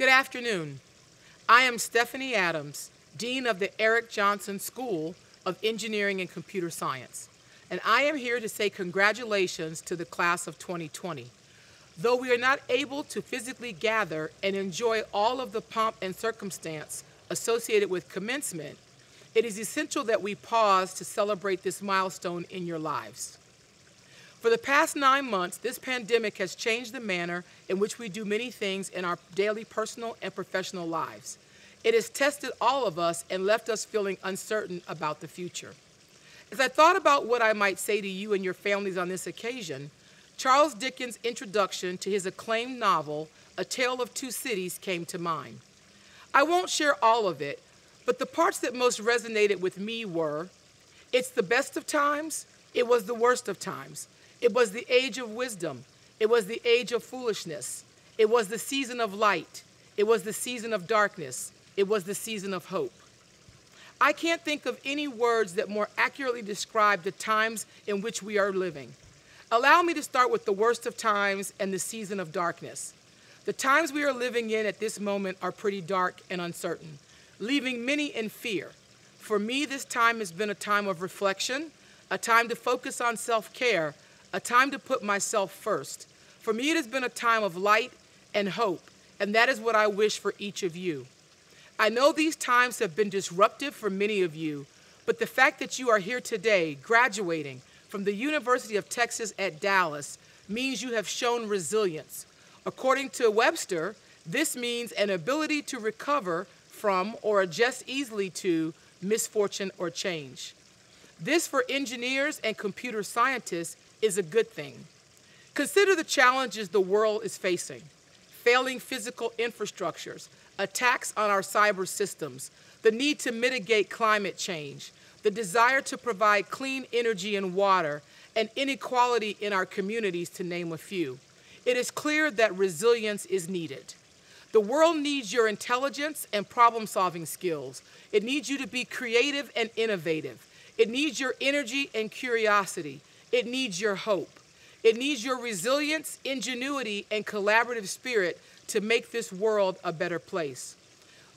Good afternoon. I am Stephanie Adams, Dean of the Eric Johnson School of Engineering and Computer Science, and I am here to say congratulations to the class of 2020. Though we are not able to physically gather and enjoy all of the pomp and circumstance associated with commencement, it is essential that we pause to celebrate this milestone in your lives. For the past nine months, this pandemic has changed the manner in which we do many things in our daily personal and professional lives. It has tested all of us and left us feeling uncertain about the future. As I thought about what I might say to you and your families on this occasion, Charles Dickens' introduction to his acclaimed novel, A Tale of Two Cities, came to mind. I won't share all of it, but the parts that most resonated with me were It's the best of times, it was the worst of times. It was the age of wisdom. It was the age of foolishness. It was the season of light. It was the season of darkness. It was the season of hope. I can't think of any words that more accurately describe the times in which we are living. Allow me to start with the worst of times and the season of darkness. The times we are living in at this moment are pretty dark and uncertain, leaving many in fear. For me, this time has been a time of reflection, a time to focus on self care, a time to put myself first. For me, it has been a time of light and hope, and that is what I wish for each of you. I know these times have been disruptive for many of you, but the fact that you are here today, graduating from the University of Texas at Dallas, means you have shown resilience. According to Webster, this means an ability to recover from or adjust easily to misfortune or change. This, for engineers and computer scientists, is a good thing. Consider the challenges the world is facing failing physical infrastructures, attacks on our cyber systems, the need to mitigate climate change, the desire to provide clean energy and water, and inequality in our communities, to name a few. It is clear that resilience is needed. The world needs your intelligence and problem solving skills. It needs you to be creative and innovative. It needs your energy and curiosity. It needs your hope. It needs your resilience, ingenuity, and collaborative spirit to make this world a better place.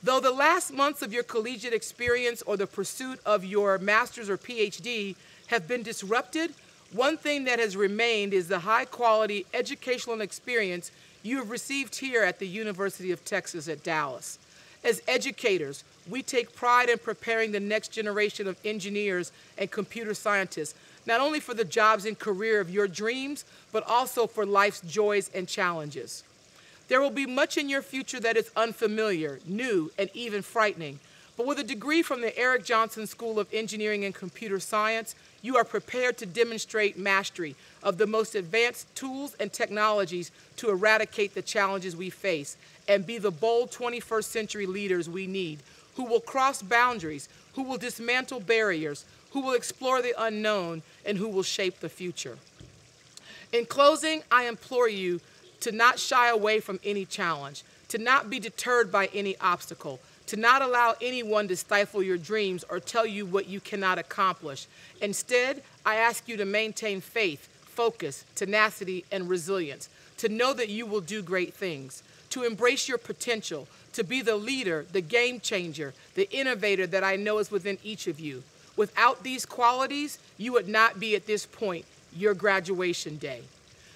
Though the last months of your collegiate experience or the pursuit of your master's or PhD have been disrupted, one thing that has remained is the high quality educational experience you have received here at the University of Texas at Dallas. As educators, we take pride in preparing the next generation of engineers and computer scientists not only for the jobs and career of your dreams, but also for life's joys and challenges. There will be much in your future that is unfamiliar, new, and even frightening. But with a degree from the Eric Johnson School of Engineering and Computer Science, you are prepared to demonstrate mastery of the most advanced tools and technologies to eradicate the challenges we face and be the bold 21st century leaders we need who will cross boundaries, who will dismantle barriers, who will explore the unknown, and who will shape the future. In closing, I implore you to not shy away from any challenge, to not be deterred by any obstacle, to not allow anyone to stifle your dreams or tell you what you cannot accomplish. Instead, I ask you to maintain faith, focus, tenacity, and resilience, to know that you will do great things, to embrace your potential, to be the leader, the game changer, the innovator that I know is within each of you. Without these qualities, you would not be at this point, your graduation day.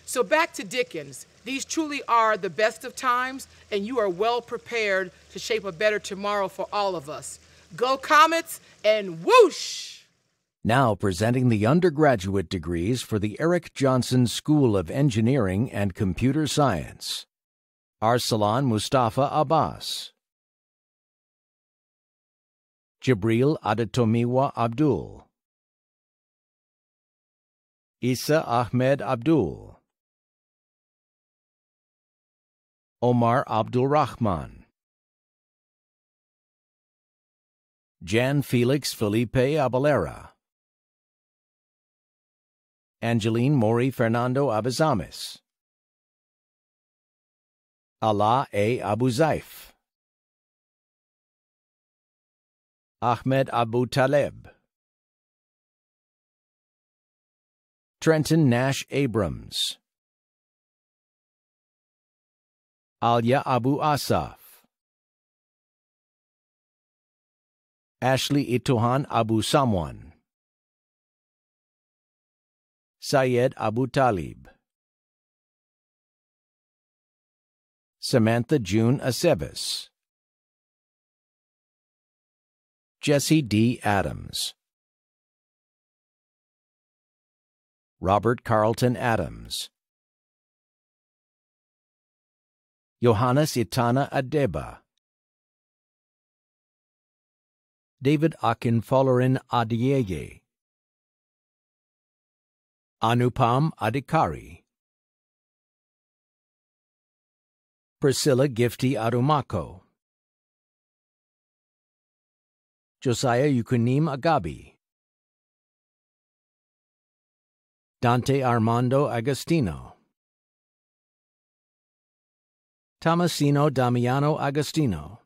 So back to Dickens. These truly are the best of times, and you are well prepared to shape a better tomorrow for all of us. Go Comets and whoosh! Now presenting the undergraduate degrees for the Eric Johnson School of Engineering and Computer Science. Arsalan Mustafa Abbas, Jibril Adetomiwa Abdul, Isa Ahmed Abdul, Omar Abdul Rahman, Jan Felix Felipe Abalera, Angeline Mori Fernando Abizamis. Allah A. Abu Zaif. Ahmed Abu Taleb. Trenton Nash Abrams. Alia Abu Asaf. Ashley Itohan Abu Samwan. Syed Abu Talib. Samantha June Aceves. Jesse D. Adams. Robert Carlton Adams. Johannes Itana Adeba. David Akinfolorin Adeyeye. Anupam Adikari. Priscilla Gifty Arumako. Josiah Yukunim Agabi, Dante Armando Agostino, Tomasino Damiano Agostino,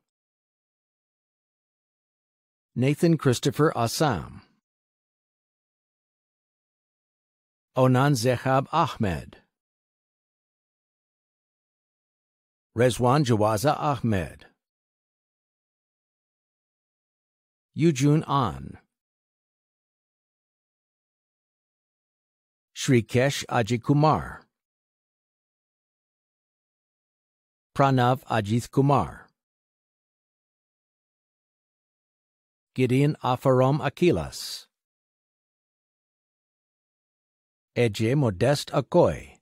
Nathan Christopher Assam, Onan Zehab Ahmed, Rezwan Jawaza Ahmed. Yujun An. Shrikesh Ajikumar. Pranav Ajith Kumar. Gideon Afarom Aquilas. Eje Modest Akoy.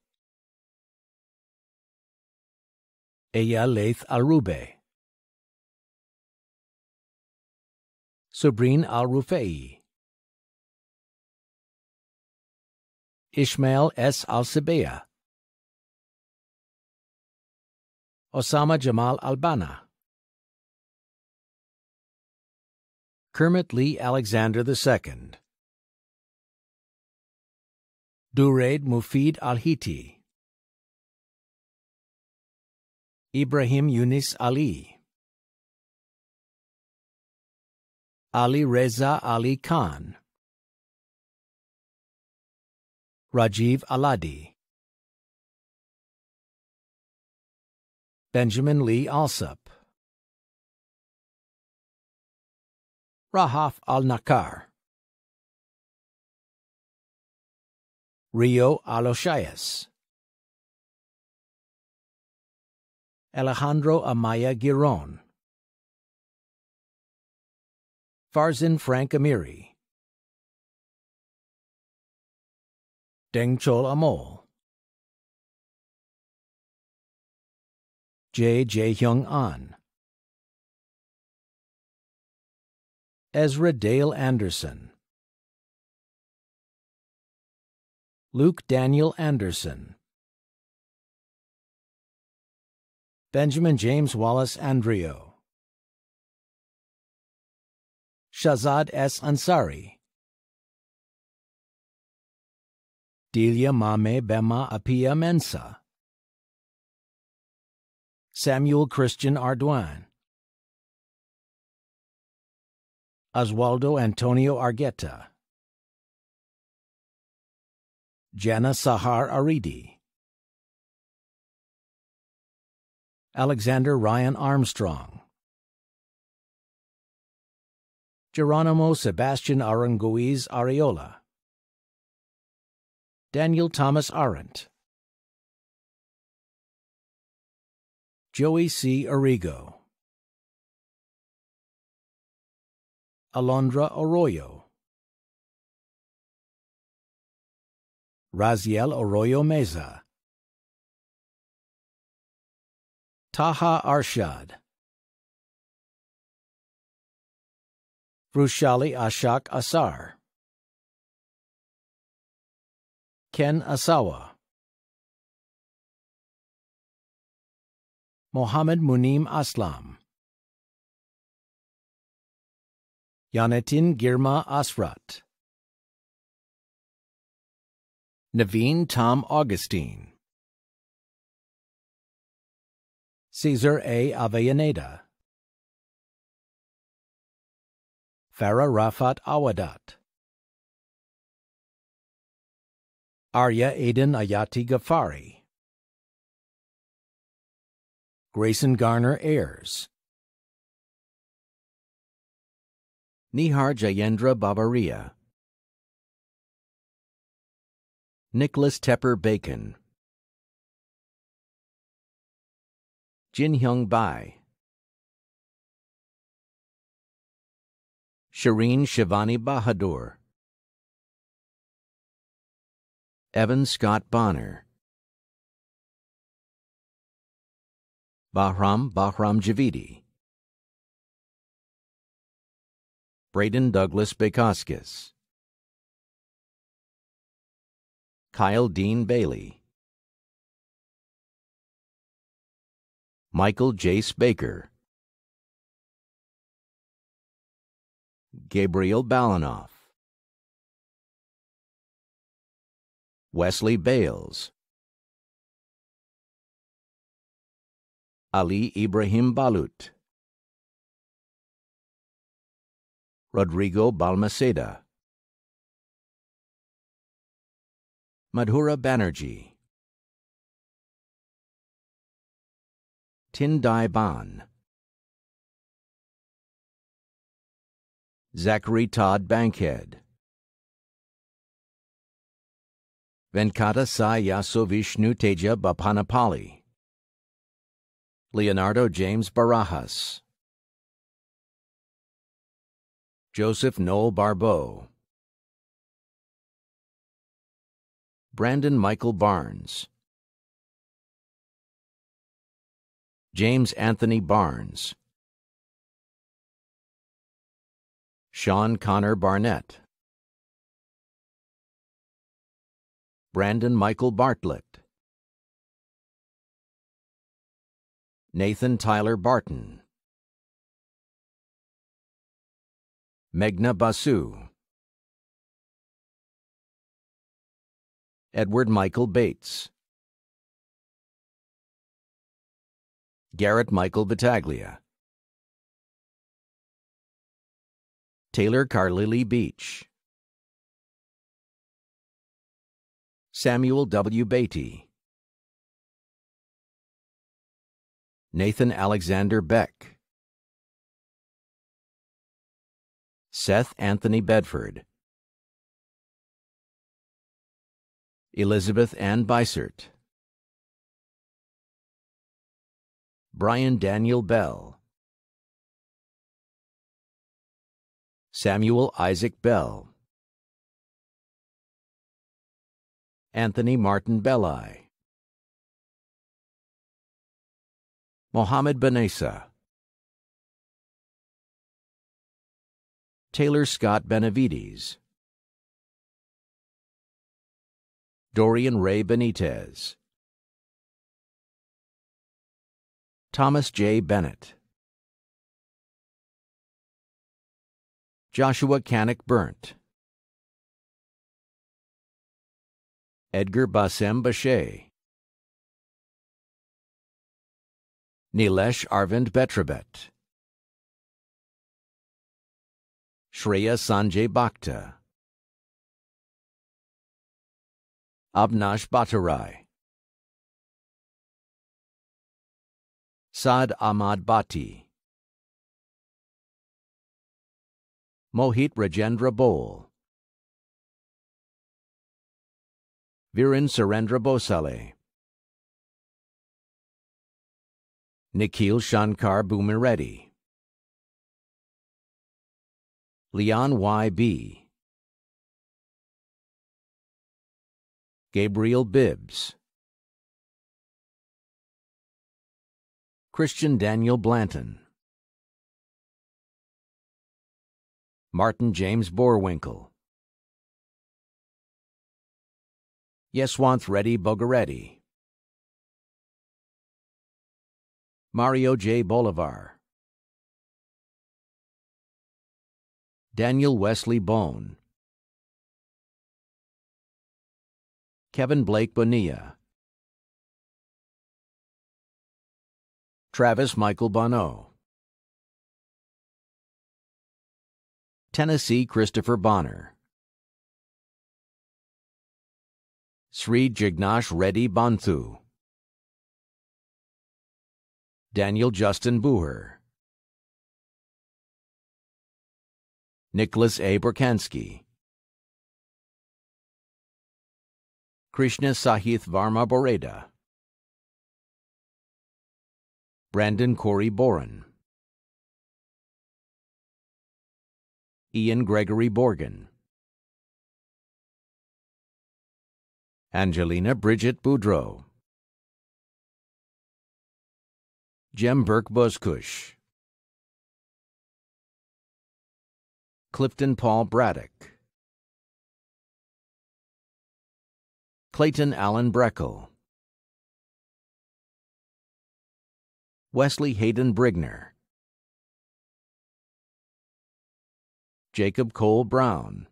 Eyal Leith Arube. Sabrine Al Rufai, Ishmael S. Al Sibeya, Osama Jamal Albana, Kermit Lee Alexander II, Dureid Mufid Al Hiti, Ibrahim Yunis Ali. Ali Reza Ali Khan, Rajiv Aladi, Benjamin Lee Alsop, Rahaf Al Nakar, Rio Aloshayas, Alejandro Amaya Giron. Farzin Frank Amiri, Dengchol Amol, J. J. Hyung An, Ezra Dale Anderson, Luke Daniel Anderson, Benjamin James Wallace Andrio. Shazad S. Ansari. Delia Mame Bema Apia Mensa. Samuel Christian Arduin. Oswaldo Antonio Argueta. Jana Sahar Aridi. Alexander Ryan Armstrong. Geronimo Sebastian Aranguiz Areola, Daniel Thomas Arendt, Joey C. Arrigo, Alondra Arroyo, Raziel Arroyo Meza, Taha Arshad, Rushali Ashak Asar, Ken Asawa, Mohammed Munim Aslam, Yanetin Girma Asrat, Naveen Tom Augustine, Caesar A. Avellaneda. Farah Rafat Awadat, Arya Aden Ayati Ghaffari, Grayson Garner Ayers, Nihar Jayendra Babaria, Nicholas Tepper Bacon, Jin Hyung Bai. Shireen Shivani Bahadur, Evan Scott Bonner, Bahram Bahram Javidi, Braden Douglas Bakoskis, Kyle Dean Bailey, Michael Jace Baker. Gabriel Balanoff. Wesley Bales. Ali Ibrahim Balut. Rodrigo Balmaceda. Madhura Banerjee. Tindai Ban. Zachary Todd Bankhead. Venkata Sai Vishnu Teja Bapanapali. Leonardo James Barajas. Joseph Noel Barbeau. Brandon Michael Barnes. James Anthony Barnes. Sean Connor Barnett, Brandon Michael Bartlett, Nathan Tyler Barton, Megna Basu, Edward Michael Bates, Garrett Michael Battaglia. Taylor Carlili Beach. Samuel W. Beatty. Nathan Alexander Beck. Seth Anthony Bedford. Elizabeth Ann Bisert. Brian Daniel Bell. Samuel Isaac Bell Anthony Martin Belli Mohammed Benessa Taylor Scott Benavides Dorian Ray Benitez Thomas J. Bennett Joshua Canick Burnt, Edgar Bassem Bashay, Nilesh Arvind Betrabet, Shreya Sanjay Bhakta, Abnash Bhattarai, Saad Ahmad Bhatti, Mohit Rajendra Bol. Viren Surendra Bosale. Nikhil Shankar Bumireddy. Leon Y.B. Gabriel Bibbs. Christian Daniel Blanton. Martin James Borwinkle. Yeswanth Reddy Bogareddy. Mario J. Bolivar. Daniel Wesley Bone. Kevin Blake Bonilla. Travis Michael Bonneau. Tennessee Christopher Bonner. Sri Jignash Reddy Banthu. Daniel Justin Buher. Nicholas A. Burkansky, Krishna Sahith Varma Boreda. Brandon Corey Boren. Ian Gregory Borgen. Angelina Bridget Boudreau. Jem Burke Buzkush. Clifton Paul Braddock. Clayton Allen Breckel. Wesley Hayden Brigner. Jacob Cole Brown,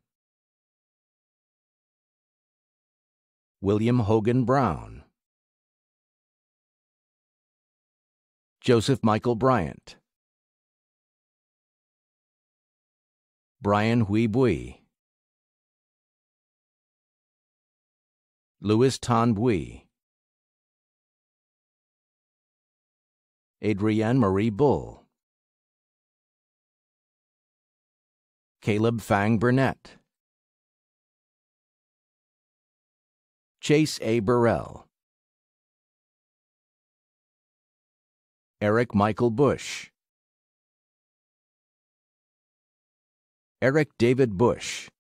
William Hogan Brown, Joseph Michael Bryant, Brian Hui Bui, Louis Tan Bui, Adrienne Marie Bull. Caleb Fang Burnett, Chase A. Burrell, Eric Michael Bush, Eric David Bush,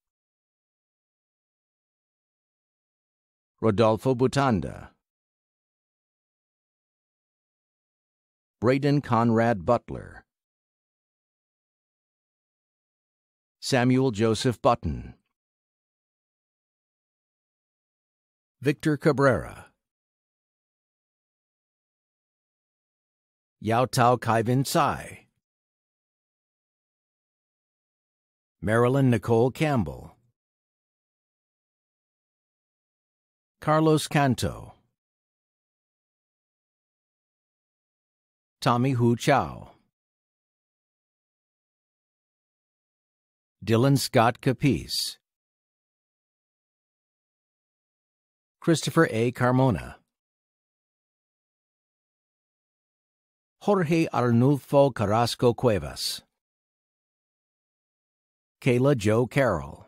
Rodolfo Butanda, Braden Conrad Butler. Samuel Joseph Button. Victor Cabrera. Yao Tao Kai Tsai. Marilyn Nicole Campbell. Carlos Canto. Tommy Hu Chow. Dylan Scott Capice, Christopher A. Carmona, Jorge Arnulfo Carrasco Cuevas, Kayla Joe Carroll,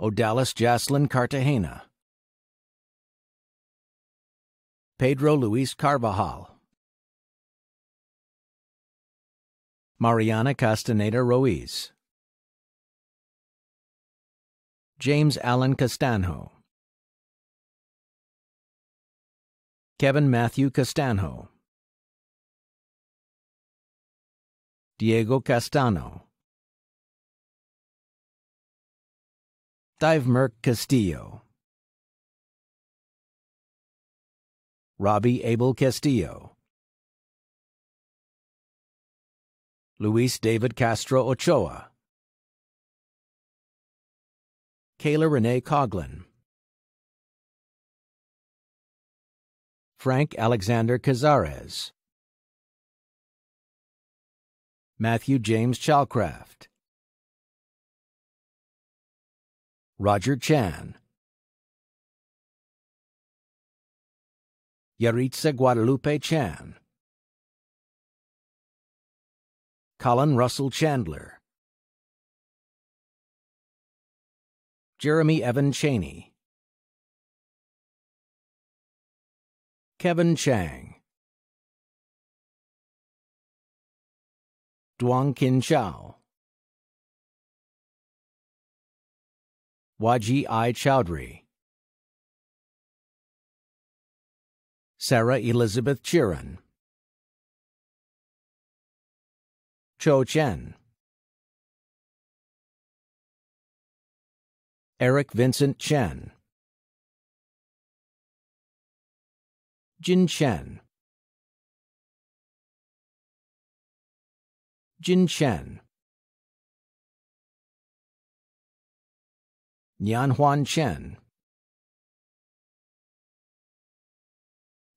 Odalis Jaslyn Cartagena, Pedro Luis Carvajal, Mariana Castaneda Ruiz, James Allen Castanho, Kevin Matthew Castanho, Diego Castano, Dive Merck Castillo, Robbie Abel Castillo. Luis David Castro Ochoa, Kayla Renee Coglin, Frank Alexander Cazares, Matthew James Chalcraft, Roger Chan, Yaritza Guadalupe Chan. Colin Russell Chandler. Jeremy Evan Cheney. Kevin Chang. Duong Kin Chao. Waji I. Chowdhury. Sarah Elizabeth Chiron. Cho Chen. Eric Vincent Chen. Jin Chen. Jin Chen. Huan Chen.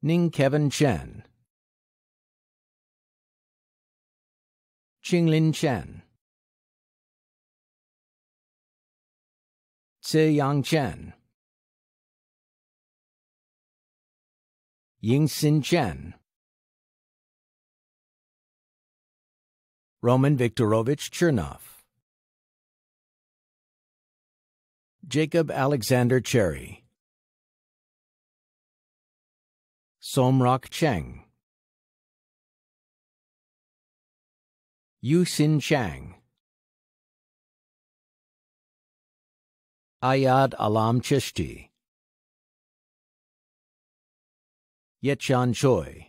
Ning Kevin Chen. Qinglin Chen, Ziyang Chen, Yingxin Chen, Roman Viktorovich Chernov, Jacob Alexander Cherry, Somrock Cheng. Yu Xin Chang. Ayad Alam Chishti. Yetchan Choi.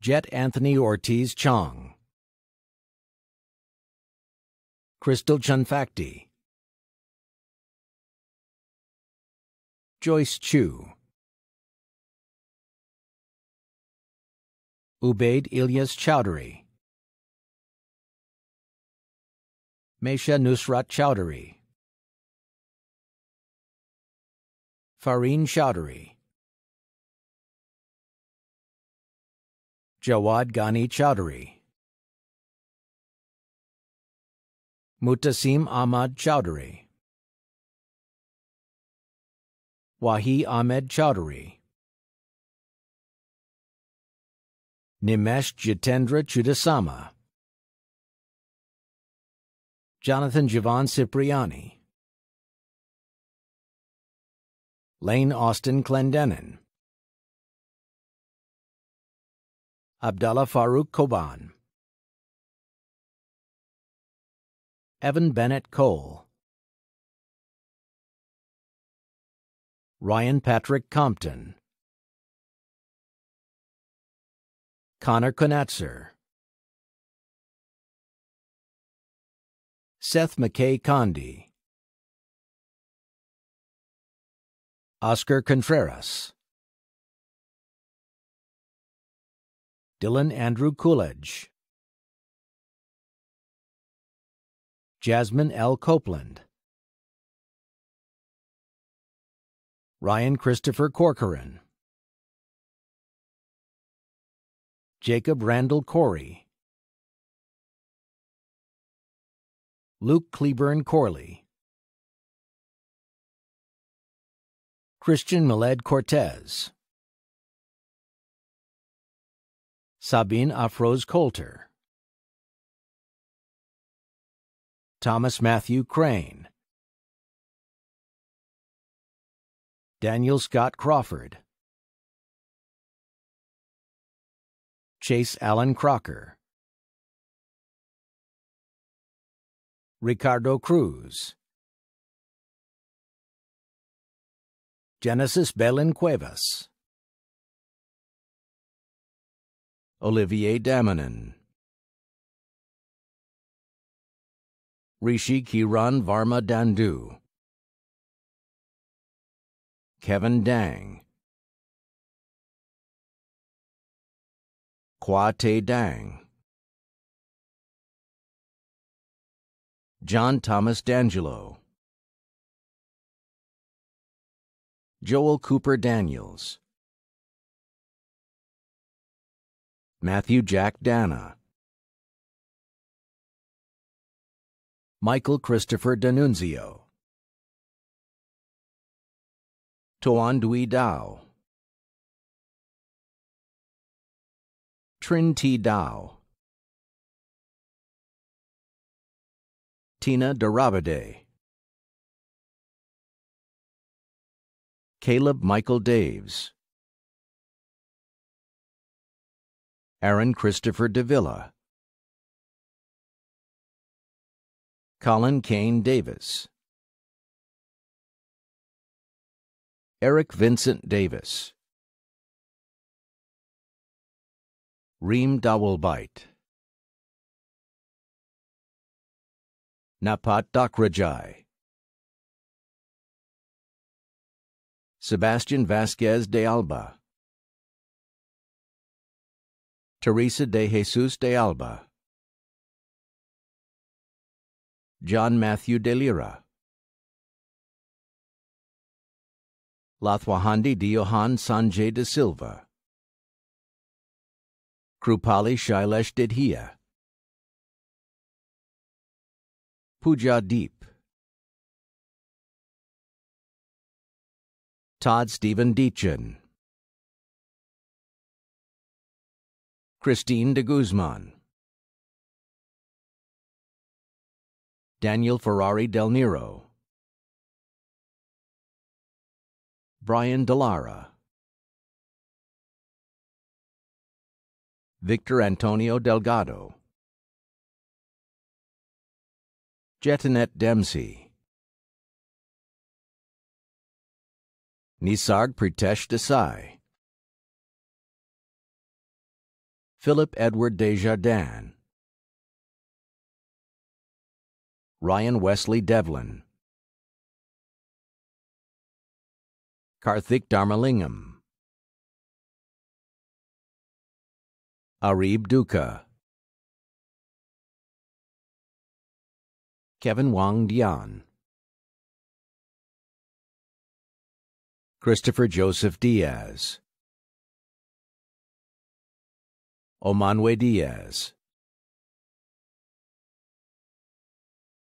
Jet Anthony Ortiz Chong. Crystal Chunfakti. Joyce Chu. Ubaid Ilyas Chowdhury, Mesha Nusrat Chowdhury, Farin Chowdhury, Jawad Ghani Chowdhury, Mutasim Ahmad Chowdhury, Wahi Ahmed Chowdhury. Nimesh Jitendra Chudasama, Jonathan Javon Cipriani, Lane Austin Clendenin, Abdallah Farooq Koban, Evan Bennett Cole, Ryan Patrick Compton. Connor Konatzer. Seth McKay Condi. Oscar Contreras. Dylan Andrew Coolidge. Jasmine L. Copeland. Ryan Christopher Corcoran. Jacob Randall Corey, Luke Cleburne Corley, Christian Miled Cortez, Sabine Afroz Coulter, Thomas Matthew Crane, Daniel Scott Crawford. Chase Allen Crocker, Ricardo Cruz, Genesis Belen Cuevas, Olivier Damanin, Rishi Kiran Varma Dandu, Kevin Dang. Hua Te Dang. John Thomas D'Angelo. Joel Cooper Daniels. Matthew Jack Dana. Michael Christopher D'Annunzio. Toan Dui Dao. Trin T. Dao, Tina Darabade. Caleb Michael Daves. Aaron Christopher Davila. Colin Kane Davis. Eric Vincent Davis. Reem Dawal Bite Napat Dakrajai Sebastian Vasquez de Alba Teresa de Jesus de Alba John Matthew de Lira Lathwahandi Diohan Sanjay de Silva Krupali Shailesh Didhiya. Puja Deep. Todd Stephen Deachin. Christine de Guzman. Daniel Ferrari Del Nero. Brian Delara. Victor Antonio Delgado. Jetanet Dempsey. Nisarg Pritesh Desai. Philip Edward Desjardins. Ryan Wesley Devlin. Karthik Dharmalingam. Arib Duca. Kevin Wang Dian. Christopher Joseph Diaz. Omanwe Diaz.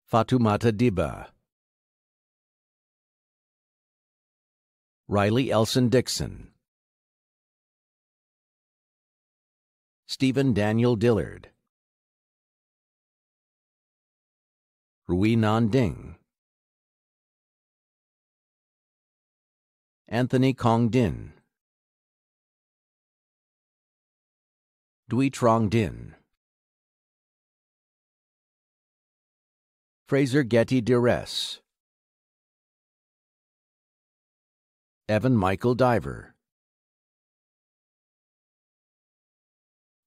Fatumata Diba. Riley Elson Dixon. Stephen Daniel Dillard. Rui Nan Ding. Anthony Kong Din. Dui Trong Din. Fraser Getty Duress. Evan Michael Diver.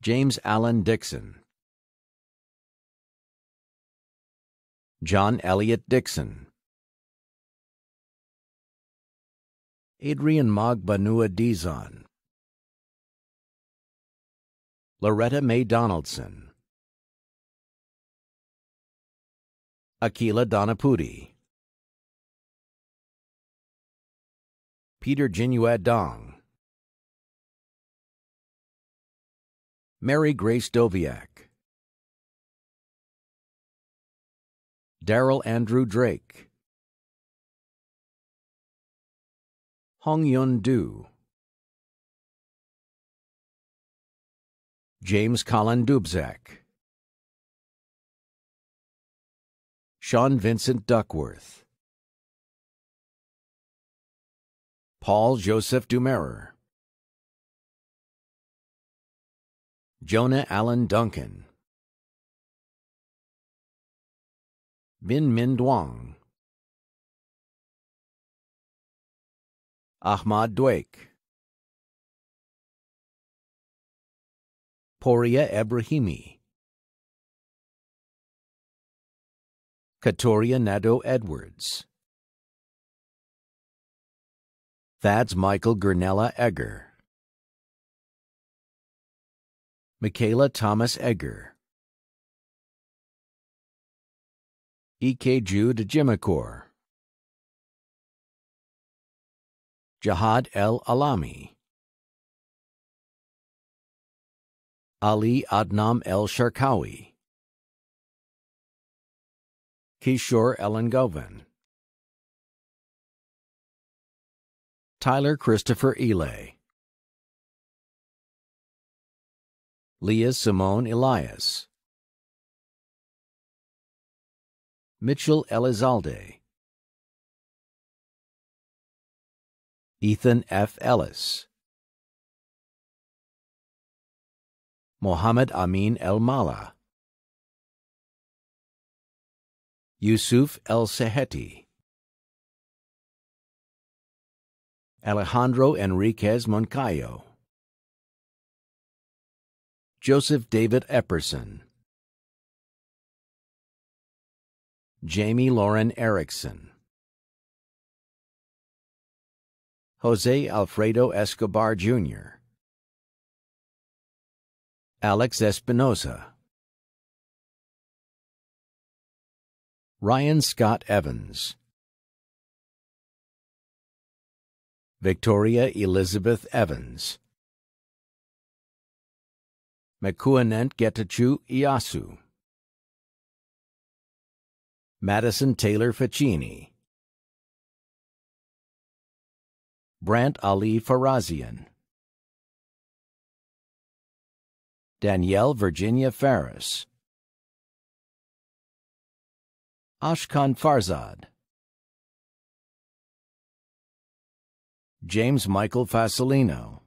James Allen Dixon John Elliot Dixon Adrian Magbanua Dizon Loretta Mae Donaldson Akila Donapudi Peter Jinuad Dong Mary Grace Doviak, Daryl Andrew Drake, Hong Yun Du, James Colin Dubzak, Sean Vincent Duckworth, Paul Joseph Dumerer. Jonah Allen Duncan, Bin Min Duong, Ahmad Dwake, Poria Ebrahimi, Katoria Nado Edwards, Thad's Michael Gurnella Egger. Michaela Thomas Egger. Ikeju Dejimikor. Jihad El Alami. Ali Adnam El Sharkawi. Kishore Elangovan. Tyler Christopher Elay. Leah Simone Elias. Mitchell Elizalde. Ethan F. Ellis. Mohammed Amin El Mala. Yusuf El Seheti. Alejandro Enriquez Moncayo. Joseph David Epperson Jamie Lauren Erickson Jose Alfredo Escobar, Jr. Alex Espinosa Ryan Scott Evans Victoria Elizabeth Evans Mekuanent Getachew Iyasu, Madison Taylor Ficini, Brant Ali Farazian, Danielle Virginia Ferris, Ashkan Farzad, James Michael Fasolino.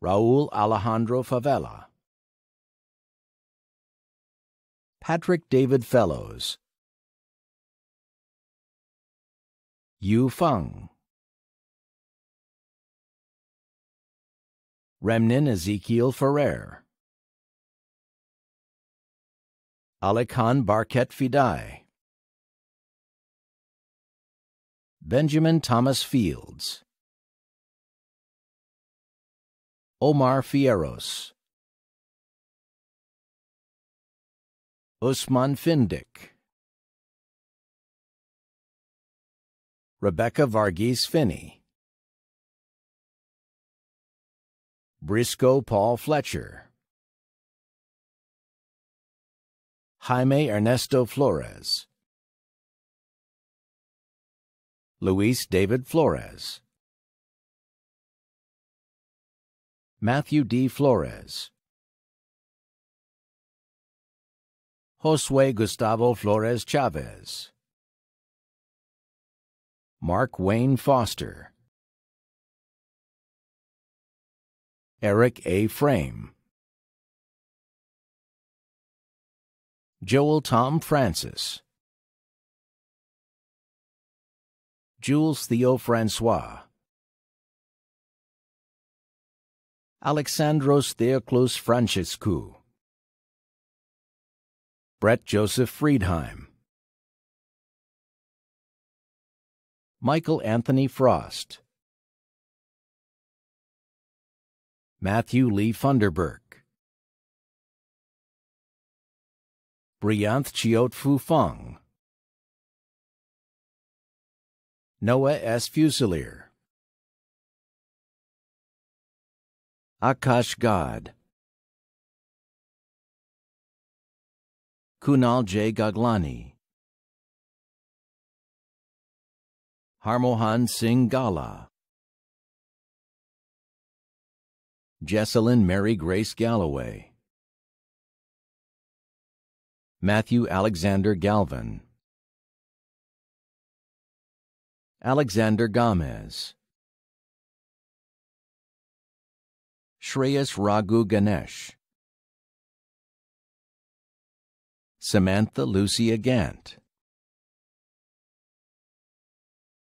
Raul Alejandro Favela. Patrick David Fellows. Yu Feng. Remnin Ezekiel Ferrer. Alikhan Barket Fidai. Benjamin Thomas Fields. Omar Fierros, Usman Findick, Rebecca Varghese Finney, Briscoe Paul Fletcher, Jaime Ernesto Flores, Luis David Flores. Matthew D. Flores. Josue Gustavo Flores Chavez. Mark Wayne Foster. Eric A. Frame. Joel Tom Francis. Jules Theo Francois. Alexandros Theoklos Francescu, Brett Joseph Friedheim, Michael Anthony Frost, Matthew Lee Funderburk. Brianth Chiot Fu Fong, Noah S. Fusilier, Akash God. Kunal J. Gaglani. Harmohan Singh Gala. Jessalyn Mary Grace Galloway. Matthew Alexander Galvin. Alexander Gomez. Shreyas Raghu Ganesh. Samantha Lucia Gant.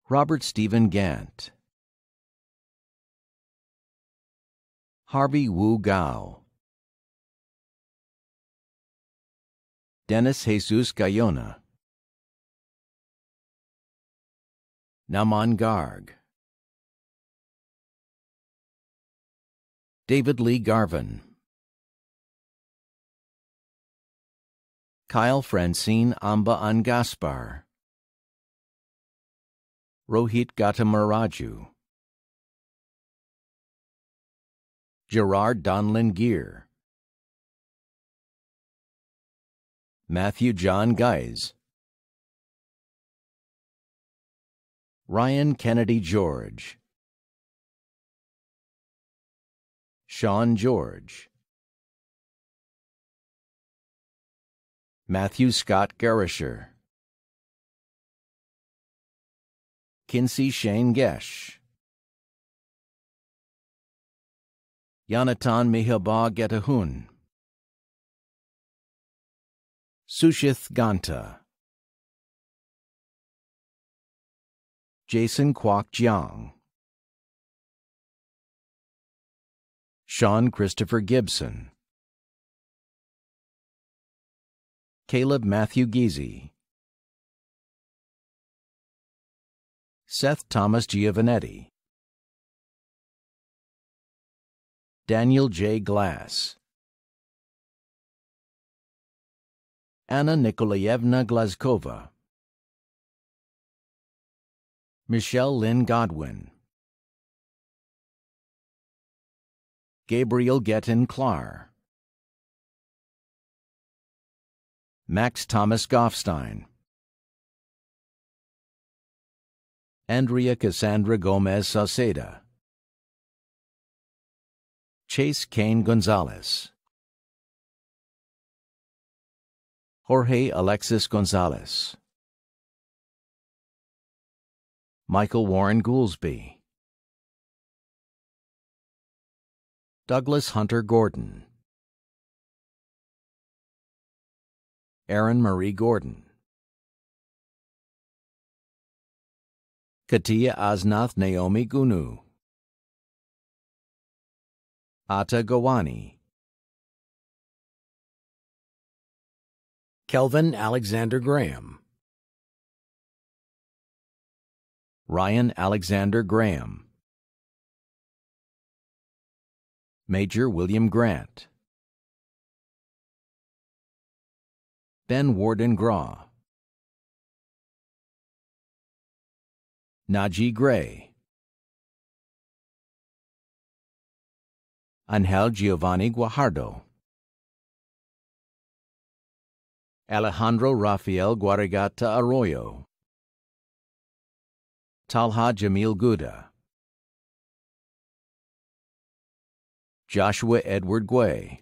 Robert Stephen Gant. Harvey Wu Gao. Dennis Jesus Gayona. Naman Garg. David Lee Garvin. Kyle Francine Amba Angaspar. Rohit Gatamaraju. Gerard Donlin Gear. Matthew John Guys. Ryan Kennedy George. Sean George. Matthew Scott Garisher. Kinsey Shane Gesh. Yonatan Mihaba Getahun. Sushith Ganta. Jason Kwok Jiang. Sean Christopher Gibson, Caleb Matthew Geezy, Seth Thomas Giovanetti, Daniel J. Glass, Anna Nikolaevna Glazkova, Michelle Lynn Godwin. Gabriel Gettin Klar. Max Thomas Goffstein. Andrea Cassandra Gomez Sauceda. Chase Kane Gonzalez. Jorge Alexis Gonzalez. Michael Warren Goolsby. Douglas Hunter Gordon. Aaron Marie Gordon. Katia Asnath Naomi Gunu. Atta Gawani. Kelvin Alexander Graham. Ryan Alexander Graham. Major William Grant. Ben Warden Graw. Najee Gray. Angel Giovanni Guajardo. Alejandro Rafael Guarigata Arroyo. Talha Jamil Guda. Joshua Edward Guay.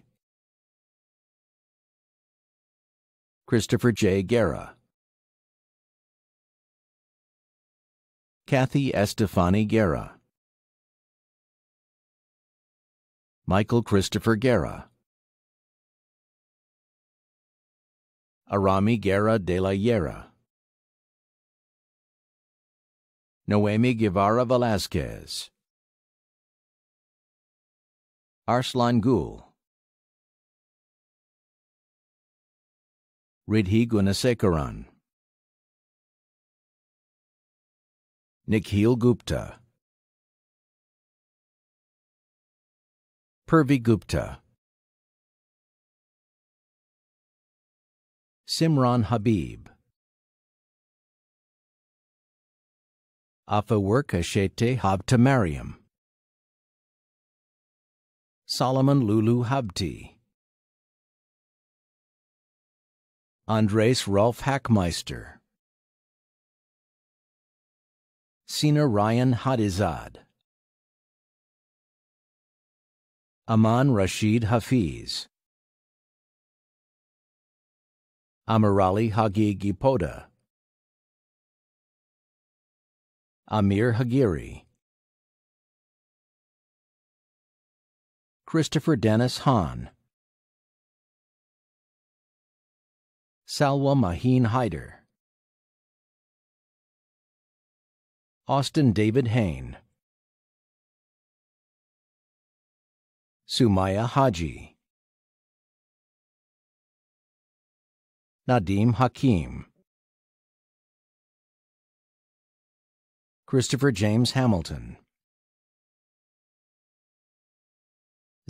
Christopher J. Guerra, Kathy Estefani Guerra, Michael Christopher Guerra, Arami Guerra de la Yera, Noemi Guevara Velasquez. Arslan Gul. Ridhi Gunasekaran. Nikhil Gupta. Purvi Gupta. Simran Habib. Afawerka Shete Habtamariam. Solomon Lulu Habti. Andres Rolf Hackmeister. Sina Ryan Hadizad. Aman Rashid Hafiz. Amirali Hagi Gipoda. Amir Hagiri. Christopher Dennis Hahn. Salwa Maheen Hyder. Austin David Hain. Sumaya Haji. Nadim Hakim. Christopher James Hamilton.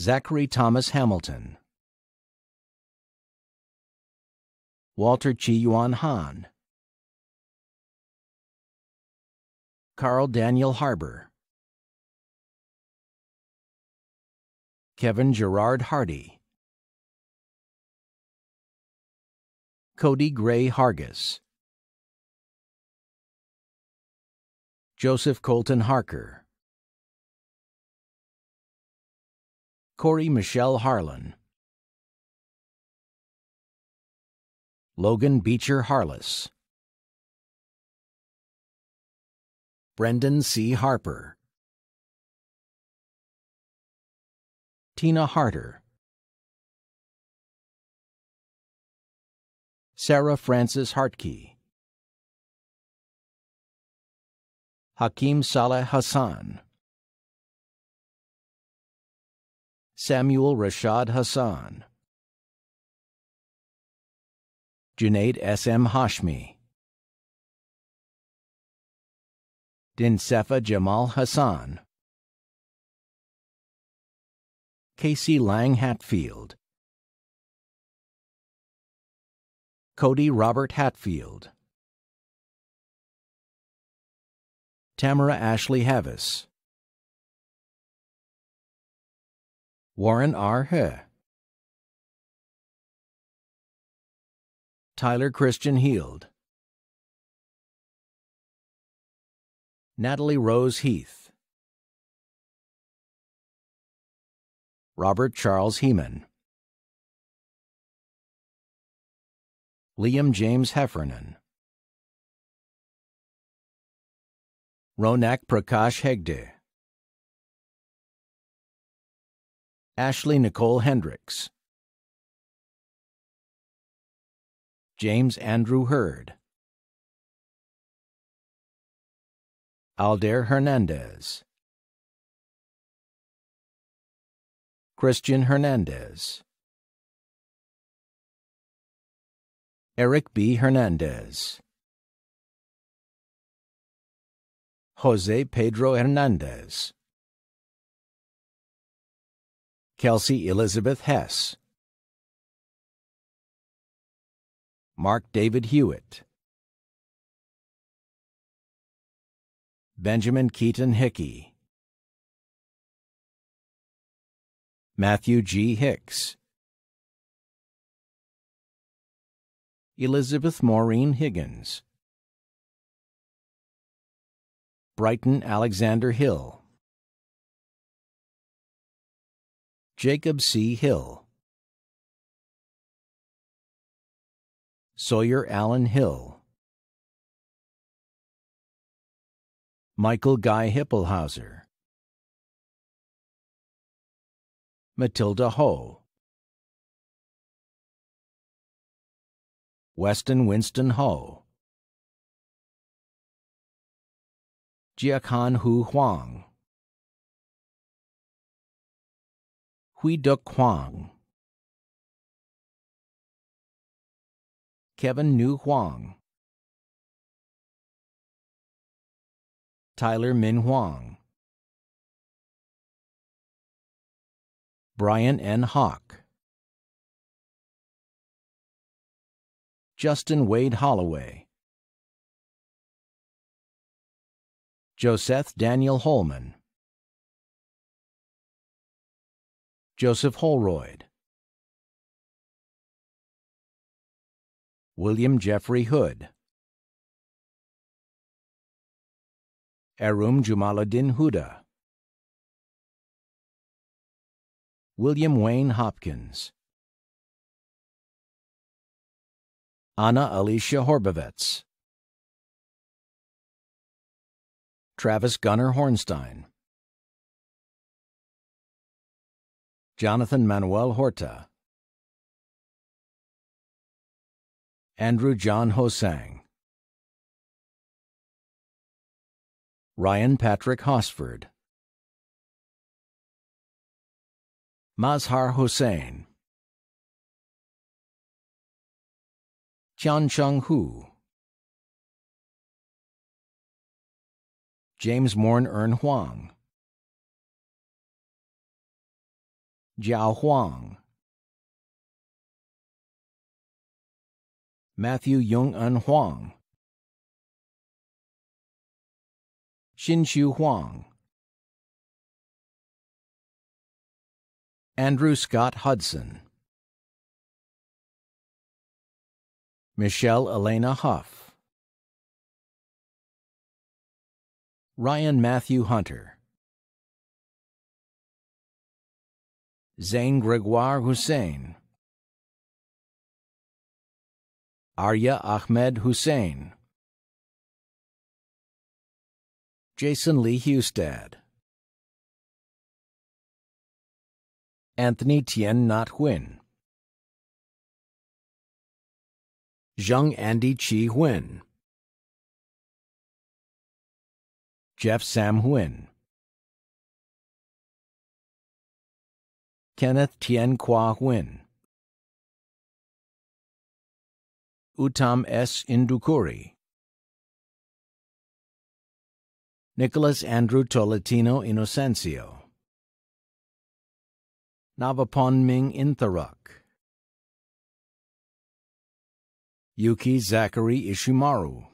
Zachary Thomas Hamilton, Walter Chi Yuan Han, Carl Daniel Harbour, Kevin Gerard Hardy, Cody Gray Hargis, Joseph Colton Harker. Corey Michelle Harlan. Logan Beecher Harless. Brendan C. Harper. Tina Harter. Sarah Frances Hartke. Hakim Saleh Hassan. Samuel Rashad Hassan, Junaid S. M. Hashmi, Dinsefa Jamal Hassan, Casey Lang Hatfield, Cody Robert Hatfield, Tamara Ashley Havis. Warren R. He. Tyler Christian Heald. Natalie Rose Heath. Robert Charles Heeman. Liam James Heffernan. Ronak Prakash Hegde. Ashley Nicole Hendricks, James Andrew Hurd, Aldair Hernandez, Christian Hernandez, Eric B. Hernandez, Jose Pedro Hernandez. Kelsey Elizabeth Hess, Mark David Hewitt, Benjamin Keaton Hickey, Matthew G. Hicks, Elizabeth Maureen Higgins, Brighton Alexander Hill. Jacob C. Hill, Sawyer Allen Hill, Michael Guy Hippelhauser, Matilda Ho, Weston Winston Ho, Jiakhan Hu Huang. Hui Duk Kwang. Kevin Nu Huang. Tyler Min Huang. Brian N. Hawk. Justin Wade Holloway. Joseph Daniel Holman. Joseph Holroyd, William Jeffrey Hood, Arum Jumaluddin Huda, William Wayne Hopkins, Anna Alicia Horbovitz, Travis Gunnar Hornstein. Jonathan Manuel Horta, Andrew John Hosang, Ryan Patrick Hosford, Mazhar Hossein, Tiancheng Hu, James Morn Ern Huang, Jiao Huang. Matthew Yung Un Huang. Xinshu Huang. Andrew Scott Hudson. Michelle Elena Huff. Ryan Matthew Hunter. Zain Gregoire Hussein, Arya Ahmed Hussein, Jason Lee Hustad, Anthony Tien Not Hwin, Zheng Andy Chi Hwin, Jeff Sam Hwin. Kenneth Tien Kwa Huynh, Utam S. Indukuri, Nicholas Andrew Tolentino Inocencio, Ming Intharuk, Yuki Zachary Ishimaru,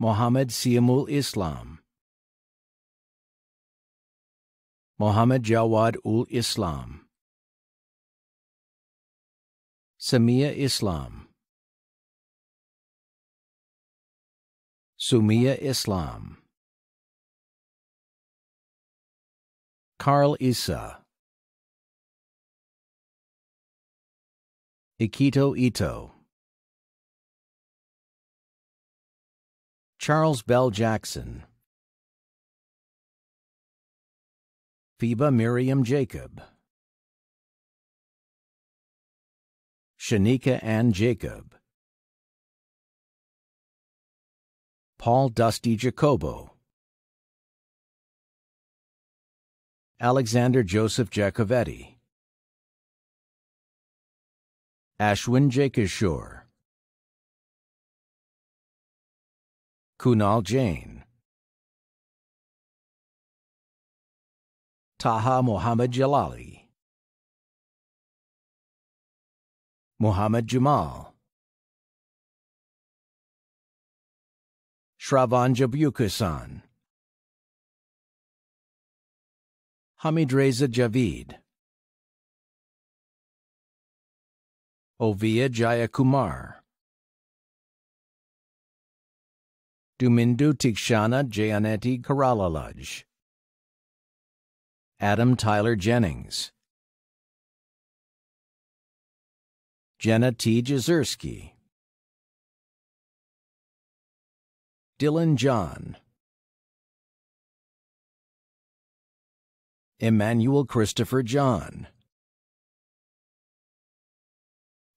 Mohammed Siamul Islam, Mohammed Jawad ul Islam. Samia Islam. Sumia Islam. Carl Issa. Ikito Ito. Charles Bell Jackson. Phiba Miriam Jacob. Shanika Ann Jacob. Paul Dusty Jacobo. Alexander Joseph Jacovetti. Ashwin Jakeshore. Kunal Jain. Taha Muhammad Jalali, Muhammad Jamal, Shravan Jabukusan, Hamidreza Javid, Ovia Jayakumar, Dumindu Tikshana Jayaneti Karalalaj. Adam Tyler Jennings, Jenna T. Jazerski, Dylan John, Emmanuel Christopher John,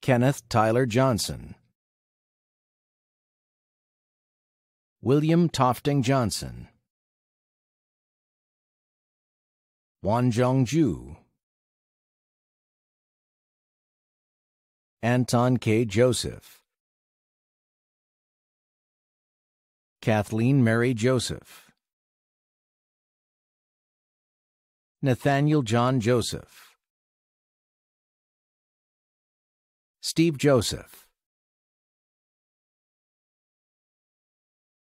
Kenneth Tyler Johnson, William Tofting Johnson. Ju, Anton K. Joseph, Kathleen Mary Joseph, Nathaniel John Joseph, Steve Joseph,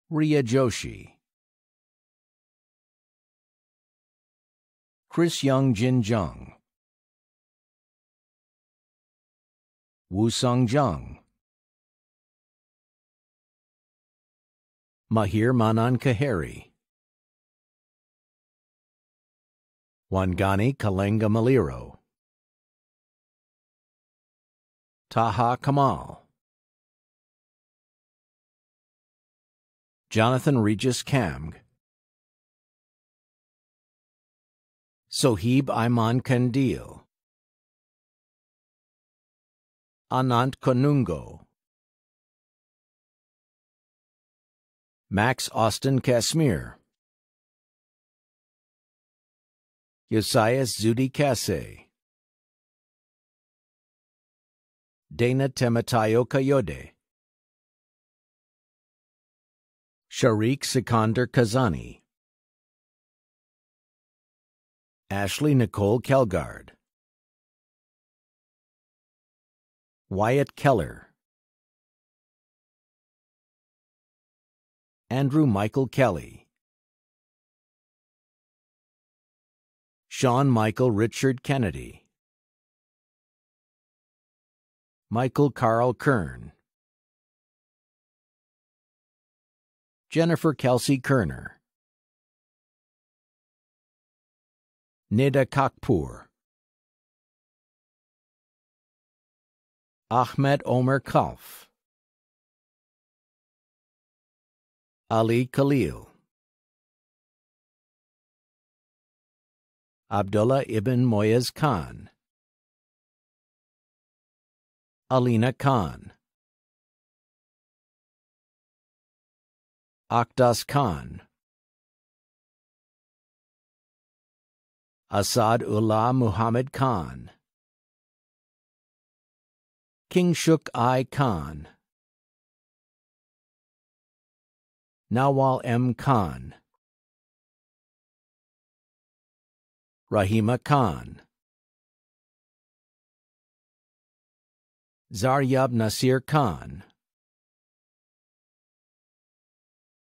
Ria Joshi. Chris Young Jin Jung, Wu Sung Jung, Mahir Manan Kahari, Wangani Kalenga Maliro, Taha Kamal, Jonathan Regis Kamg, Sohib Iman Kandil, Anant Konungo, Max Austin Kasmir, Josias Zudi Kase, Dana Tematayo Kayode, Sharik Sikander Kazani. Ashley Nicole Kelgard, Wyatt Keller, Andrew Michael Kelly, Sean Michael Richard Kennedy, Michael Carl Kern, Jennifer Kelsey Kerner. Nida Kakpoor. Ahmed Omer Kalf. Ali Khalil. Abdullah ibn Moyaz Khan. Alina Khan. Akhtas Khan. Asad Ullah Muhammad Khan, Kingshuk I Khan, Nawal M. Khan, Rahima Khan, Zaryab Nasir Khan,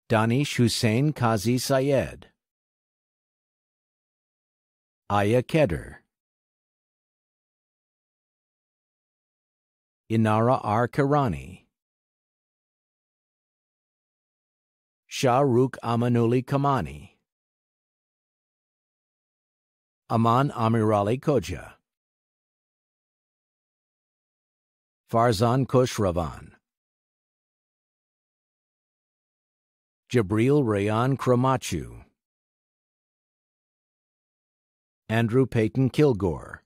Danish Hussein Qazi Sayed. Aya Kedar. Inara R. Karani. Shah Amanuli Kamani. Aman Amirali Koja. Farzan Kushravan. Jabril Rayan Kramachu. Andrew Peyton Kilgore.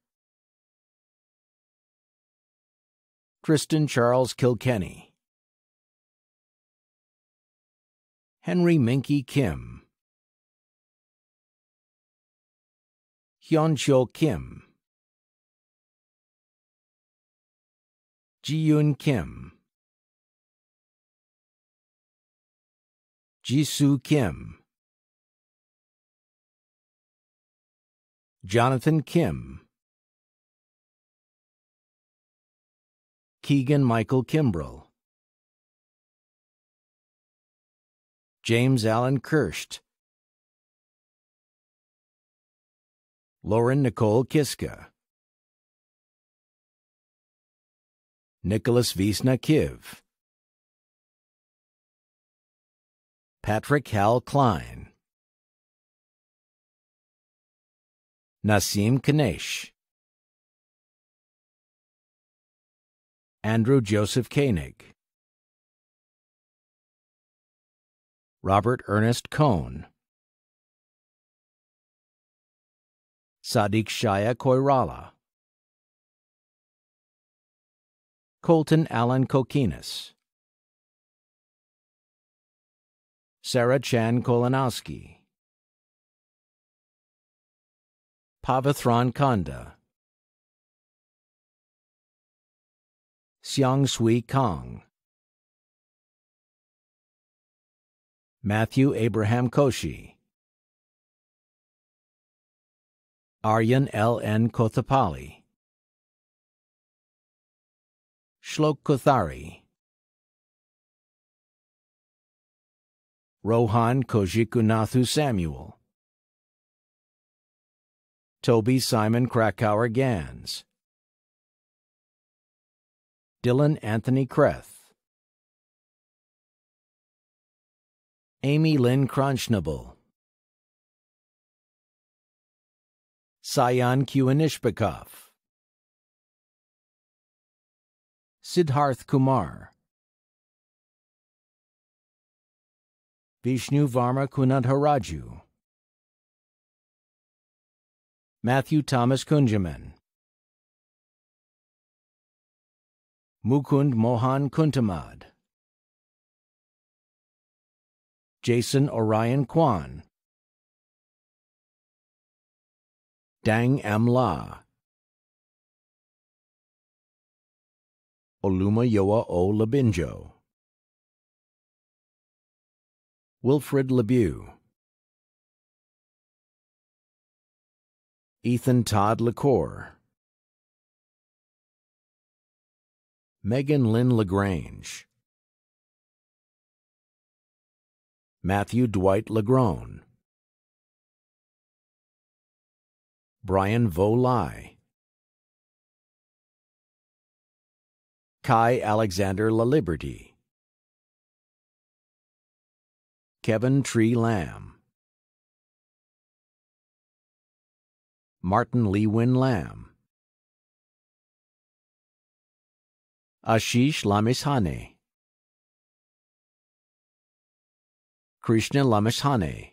Tristan Charles Kilkenny. Henry Minky Kim. Hyuncho Kim. Yoon Kim. Jisoo Kim. Jonathan Kim, Keegan Michael Kimbrell, James Allen Kirst, Lauren Nicole Kiska, Nicholas Visna Kiv, Patrick Hal Klein, Nasim Kanesh, Andrew Joseph Koenig, Robert Ernest Cohn, Sadiq Shaya Koirala, Colton Allen Kokinas, Sarah Chan Kolonowski. Pavithran Kanda. Xiang Sui Kong. Matthew Abraham Koshi. Aryan L. N. Kothapali. Shlok Kothari. Rohan Kojikunathu Samuel. Toby Simon Krakauer Gans, Dylan Anthony Kreth, Amy Lynn Kronschnabel, Sayan Q. Siddharth Kumar, Vishnu Varma Kunadharaju. Matthew Thomas Kunjaman, Mukund Mohan Kuntamad, Jason Orion Kwan, Dang M. La, Oluma Yoa O. Labinjo, Wilfred Labue. Ethan Todd LaCour, Megan Lynn LaGrange, Matthew Dwight LaGrone, Brian Lai, Kai Alexander LaLiberty, Kevin Tree Lamb. Martin Lewin Lamb. Ashish Lamishane. Krishna Lamishane.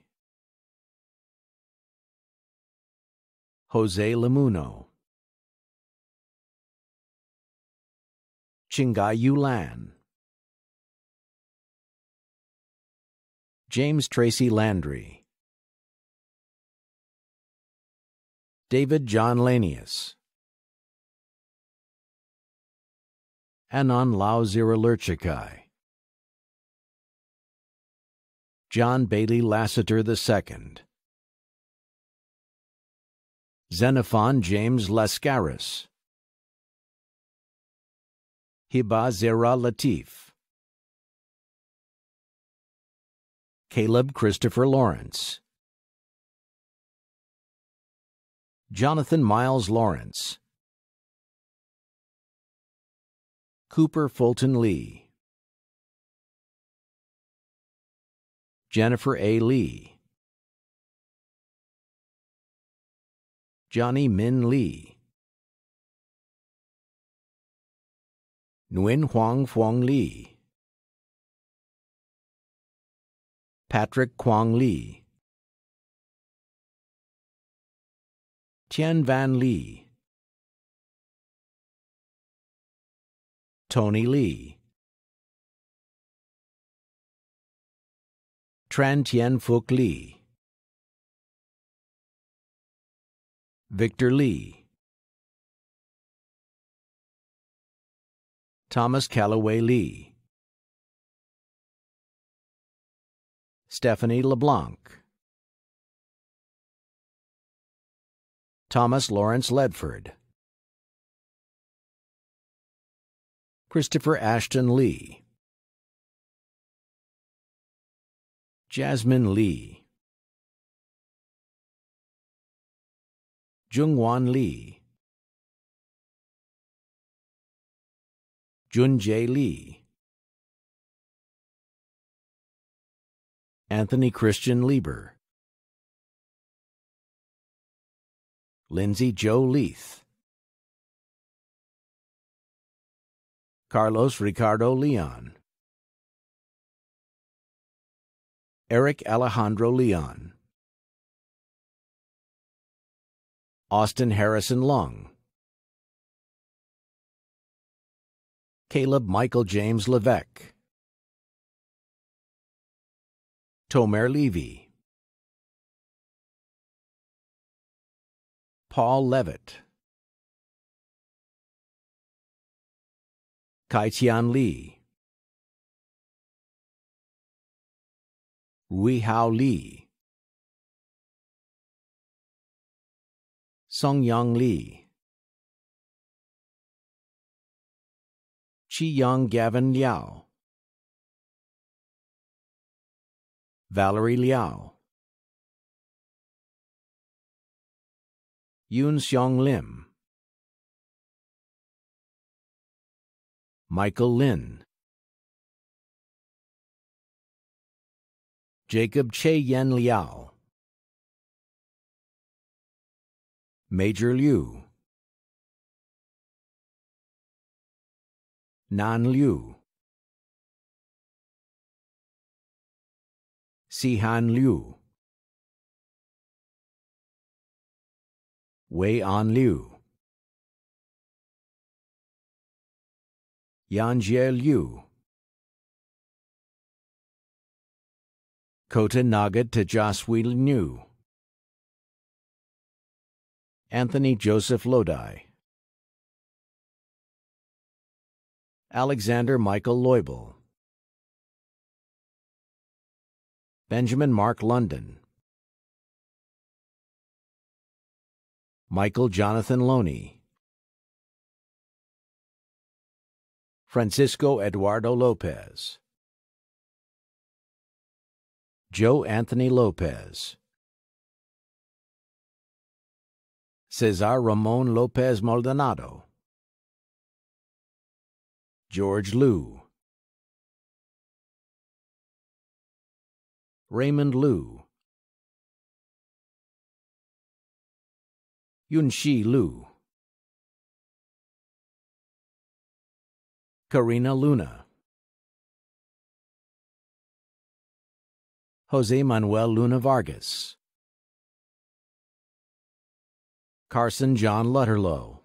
Jose Lamuno. Chingayu Lan. James Tracy Landry. David John Lanius Anon Lauzira Lurchikai John Bailey Lassiter II Xenophon James Lascaris Hiba Zera Latif Caleb Christopher Lawrence Jonathan Miles Lawrence. Cooper Fulton Lee. Jennifer A. Lee. Johnny Min Lee. Nguyen Huang Phuong Lee. Patrick Quang Lee. Tien Van Lee, Tony Lee, Tran Tien Phuc Lee, Victor Lee, Thomas Calloway Lee, Stephanie LeBlanc. Thomas Lawrence Ledford, Christopher Ashton Lee, Jasmine Lee, Jungwan Lee, Junjay Lee, Anthony Christian Lieber. Lindsay Joe Leith. Carlos Ricardo Leon. Eric Alejandro Leon. Austin Harrison Long. Caleb Michael James Levesque. Tomer Levy. Paul Levitt, Kai Tian Lee, Rui Hao Lee, Song Yang Lee, Chi Yang Gavin Liao, Valerie Liao. Yoon Seong Lim, Michael Lin, Jacob Che Yen Liao, Major Liu, Nan Liu, Sihan Liu. Wei An Liu, Jie Liu, Kota Nagat Tajaswi Liu, Anthony Joseph Lodi, Alexander Michael Loibel. Benjamin Mark London, Michael Jonathan Loney, Francisco Eduardo Lopez, Joe Anthony Lopez, Cesar Ramon Lopez Maldonado, George Liu, Raymond Liu, Yunxi Lu. Karina Luna. Jose Manuel Luna Vargas. Carson John Lutterlow.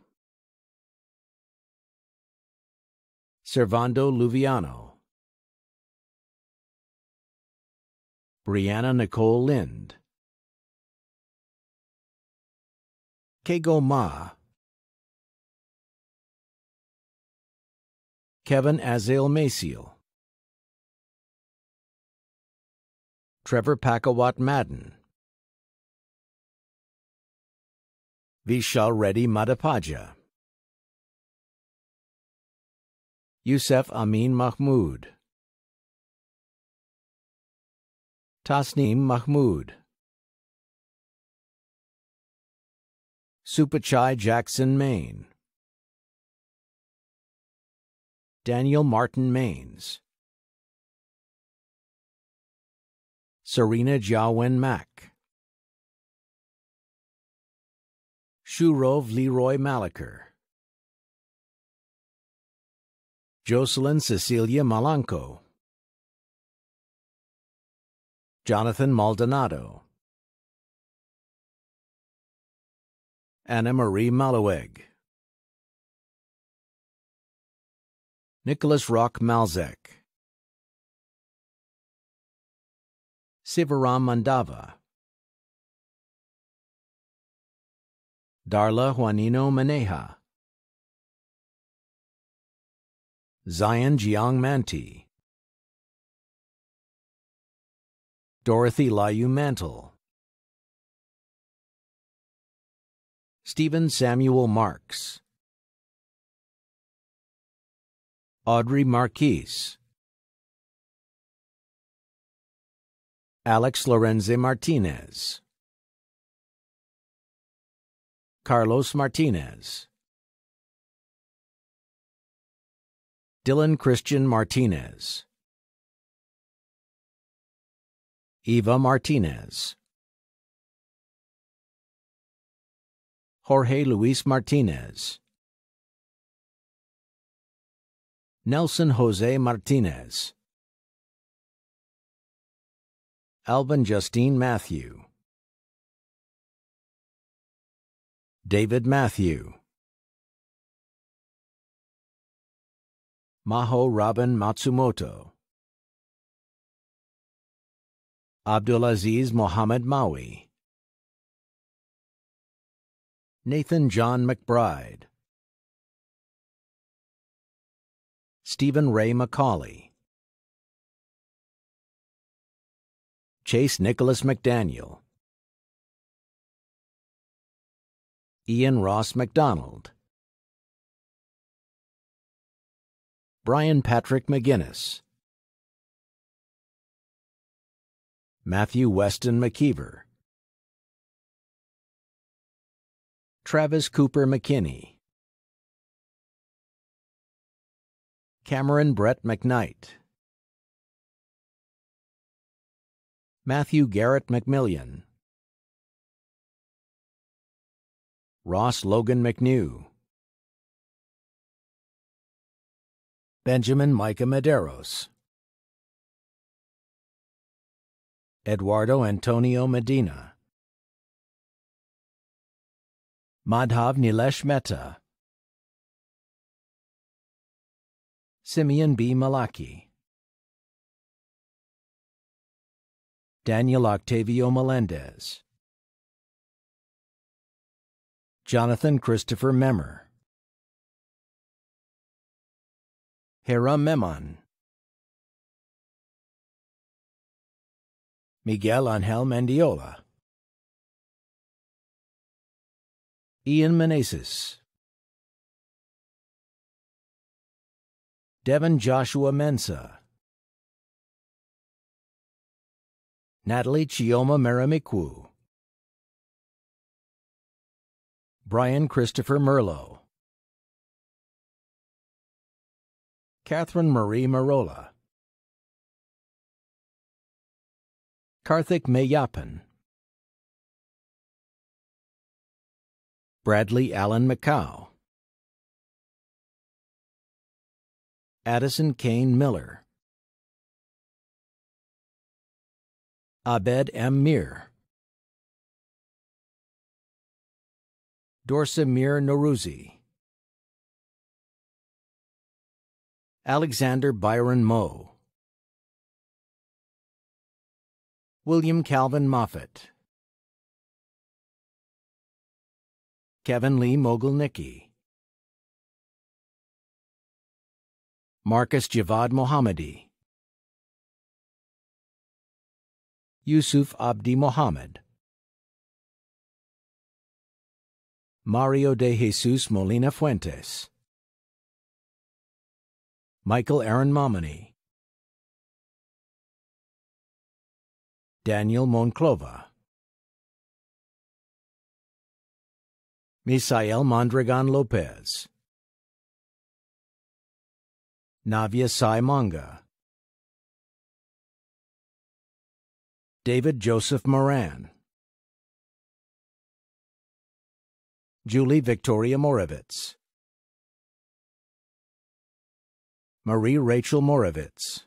Servando Luviano. Brianna Nicole Lind. Kego Ma. Kevin Azale Maciel. Trevor Pakawat Madden. Vishal Reddy Madapaja. Yusef Amin Mahmood. Tasneem Mahmood. Supachai Jackson, Maine. Daniel Martin Maines. Serena Jiawen Mack. Shurov Leroy Malaker. Jocelyn Cecilia Malanco. Jonathan Maldonado. Anna Marie Maloweg. Nicholas Rock Malzek. Sivaram Mandava. Darla Juanino Maneja. Zion Jiang Manti. Dorothy Layu Mantle. Stephen Samuel Marks. Audrey Marquise. Alex Lorenze Martinez. Carlos Martinez. Dylan Christian Martinez. Eva Martinez. Jorge Luis Martinez. Nelson Jose Martinez. Alban Justine Matthew. David Matthew. Maho Robin Matsumoto. Abdulaziz Mohammed Maui. Nathan John McBride, Stephen Ray McCauley, Chase Nicholas McDaniel, Ian Ross McDonald, Brian Patrick McGinnis, Matthew Weston McKeever. Travis Cooper McKinney. Cameron Brett McKnight. Matthew Garrett McMillian. Ross Logan McNew. Benjamin Micah Medeiros. Eduardo Antonio Medina. Madhav Nilesh Mehta, Simeon B. Malaki, Daniel Octavio Melendez, Jonathan Christopher Memmer, Hera Memon, Miguel Angel Mendiola. Ian Meneses. Devon Joshua Mensa. Natalie Chioma Maramikwu. Brian Christopher Merlo. Catherine Marie Marola. Karthik Mayapan. Bradley Allen McCow, Addison Kane Miller, Abed M. Mir, Mir Noruzi, Alexander Byron Moe, William Calvin Moffett. Kevin Lee Mogulnicki, Marcus Javad Mohammadi, Yusuf Abdi Mohammed, Mario de Jesus Molina Fuentes, Michael Aaron Momini, Daniel Monclova. Misael Mondragon Lopez, Navia Sai Manga, David Joseph Moran, Julie Victoria Moravitz, Marie Rachel Moravitz,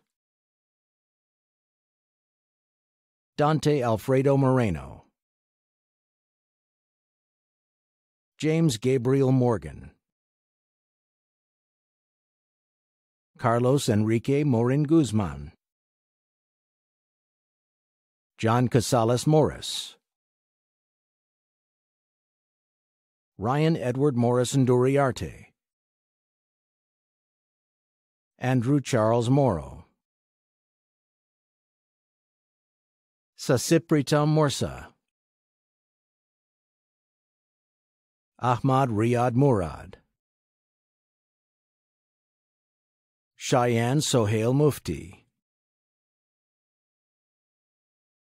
Dante Alfredo Moreno. James Gabriel Morgan. Carlos Enrique Morin Guzman. John Casales Morris. Ryan Edward Morrison Duriarte. Andrew Charles Morrow. Sasiprita Morsa. Ahmad Riyad Murad. Cheyenne Sohail Mufti.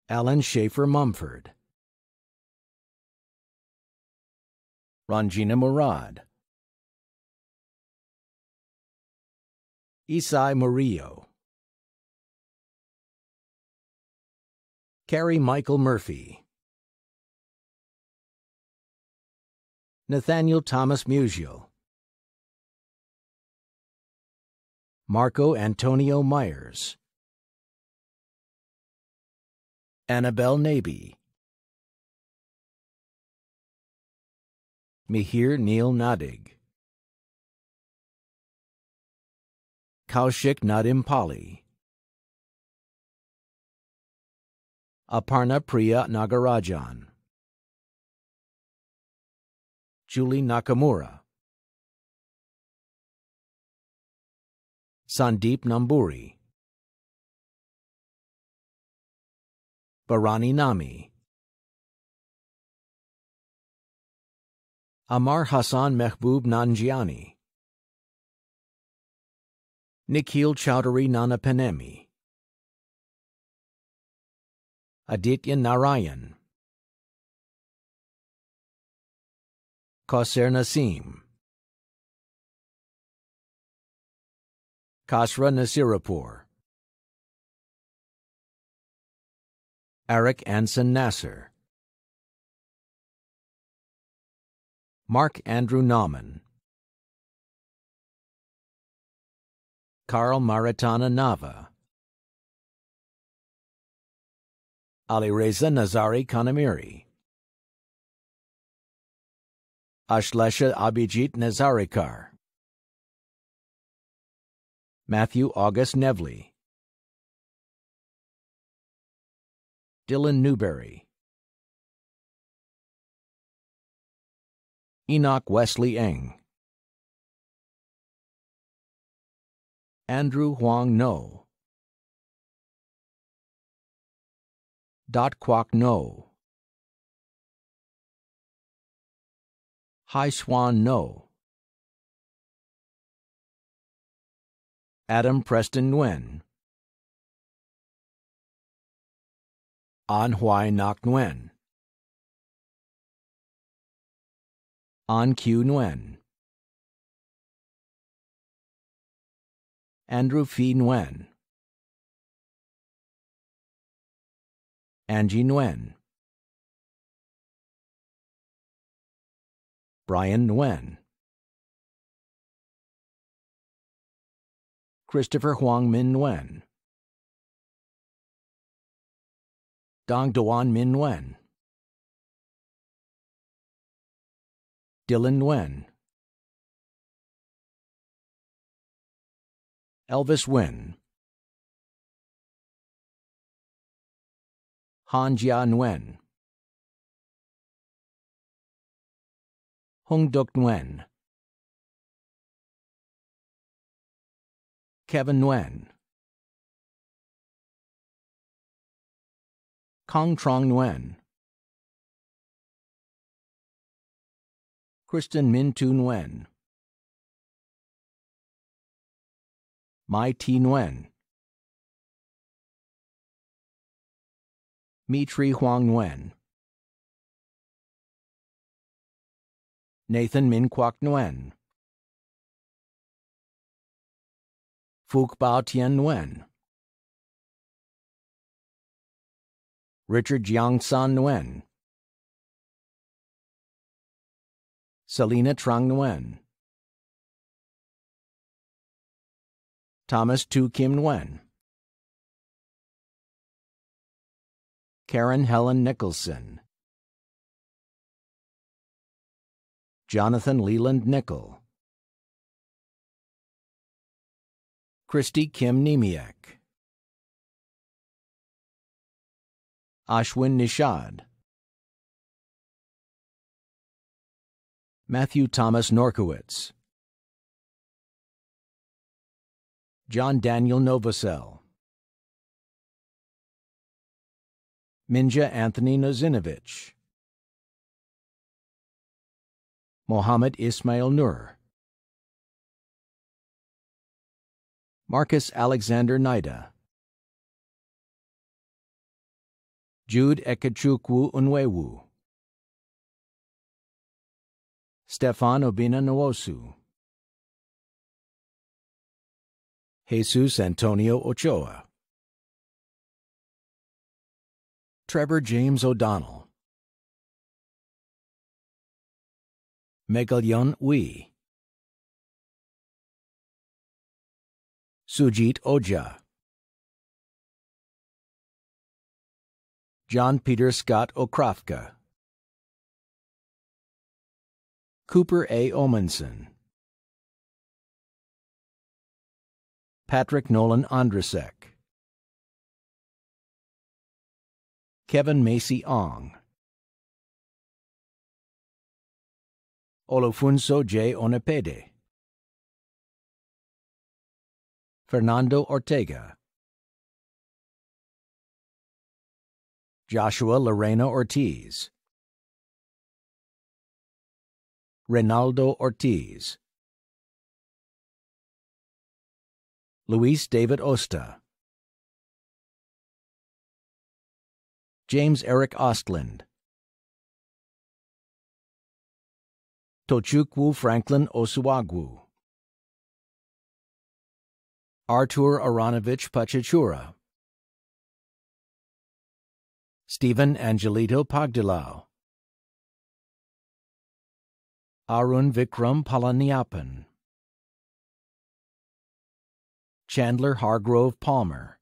Alan Schaefer Mumford. Ranjina Murad. Isai Murillo. Carrie Michael Murphy. Nathaniel Thomas Musial, Marco Antonio Myers, Annabelle Naby, Mihir Neil Nadig, Kaushik Nadimpali, Aparna Priya Nagarajan. Julie Nakamura. Sandeep Namburi. Barani Nami. Amar Hassan Mehboob Nanjiani. Nikhil Chowdhury Nanapanemi. Aditya Narayan. Qasr Nasim Kasra Nasirapur Eric Anson Nasser Mark Andrew Nauman Carl Maritana Nava Alireza Nazari Kanamiri Ashlesha Abhijit Nazarikar, Matthew August Nevely, Dylan Newberry, Enoch Wesley Eng, Andrew Huang No, Dot Kwok No. Hai Swan No. Adam Preston Nguyen. An Huai Nok Nguyen. An Q Nguyen. Andrew Phi Nguyen. Angie Nguyen. Brian Nguyen, Christopher Huang Min Nguyen, Dong Duan Min Nguyen, Dylan Nguyen, Elvis Nguyen, Han Jia Nguyen. Hong Duk Nguyen, Kevin Nguyen, Kong Trong Nguyen, Kristen Min Tu Nguyen, Mai Tin Nguyen, Mitri Huang Nguyen. Nathan Min Quoc Nguyen, Phuc Bao Tien Nguyen, Richard Jiang San Nguyen, Selina Trang Nguyen, Thomas Tu Kim Nguyen, Karen Helen Nicholson. Jonathan Leland Nickel, Christy Kim Nemiak, Ashwin Nishad, Matthew Thomas Norkowitz, John Daniel Novosel, Minja Anthony Nozinovich. Mohammed Ismail Nur, Marcus Alexander Nida, Jude Ekachukwu Unwewu, Stefan Obina Nwosu, Jesus Antonio Ochoa, Trevor James O'Donnell, Megalyon Ui. Sujit Oja. John Peter Scott Okrafka Cooper A. Omanson Patrick Nolan Andrasek. Kevin Macy Ong. Olofunso J. Onepede, Fernando Ortega, Joshua Lorena Ortiz, Reynaldo Ortiz, Luis David Osta, James Eric Ostland. Tochukwu Franklin Osuagwu. Artur Aronovich Pachachura. Stephen Angelito Pagdilau. Arun Vikram Palaniappan. Chandler Hargrove Palmer.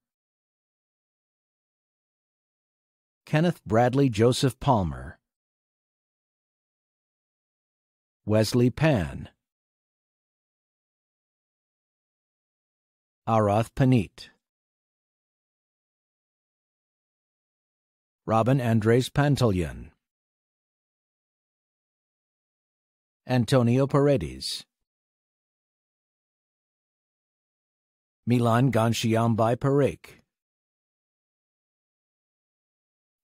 Kenneth Bradley Joseph Palmer. Wesley Pan, Arath Panit, Robin Andres Pantaleon, Antonio Paredes, Milan Ghanshyambai Parekh,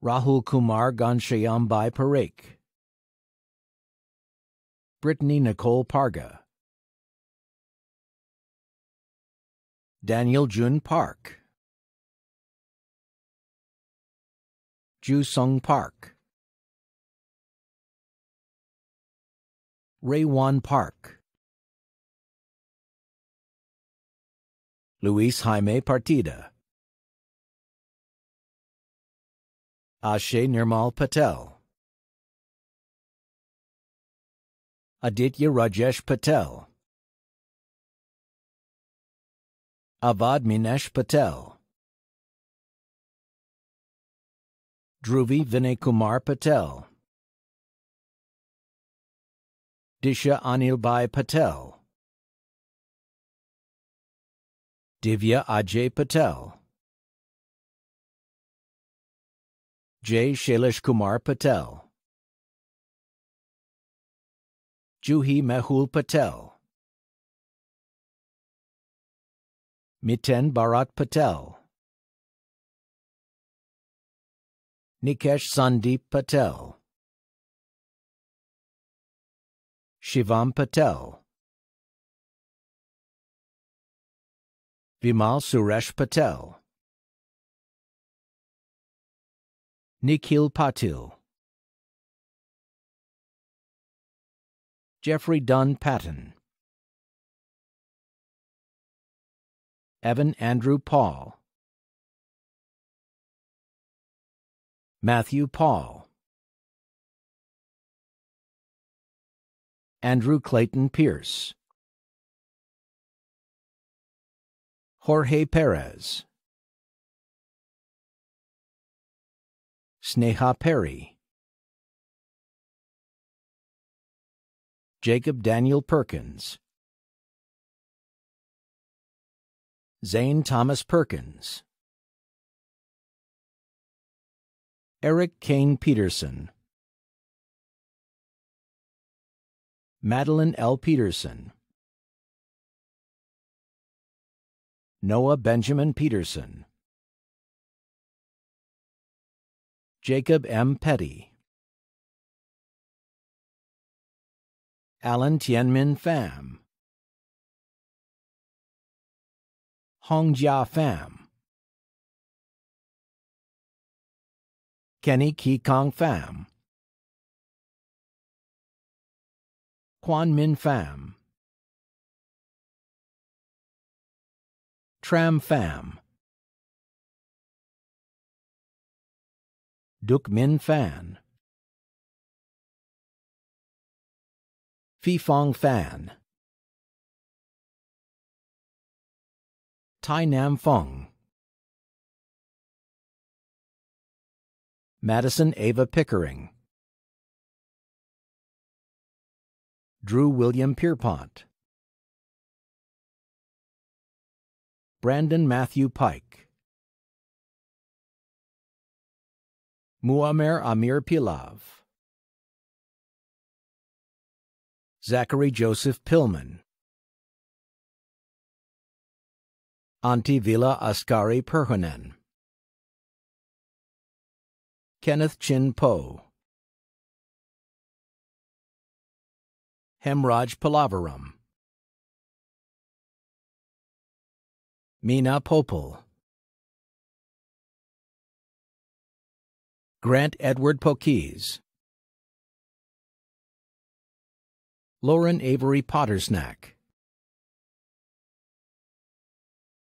Rahul Kumar Ghanshyambai Parekh, Brittany Nicole Parga, Daniel Jun Park, Ju Sung Park, Raywan Park, Luis Jaime Partida, Ashay Nirmal Patel. Aditya Rajesh Patel Avad Minesh Patel Dhruvi Vinay Kumar Patel Disha Anilbai Patel Divya Ajay Patel J. Shailesh Kumar Patel Juhi Mehul Patel. Miten Bharat Patel. Nikesh Sandeep Patel. Shivam Patel. Vimal Suresh Patel. Nikhil Patil. Jeffrey Dunn Patton. Evan Andrew Paul. Matthew Paul. Andrew Clayton Pierce. Jorge Perez. Sneha Perry. Jacob Daniel Perkins, Zane Thomas Perkins, Eric Kane Peterson, Madeline L. Peterson, Noah Benjamin Peterson, Jacob M. Petty. Alan Tianmin Pham, Hongjia Pham, Kenny Kong Pham, Quan Min Pham, Tram Pham, Duk Min Fan. Fifong Fan Tai Nam Fong Madison Ava Pickering Drew William Pierpont Brandon Matthew Pike Muammer Amir Pilav Zachary Joseph Pillman, Antivila Askari Perhonen, Kenneth Chin Po, Hemraj Palavaram, Mina Popal, Grant Edward Pokies. Lauren Avery Pottersnack,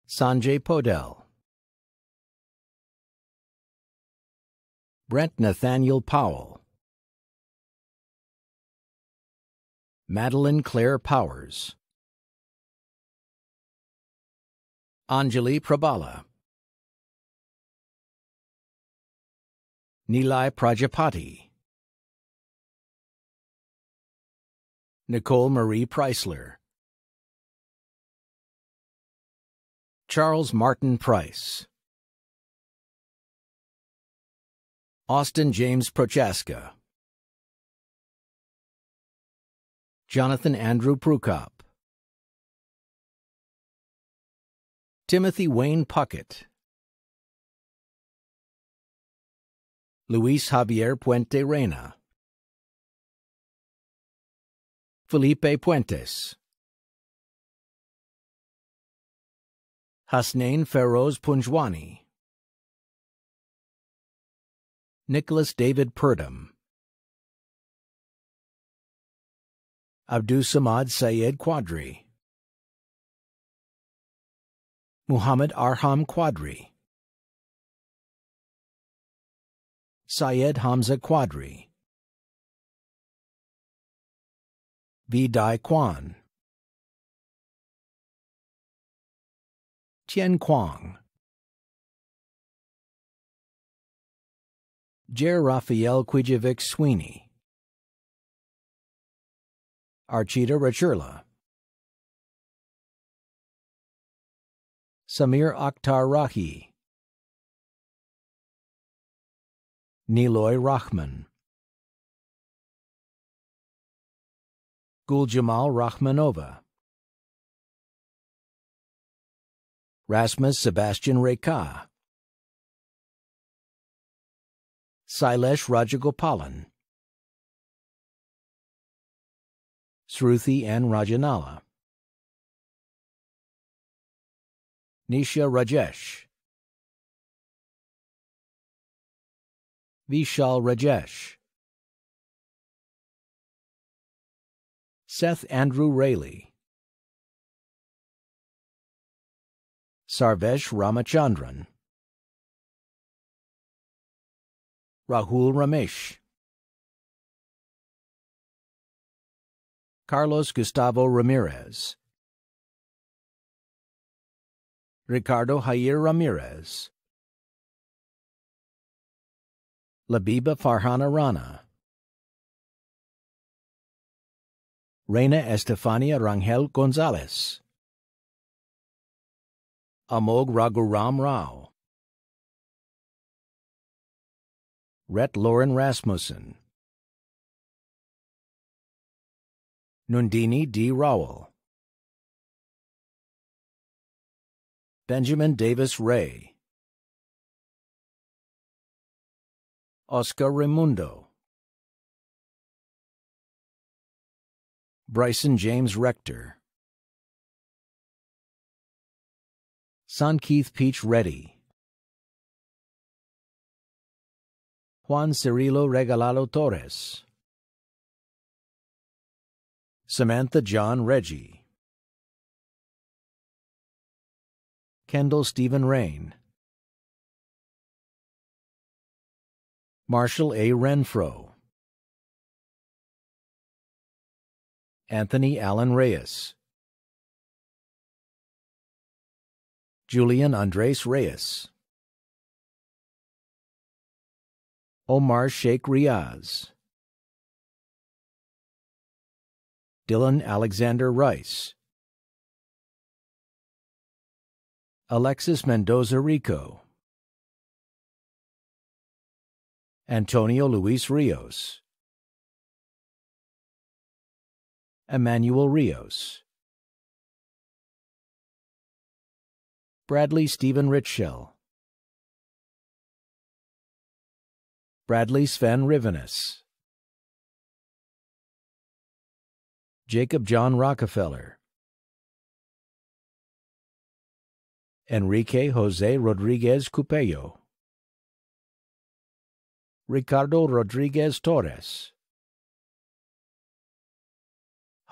Sanjay Podell, Brent Nathaniel Powell, Madeline Claire Powers, Anjali Prabala, Nilay Prajapati. Nicole Marie Preisler. Charles Martin Price. Austin James Prochaska. Jonathan Andrew Prukop. Timothy Wayne Puckett. Luis Javier Puente Reina. Felipe Puentes. Hasnain Feroz Punjwani. Nicholas David Purdom. Abdul Samad Sayed Quadri. Muhammad Arham Quadri. Sayed Hamza Quadri. V. Dai Quan, Tian Quang, Jer Raphael Quijevic Sweeney, Archita Rachurla, Samir Akhtar Rahi, Niloy Rahman. Guljamal Rachmanova. Rasmus Sebastian Rekha. Silesh Rajagopalan. Sruthi N. Rajanala. Nisha Rajesh. Vishal Rajesh. Seth Andrew Rayleigh, Sarvesh Ramachandran, Rahul Ramesh, Carlos Gustavo Ramirez, Ricardo Jair Ramirez, Labiba Farhana Rana. Reina Estefania Rangel Gonzalez. Amog Raghuram Rao. Rhett Lauren Rasmussen. Nundini D. Rowell. Benjamin Davis Ray. Oscar Raimundo. Bryson James Rector. Sankeith Peach Reddy. Juan Cirilo Regalalo Torres. Samantha John Reggie. Kendall Stephen Rain. Marshall A. Renfro. Anthony Allen Reyes, Julian Andres Reyes, Omar Sheikh Riaz, Dylan Alexander Rice, Alexis Mendoza Rico, Antonio Luis Rios. Emmanuel Rios. Bradley Stephen Richell. Bradley Sven Rivenus. Jacob John Rockefeller. Enrique Jose Rodriguez Cupello. Ricardo Rodriguez Torres.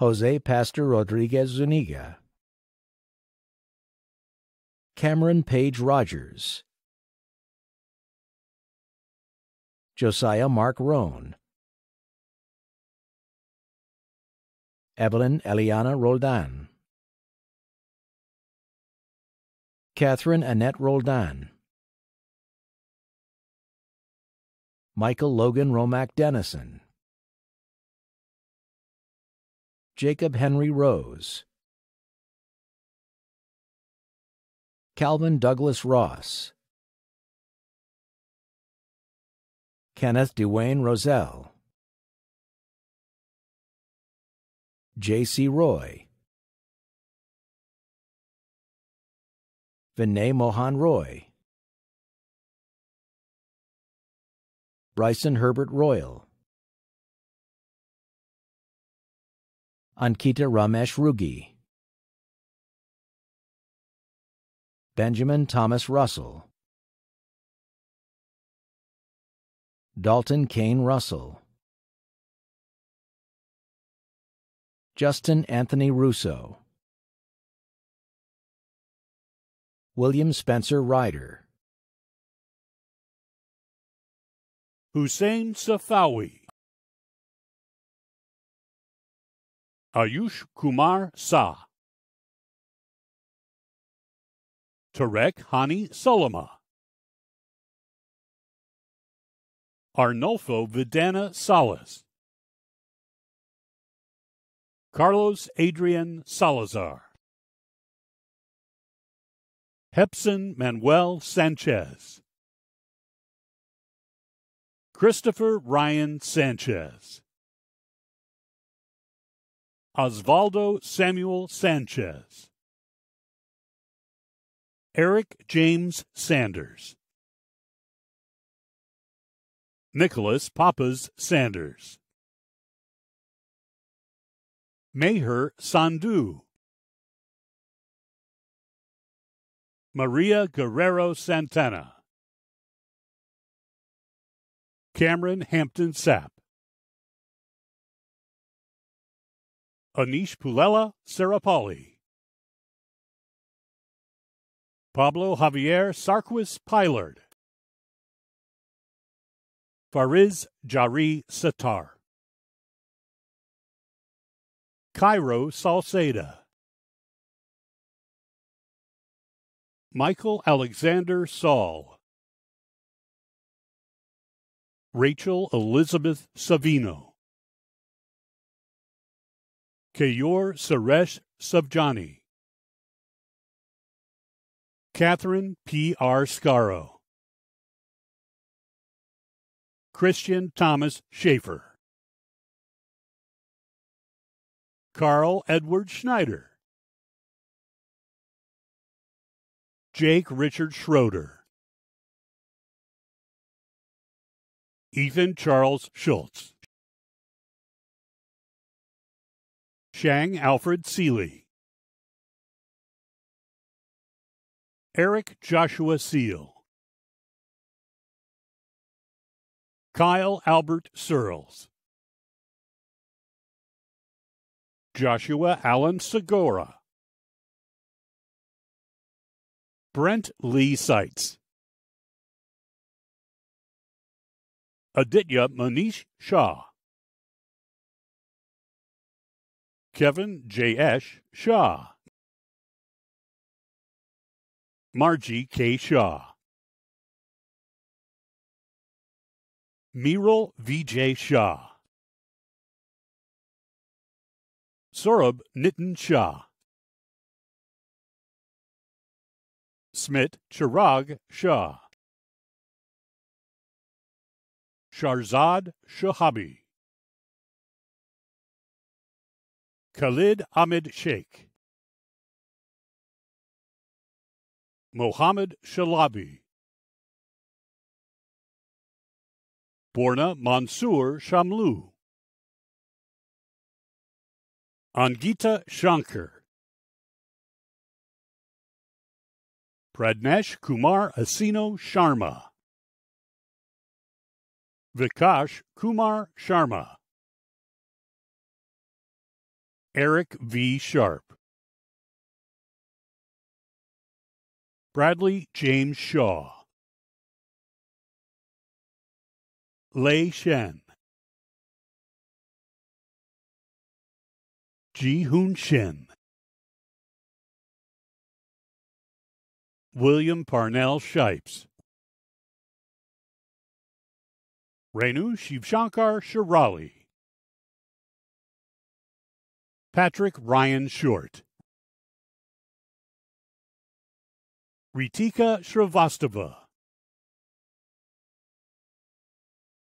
Jose Pastor Rodriguez Zuniga, Cameron Page Rogers, Josiah Mark Roan, Evelyn Eliana Roldan, Catherine Annette Roldan, Michael Logan Romack Dennison, Jacob Henry Rose, Calvin Douglas Ross, Kenneth Duane Roselle, J.C. Roy, Vinay Mohan Roy, Bryson Herbert Royal. Ankita Ramesh Rugi, Benjamin Thomas Russell, Dalton Kane Russell, Justin Anthony Russo, William Spencer Ryder, Hussein Safawi. Ayush Kumar Sa, Tarek Hani Soloma, Arnulfo Vidana Salas, Carlos Adrian Salazar, Hepson Manuel Sanchez, Christopher Ryan Sanchez. Osvaldo Samuel Sanchez. Eric James Sanders. Nicholas Papas Sanders. Meher Sandu. Maria Guerrero Santana. Cameron Hampton Sapp. Anish Pulela Sarapali. Pablo Javier Sarquis Pilard. Fariz Jari Satar. Cairo Salceda. Michael Alexander Saul. Rachel Elizabeth Savino. Kayur Suresh Subjani, Catherine P. R. Scarrow, Christian Thomas Schaefer, Carl Edward Schneider, Jake Richard Schroeder, Ethan Charles Schultz. Shang Alfred Seeley. Eric Joshua Seal. Kyle Albert Searles. Joshua Allen Segura. Brent Lee Seitz. Aditya Manish Shah. Kevin J.S. Shaw, Margie K. Shaw, Miral V.J. Shaw, Sorab Nitin Shah, Smit Chirag Shah, Sharzad Shahabi. Khalid Ahmed Sheikh, Mohammed Shalabi, Borna Mansour Shamloo. Angita Shankar, Pradnesh Kumar Asino Sharma, Vikash Kumar Sharma. Eric V. Sharp, Bradley James Shaw, Lei Shen, Ji Hoon Shin, William Parnell Shipes, Renu Shivshankar Shirali. Patrick Ryan Short. Ritika Shrivastava,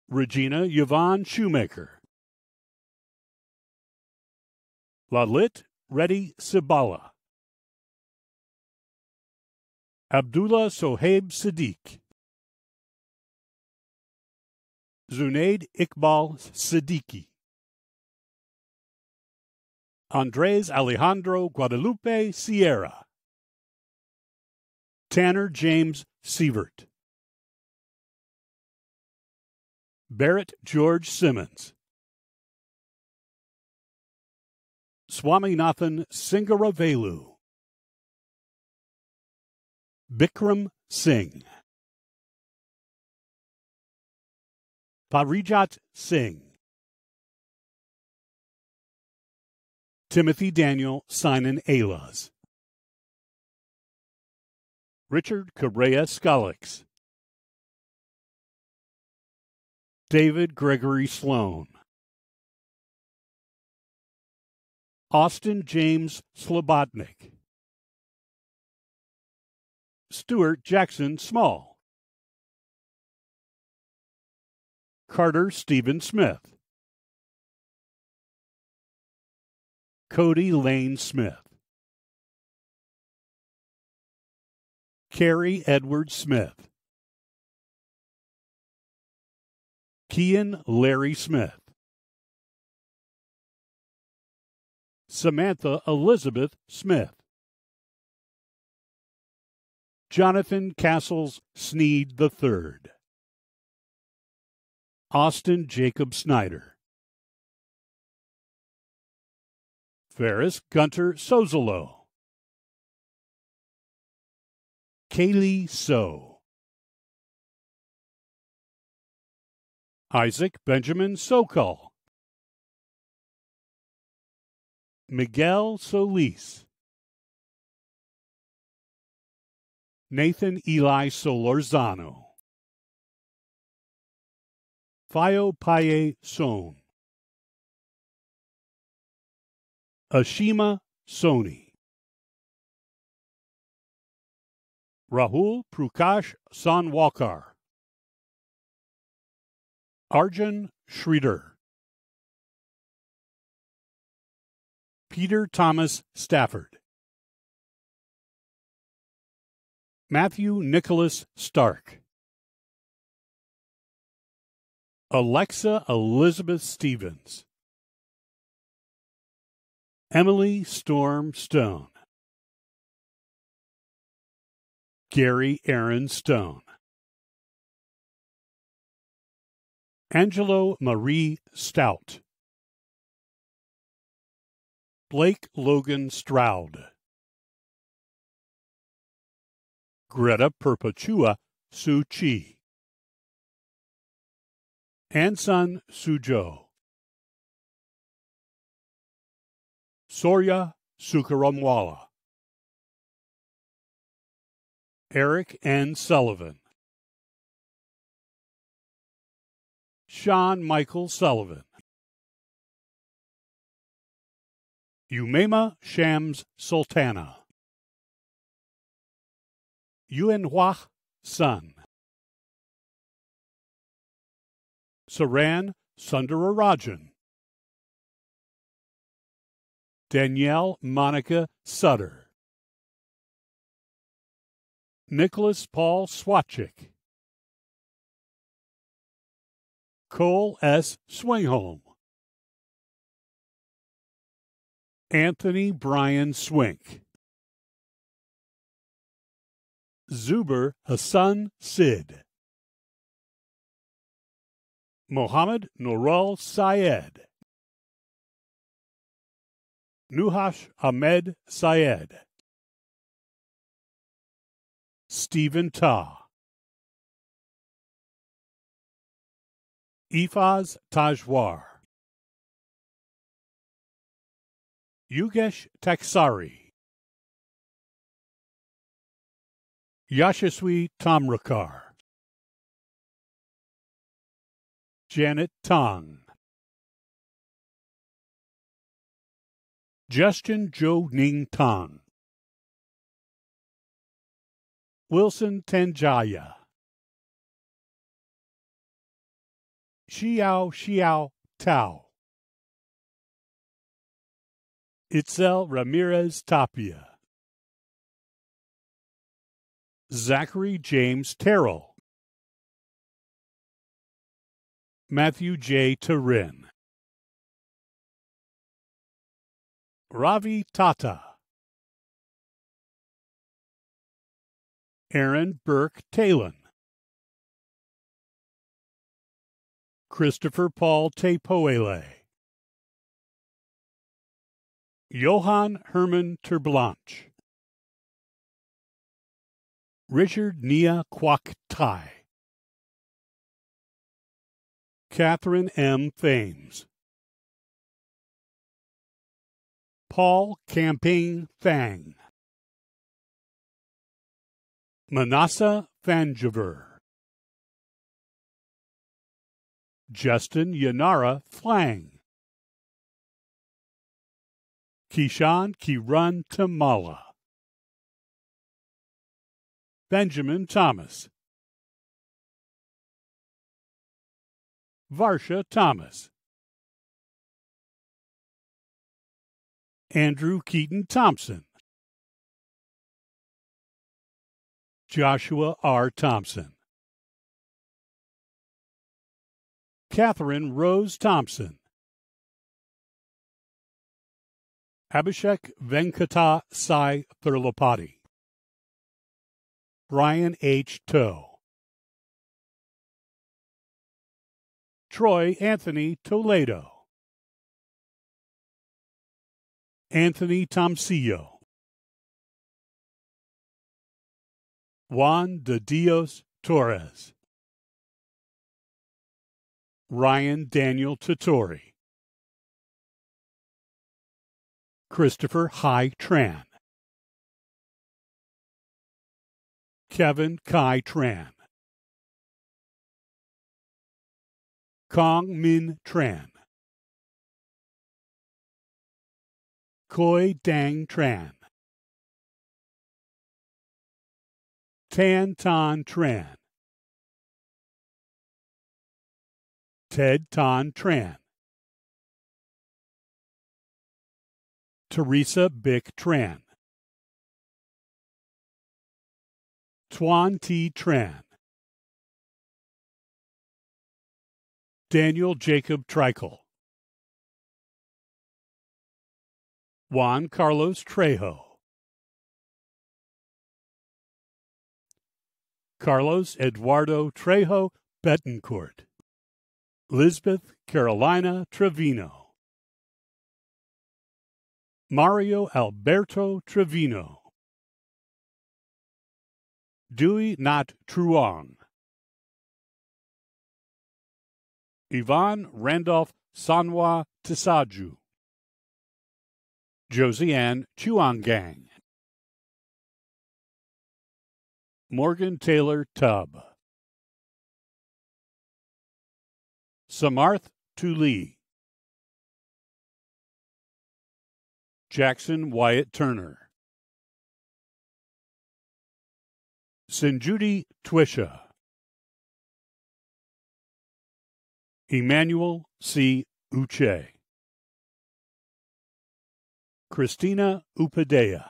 Regina Yvonne Shoemaker, Lalit Reddy Sibala, Abdullah Soheb Siddiq, Zunaid Iqbal Siddiqui. Andres Alejandro Guadalupe Sierra. Tanner James Sievert. Barrett George Simmons. Swaminathan Singaravelu. Bikram Singh. Parijat Singh. Timothy Daniel Sinan Alas. Richard Correa Skolix. David Gregory Sloan. Austin James Slobodnik. Stuart Jackson Small. Carter Stephen Smith. Cody Lane Smith. Carrie Edward Smith. Kean Larry Smith. Samantha Elizabeth Smith. Jonathan Castles Sneed III. Austin Jacob Snyder. Ferris Gunter Sozolo. Kaylee So. Isaac Benjamin Sokol. Miguel Solis. Nathan Eli Solorzano. Fio Paye Sohn. Ashima Soni. Rahul Prakash Sanwalkar. Arjun Schreeder. Peter Thomas Stafford. Matthew Nicholas Stark. Alexa Elizabeth Stevens. Emily Storm Stone, Gary Aaron Stone, Angelo Marie Stout, Blake Logan Stroud, Greta Perpetua Su Chi, Anson Sujo. Soria Sukaramwala. Eric N. Sullivan. Sean Michael Sullivan. Umema Shams Sultana. Yuenhua Sun. Saran Sundararajan. Danielle Monica Sutter. Nicholas Paul Swatchik. Cole S. Swingholm. Anthony Brian Swink. Zuber Hassan Sid. Mohammed Noral Syed. Nuhash Ahmed Syed, Stephen Ta, Ifaz Tajwar, Yugesh Taksari, Yashaswi Tamrakar. Janet Tong. Justin Joe Ning Tang, Wilson Tanjaya, Xiao Xiao Tao, Itzel Ramirez Tapia, Zachary James Terrell, Matthew J. Turin. Ravi Tata, Aaron Burke Talon, Christopher Paul Tepoele, Johann Hermann Terblanche, Richard Nia Kwok Tai, Catherine M. Thames. Paul Camping Fang. Manasa Vangever. Justin Yanara Flang. Kishan Kirun Tamala. Benjamin Thomas. Varsha Thomas. Andrew Keaton Thompson, Joshua R. Thompson, Catherine Rose Thompson, Abhishek Venkata Sai Thirlapati, Brian H. Toe, Troy Anthony Toledo. Anthony Tomsillo. Juan de Dios Torres. Ryan Daniel Tatori. Christopher Hai Tran. Kevin Kai Tran. Kong Min Tran. Koi Dang Tran Tan Ton Tran Ted Ton Tran Teresa Bick Tran Tuan T. Tran Daniel Jacob Trichel Juan Carlos Trejo. Carlos Eduardo Trejo Betancourt. Lisbeth Carolina Trevino. Mario Alberto Trevino. Dewey Not Truong. Ivan Randolph Sanwa Tisaju. Josiane Chuangang, Morgan Taylor Tubb, Samarth Tuli, Jackson Wyatt Turner, Sinjudi Twisha, Emmanuel C. Uche. Christina Upadea.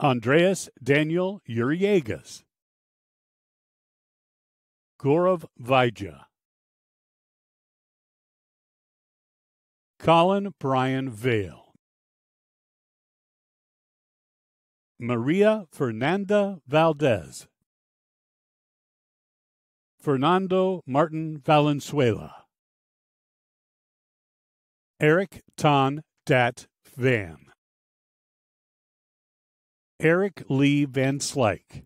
Andreas Daniel Uriegas. Gaurav Vaidya. Colin Brian Vale. Maria Fernanda Valdez. Fernando Martin Valenzuela. Eric Ton Dat Van. Eric Lee Van Slyke.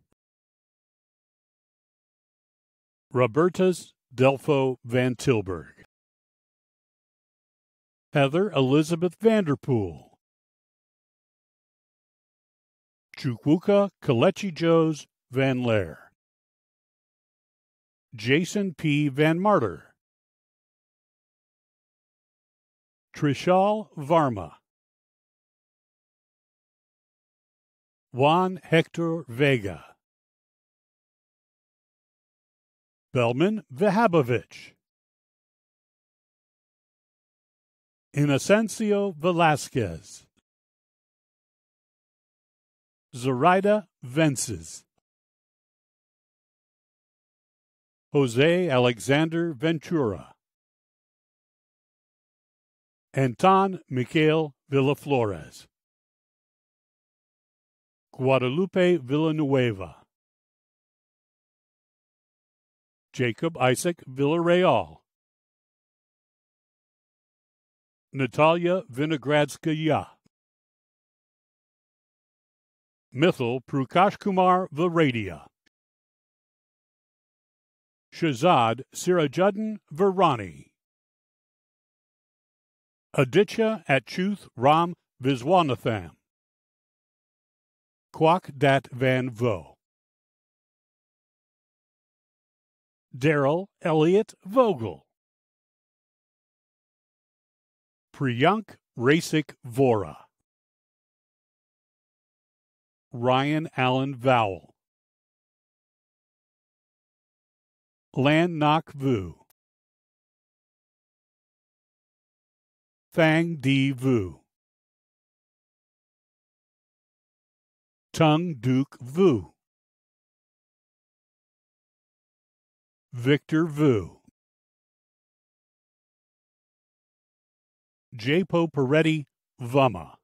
Robertus Delpho Van Tilburg. Heather Elizabeth Vanderpool. Chukwuka Kalechi Joes Van Lair. Jason P. Van Marter. Trishal Varma, Juan Hector Vega, Belman Vahabovich, Inocencio Velasquez, Zoraida Vences, Jose Alexander Ventura. Anton Miguel Villaflores. Guadalupe Villanueva. Jacob Isaac Villarreal. Natalia Vinogradskaya. Mithil Prukashkumar Varadia. Shazad Sirajuddin Varani. Aditya Achuth Ram Viswanathan. Kwok Dat Van Vo. Daryl Elliott Vogel. Priyank Rasik Vora. Ryan Allen Vowell. Lan Nok Vu. Thang Di Vu. Tung Duke Vu. Victor Vu. Japo Peretti Vama.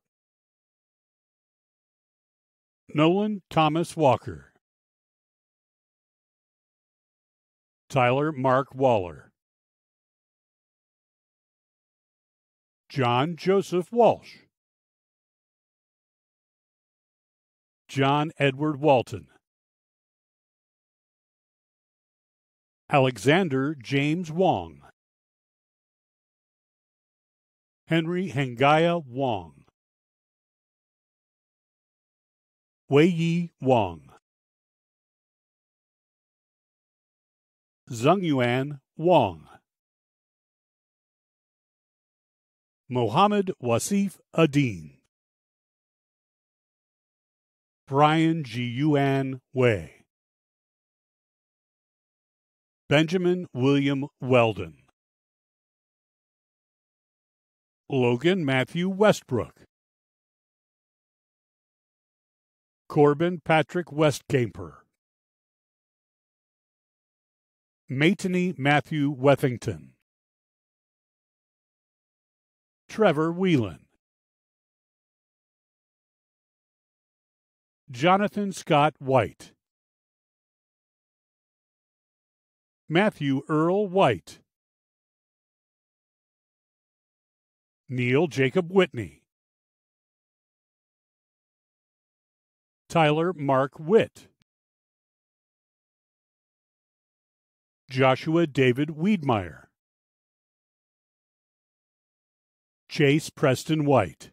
Nolan Thomas Walker. Tyler Mark Waller. John Joseph Walsh, John Edward Walton, Alexander James Wong, Henry Hengaya Wong, Wei Yi Wong, Yuan Wong. Mohammed Wasif Adin. Brian G. Yuan Wei. Benjamin William Weldon. Logan Matthew Westbrook. Corbin Patrick Westcamper. Matany Matthew Wethington. Trevor Whelan. Jonathan Scott White. Matthew Earl White. Neil Jacob Whitney. Tyler Mark Witt. Joshua David Weedmeyer. Chase Preston White.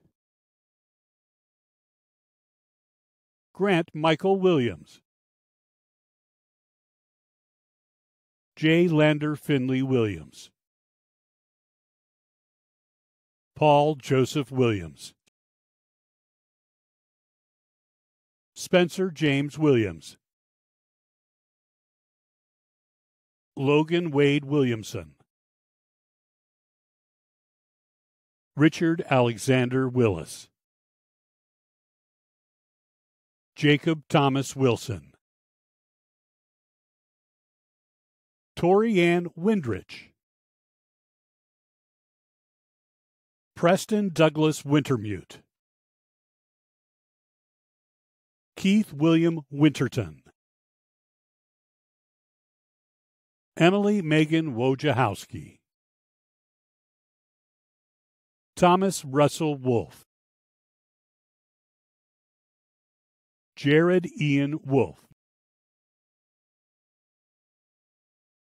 Grant Michael Williams. J. Lander Finley Williams. Paul Joseph Williams. Spencer James Williams. Logan Wade Williamson. Richard Alexander Willis, Jacob Thomas Wilson, Tori Ann Windrich, Preston Douglas Wintermute, Keith William Winterton, Emily Megan Wojciechowski. Thomas Russell Wolfe. Jared Ian Wolfe.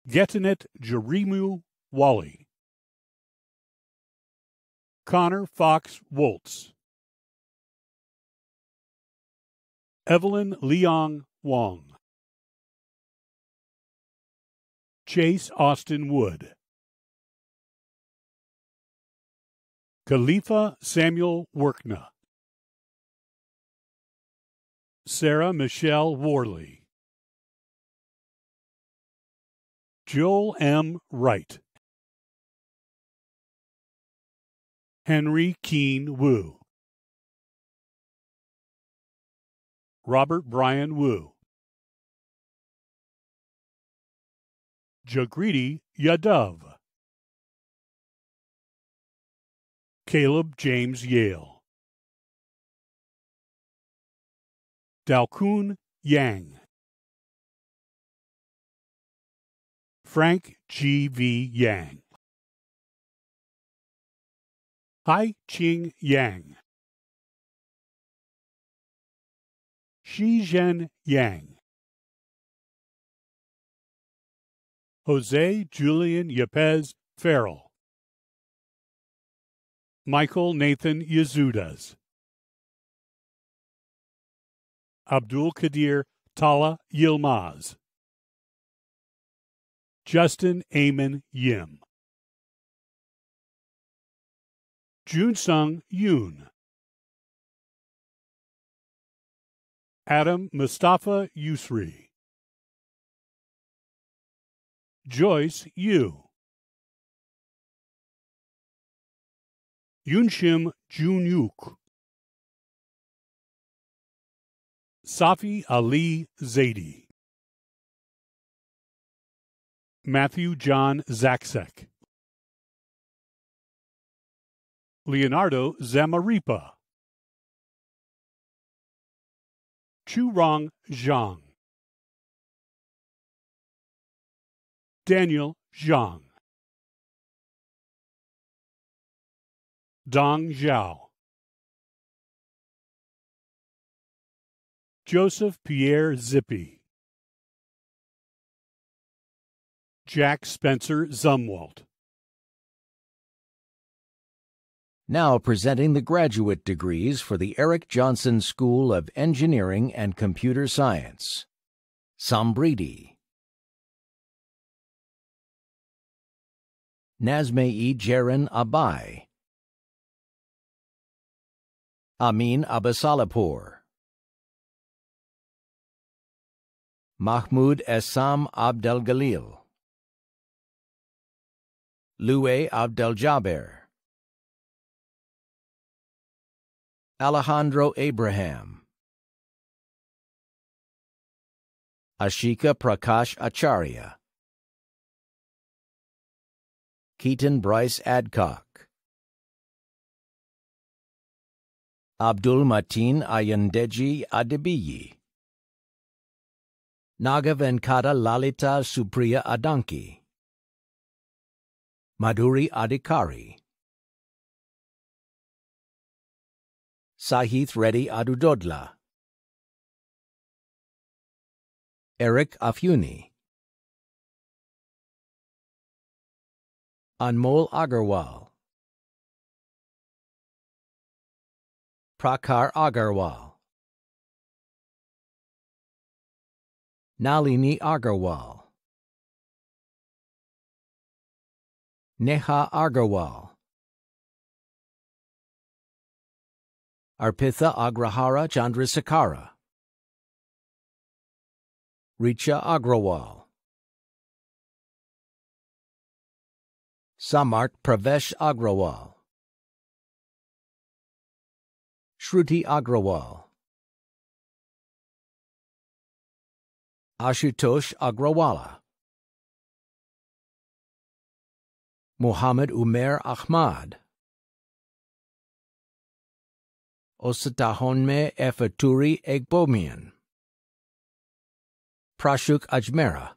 Getanet Jeremu Wally. Connor Fox Woltz. Evelyn Leong Wong. Chase Austin Wood. Khalifa Samuel Workna, Sarah Michelle Worley, Joel M. Wright, Henry Keene Wu, Robert Bryan Wu, Jagriti Yadav. Caleb James Yale. Dalkun Yang. Frank G. V. Yang. Hai Ching Yang. Zhen Yang. Jose Julian Yepes Farrell. Michael Nathan Yazudas, Abdul Kadir Tala Yilmaz, Justin Amon Yim, Junsung Yoon, Adam Mustafa Yusri, Joyce Yu. Yunshim Junyuk. Safi Ali Zaidi. Matthew John Zaksek. Leonardo Zamaripa. Churong Zhang. Daniel Zhang. Dong Zhao. Joseph Pierre Zippy. Jack Spencer Zumwalt. Now presenting the graduate degrees for the Eric Johnson School of Engineering and Computer Science. Sambridi. Nazmei Jaren Abai. Amin Abbasalapur. Mahmoud Esam Abdelgalil. Louay Abdeljaber. Alejandro Abraham. Ashika Prakash Acharya. Keaton Bryce Adcock. Abdul Mateen Ayandeji Adebiyi, Naga Venkata Lalita Supriya Adanki, Madhuri Adikari, Sahith Reddy Adudodla, Eric Afuni, Anmol Agarwal, Prakar Agarwal. Nalini Agarwal. Neha Agarwal. Arpitha Agrahara Chandrasekara. Richa Agrawal. Samart Pravesh Agrawal. Shruti Agrawal. Ashutosh Agrawala. Muhammad Umer Ahmad. Osatahonme Efaturi Egbomian. Prashuk Ajmera.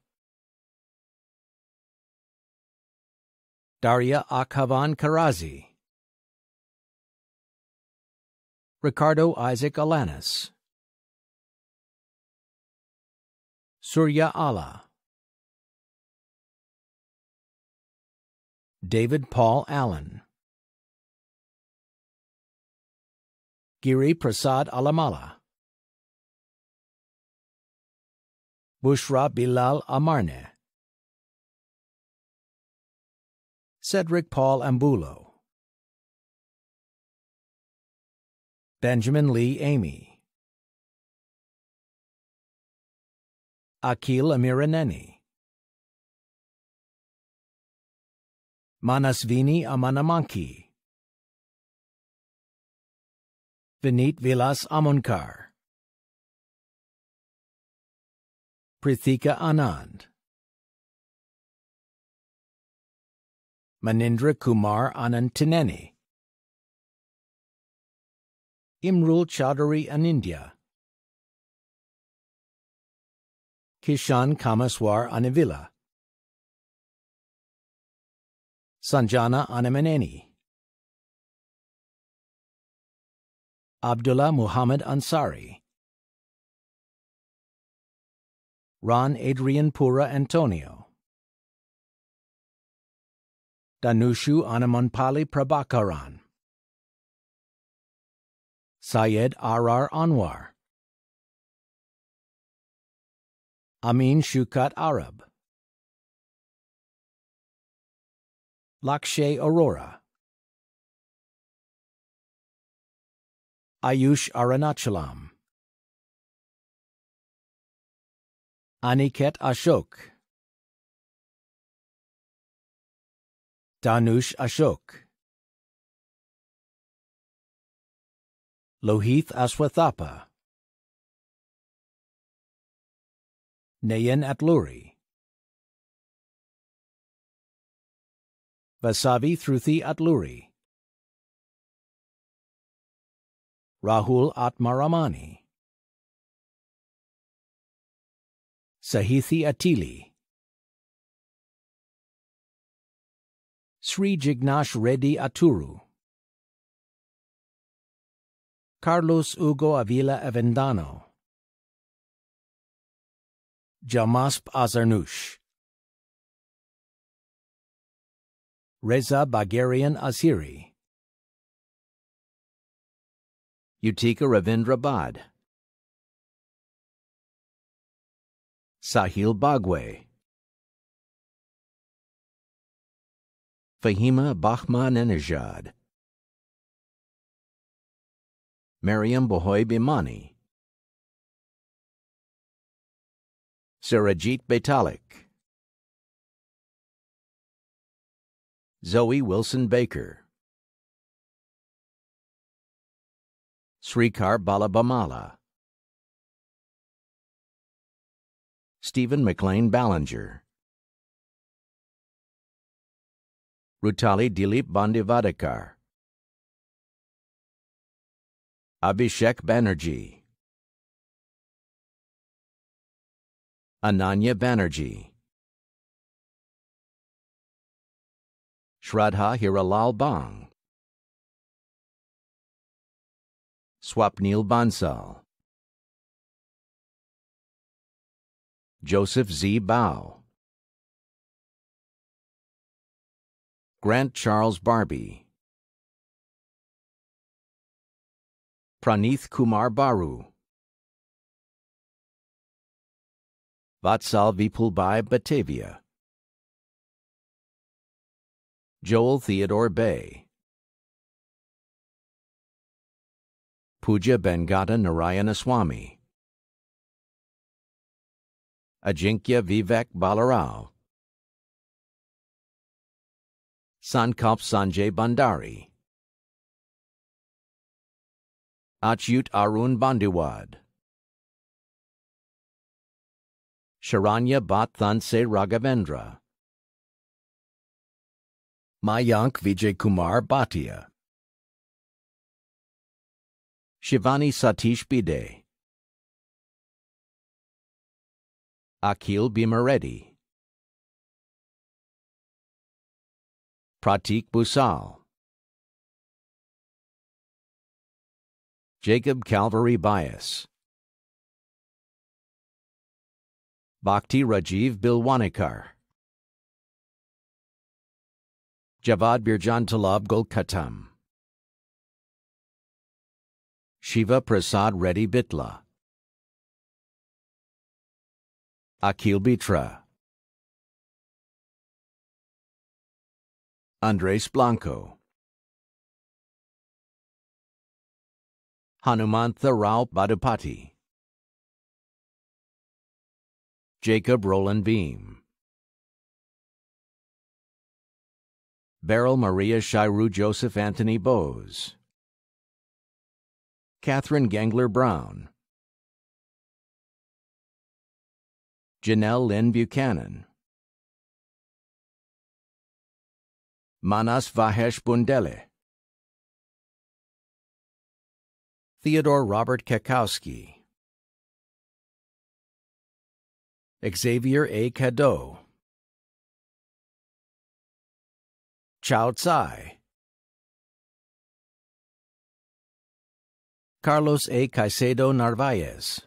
Darya Akhavan Karazi. Ricardo Isaac Alanis. Surya Allah. David Paul Allen. Giri Prasad Alamala. Bushra Bilal Amarne. Cedric Paul Ambulo. Benjamin Lee Amy, Akil Amiraneni, Manasvini Amanamanki, Vinit Vilas Amonkar, Prithika Anand, Manindra Kumar Anantineni. Imrul Chaudhary an India. Kishan Kamaswar Anivila. Sanjana Anamaneni. Abdullah Muhammad Ansari. Ron Adrian Pura Antonio. Danushu Anamanpali Prabhakaran. Syed Arar Anwar, Amin Shukat Arab, Lakshay Aurora, Ayush Arunachalam, Aniket Ashok, Danush Ashok. Lohith Aswathapa, Nayan Atluri, Vasavi Thruthi Atluri, Rahul Atmaramani, Sahithi Atili, Sri Jignash Reddy Aturu. Carlos Hugo Avila Avendano, Jamasp Azarnush, Reza Bagarian Aziri, Utika Ravindra Bad, Sahil Bagwe, Fahima Bahman Maryam Bohoi Bimani, Sarajit Betalik, Zoe Wilson Baker, Srikar Balabamala, Stephen McLean Ballinger, Rutali Dilip Bandivadikar, Abhishek Banerjee Ananya Banerjee Shraddha Hiralal Bang Swapnil Bansal Joseph Z. Bao Grant Charles Barbie Pranith Kumar Baru. Vatsal Vipulbhai Batavia. Joel Theodore Bay. Puja Bengata Narayanaswamy. Ajinkya Vivek Balarao. Sankalp Sanjay Bandari. Achyut Arun Bandiwad. Sharanya Bhat Thanse Raghavendra. Mayank Vijay Kumar Bhatia. Shivani Satish Bide. Akhil Bimareddy. Pratik Busal. Jacob Calvary Bias. Bhakti Rajiv Bilwanikar. Javad Birjantalab Golkatam. Shiva Prasad Reddy Bitla. Akhil Bitra. Andres Blanco. Hanumantha Rao Badupati. Jacob Roland Beam. Beryl Maria Shiru Joseph Anthony Bose. Catherine Gangler Brown. Janelle Lynn Buchanan. Manas Vahesh Bundele. Theodore Robert Kakowski. Xavier A. Cadeau. Chao Tsai. Carlos A. Caicedo Narvaez.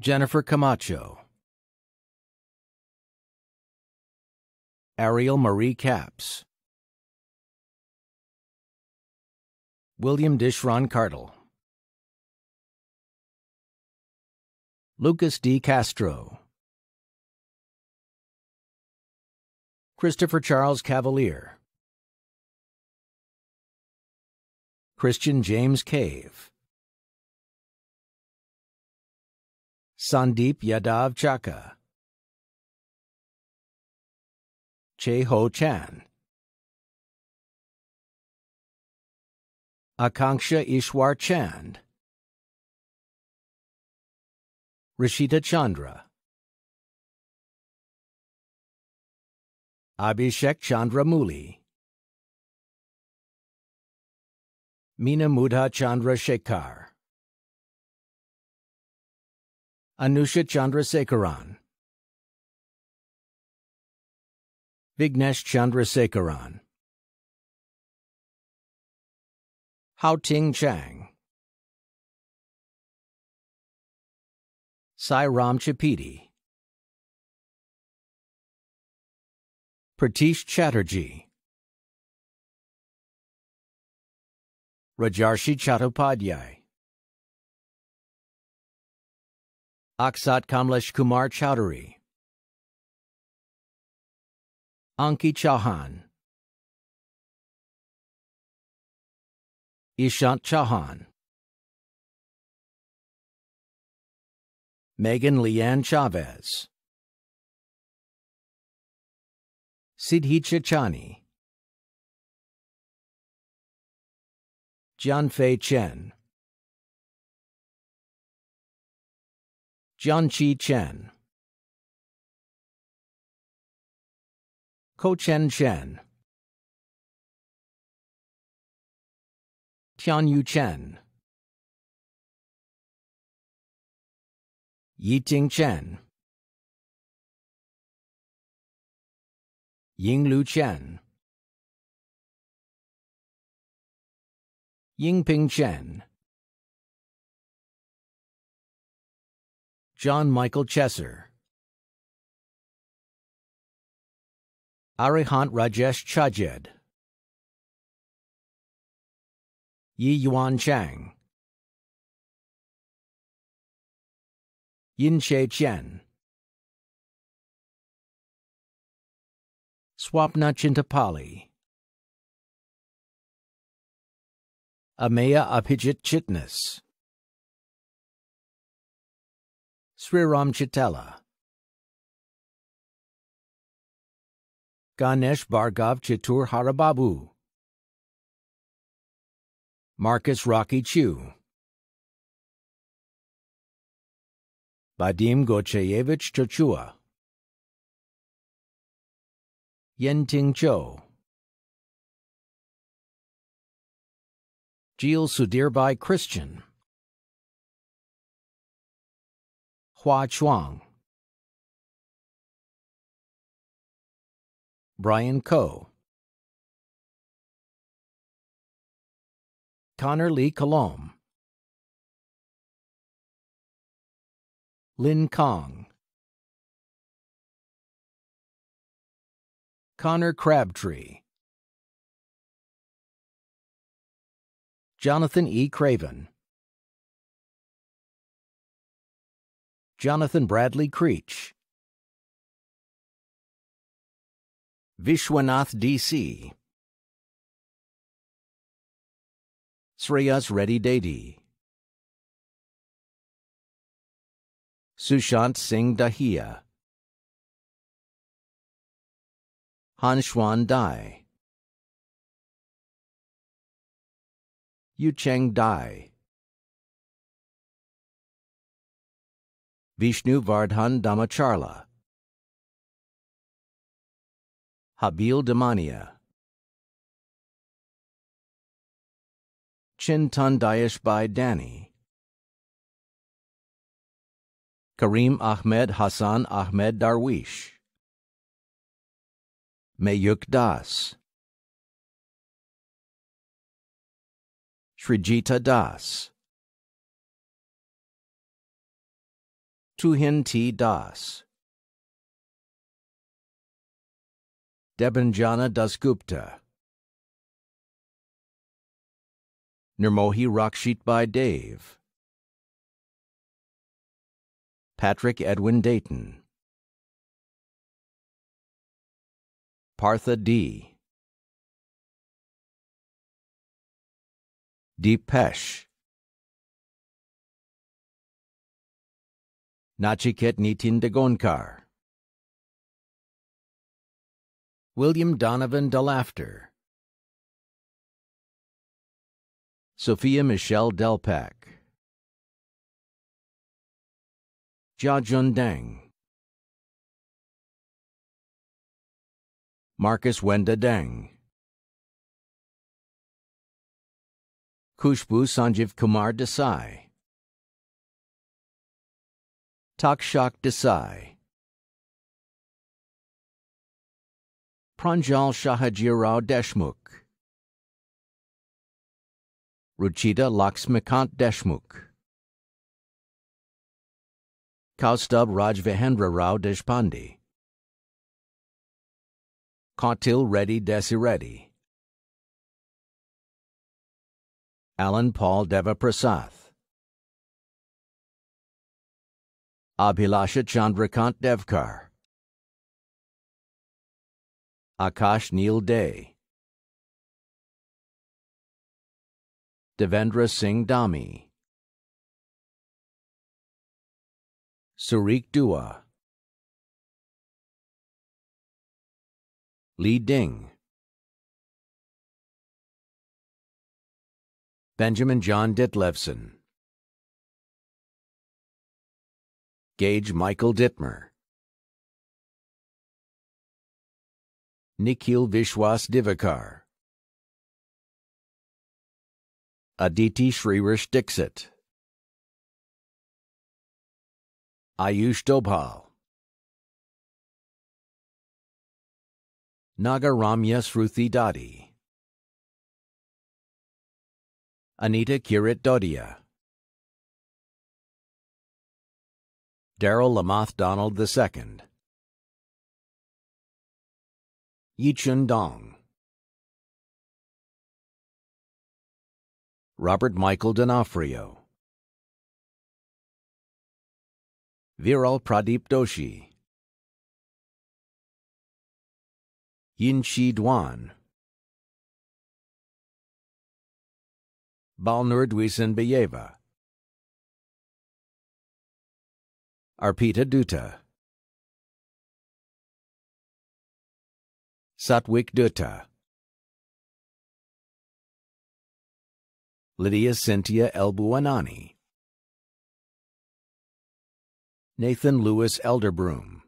Jennifer Camacho. Ariel Marie Caps. William Dishron Cardle. Lucas D. Castro. Christopher Charles Cavalier. Christian James Cave. Sandeep Yadav Chaka. Che Ho Chan. Akanksha Ishwar Chand, Rashita Chandra, Abhishek Chandra Muli, Meena Mudha Chandra Shekhar, Anusha Chandra Sekaran, Vignesh Chandra Sekaran. Hao-Ting Chang. Ram Chapiti. Pratish Chatterjee. Rajarshi Chattopadhyay. Aksat Kamlesh Kumar Chowdhury. Anki Chauhan. Ishant Chauhan, Megan Leanne Chavez, Sidhicha Chani. Jianfei Chen, Jianqi Chen, Ko Chen Chen. Tianyu Chen, Yiting Chen, Yinglu Chen, Yingping Chen, John Michael Chesser, Arihant Rajesh Chajed. Yi Yuan Chang, Che Chen, Swapna Chintapali, Ameya Abhijit Chitnis, Sriram Chitella, Ganesh Bhargav Chitur Harababu. Marcus Rocky Chu. Vadim Gochayevich Chochua. Yenting Cho. Jeel Sudirbai Christian. Hua Chuang. Brian Coe. Connor Lee Colomb. Lin Kong. Connor Crabtree. Jonathan E. Craven. Jonathan Bradley Creech. Vishwanath D.C. Sriyas Reddy Dedi. Sushant Singh Dahia. Hanshuan Dai. Yucheng Dai. Vishnu Vardhan Dhammacharla. Habil Damania. Chin by Danny. Karim Ahmed Hassan Ahmed Darwish. Mayuk Das. Srijita Das. Tuhin T. Das. Debanjana Dasgupta. Nirmohi Rakshit by Dave. Patrick Edwin Dayton. Partha D. Deepesh. Nachiket Nitin Dagonkar. William Donovan DeLafter. Sophia Michelle Delpac. Jia Jundang, Marcus Wenda Deng, Kushbu Sanjiv Kumar Desai, Takshak Desai, Pranjal Shahajirao Deshmukh, Ruchita Kant Deshmukh. Kaustubh Rajvihendra Rao Deshpande. Kautil Reddy Desireddy. Alan Paul Devaprasath. Abhilasha Chandrakant Devkar. Akash Neil Day. Devendra Singh Dami. Surik Dua. Li Ding. Benjamin John Ditlevson. Gage Michael Ditmer, Nikhil Vishwas Divakar. Aditi Shrirish Dixit, Ayush Dobhal, Nagaramya Sruthi Dadi, Anita Kirit Dodia, Daryl Lamath Donald II, Yichun Dong. Robert Michael D'Onofrio. Viral Pradeep Doshi. Yin Yinshi Dwan. Balnur Dwisanbayeva. Arpita Dutta. Satwik Dutta. Lydia Cynthia Elbuanani, Nathan Lewis Elderbroom,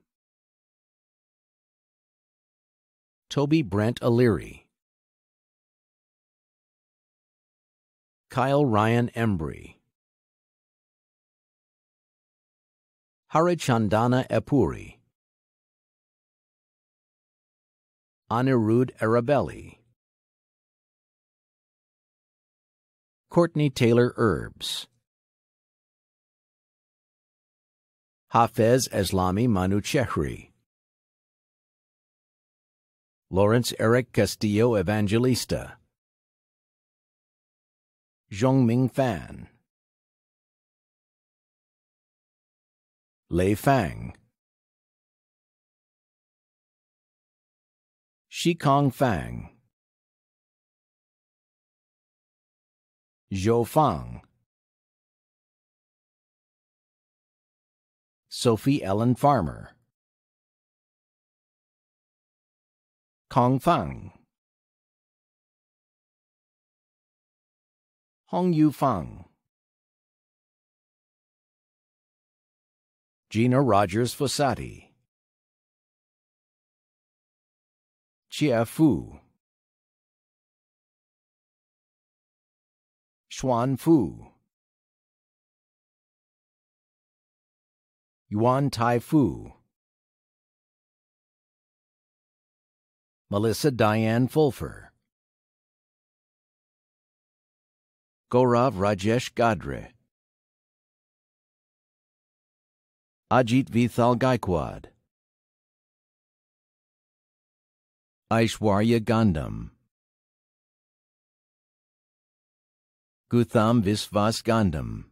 Toby Brent O'Leary, Kyle Ryan Embry, Harichandana Epuri, Anirudh Arabelli. Courtney Taylor Herbs. Hafez Eslami Manuchehri, Lawrence Eric Castillo Evangelista. Zhongming Fan. Lei Fang. Shikong Fang. Zhou Fang, Sophie Ellen Farmer, Kong Fang, Hong Yu Fang, Gina Rogers Fossati, Chia Fu. Chuan Fu. Yuan Tai Fu. Melissa Diane Fulfer. Gaurav Rajesh Gadre. Ajit Vithal Gaikwad. Aishwarya Gandham. Gutham Visvas Gandham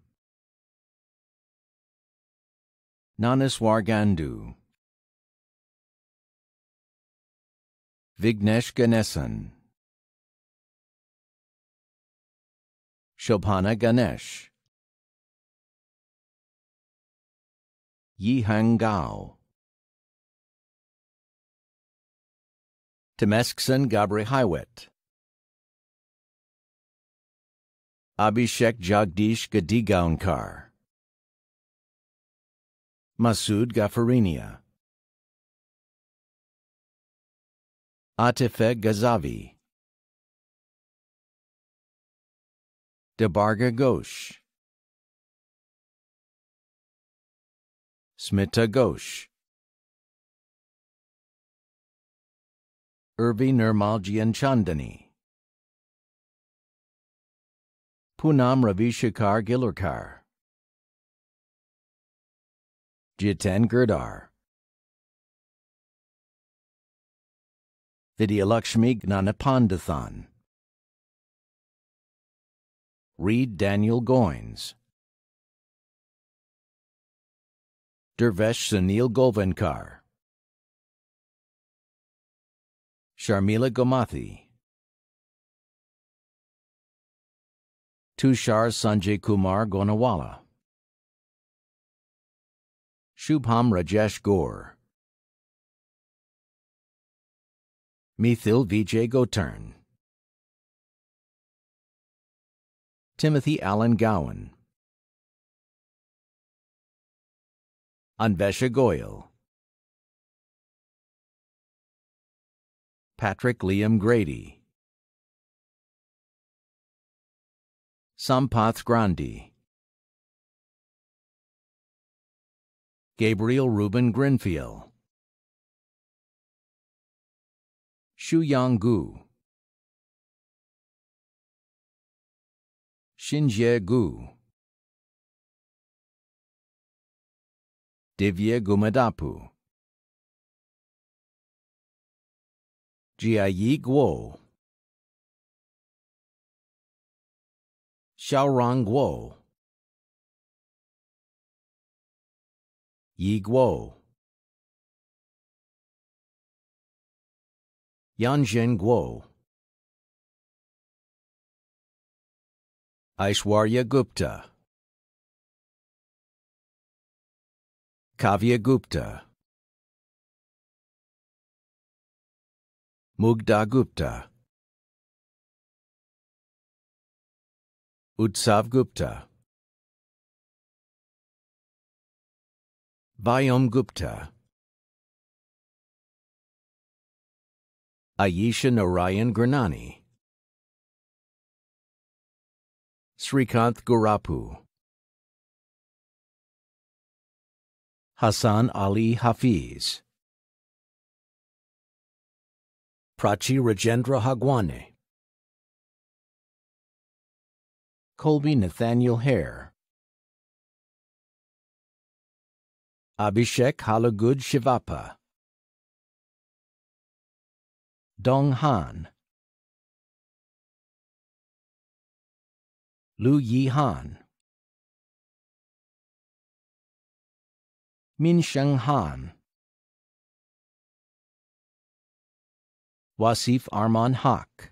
Nanaswar Gandu. Vignesh Ganesan Shobhana Ganesh Yihang Gao Temeskson Gabri Hiwet Abhishek Jagdish Gadigaonkar Masood Gafarinia Atifeh Ghazavi Debarga Ghosh Smita Ghosh Irvi Nirmalji and Chandani Punam Ravishikar Gilarkar Jiten Girdar, Vidyalakshmi Gnanapandathan, Reed Daniel Goins, Dervesh Sunil Golvankar, Sharmila Gomathi, Tushar Sanjay Kumar Gonawala, Shubham Rajesh Gore, Mithil Vijay Gotern, Timothy Allen Gowan, Anvesha Goyal, Patrick Liam Grady. Sampath Grandi. Gabriel Rubin Grinfield. Shuyang Gu. Xinjie Gu. Divya Gumadapu. Jiayi Guo. Xiaorong Guo, Yi Guo, Yanzhen Guo, Aishwarya Gupta, Kavya Gupta, Mugda Gupta. Utsav Gupta Bayom Gupta Ayesha Narayan Granani Srikanth Gurapu Hassan Ali Hafiz Prachi Rajendra Hagwane Colby Nathaniel Hare, Abhishek Halagud Shivappa, Dong Han, Lu Yihan, Minsheng Han, Wasif Arman Hak.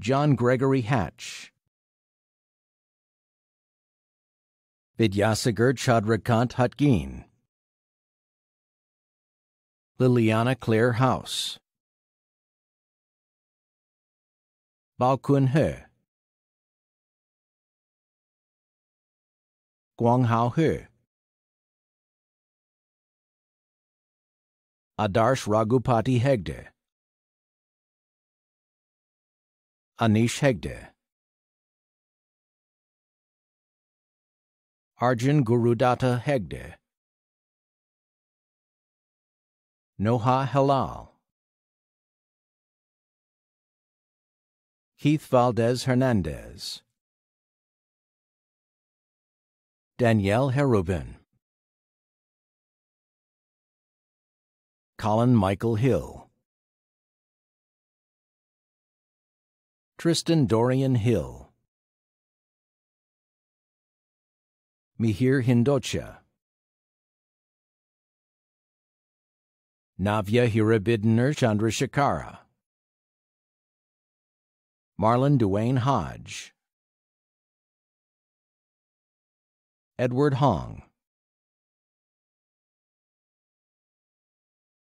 John Gregory Hatch. Vidyasagar Chodrakant Hutgeen. Liliana Clare House. Kun He. Hao He. Adarsh Raghupati Hegde. Anish Hegde. Arjun Gurudatta Hegde. Noha Halal. Keith Valdez Hernandez. Danielle Herubin. Colin Michael Hill. Tristan Dorian Hill. Mihir Hindocha. Navya Hirabidner Chandrashikara. Marlon Duane Hodge. Edward Hong.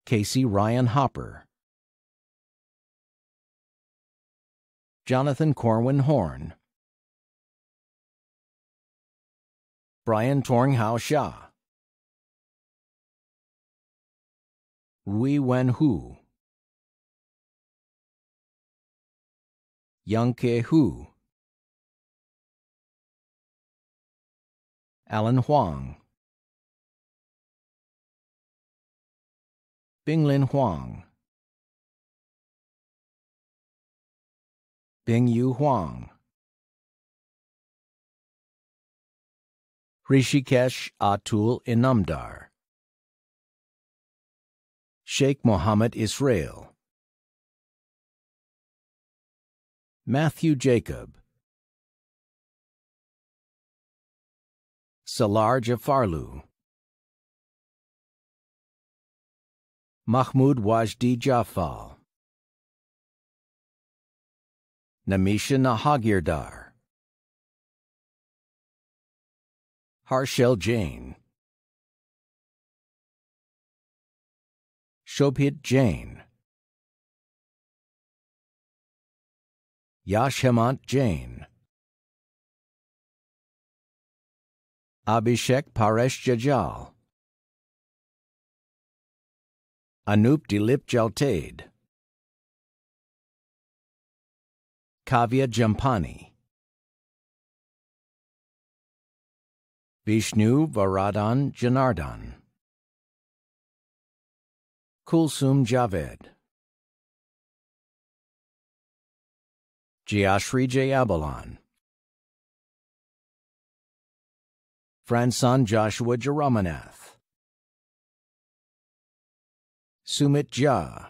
Casey Ryan Hopper. Jonathan Corwin Horn, Brian Tornghao Shah, Rui Wen Hu, Young Ke Hu, Alan Huang, Binglin Huang. Bingyu Huang. Rishikesh Atul Inamdar. Sheikh Mohammed Israel. Matthew Jacob. Salar Jafarlu. Mahmoud Wajdi Jafal. Namisha Nahagirdar, Harshel Jain, Shobhit Jain, Yashhemant Jain, Abhishek Paresh Jajal, Anup Dilip Jaltade, Kavya Jampani. Vishnu Varadan Janardhan. Kulsum Javed. Jayashri Jayabalan. Fransan Joshua Jaramanath. Sumit Jha.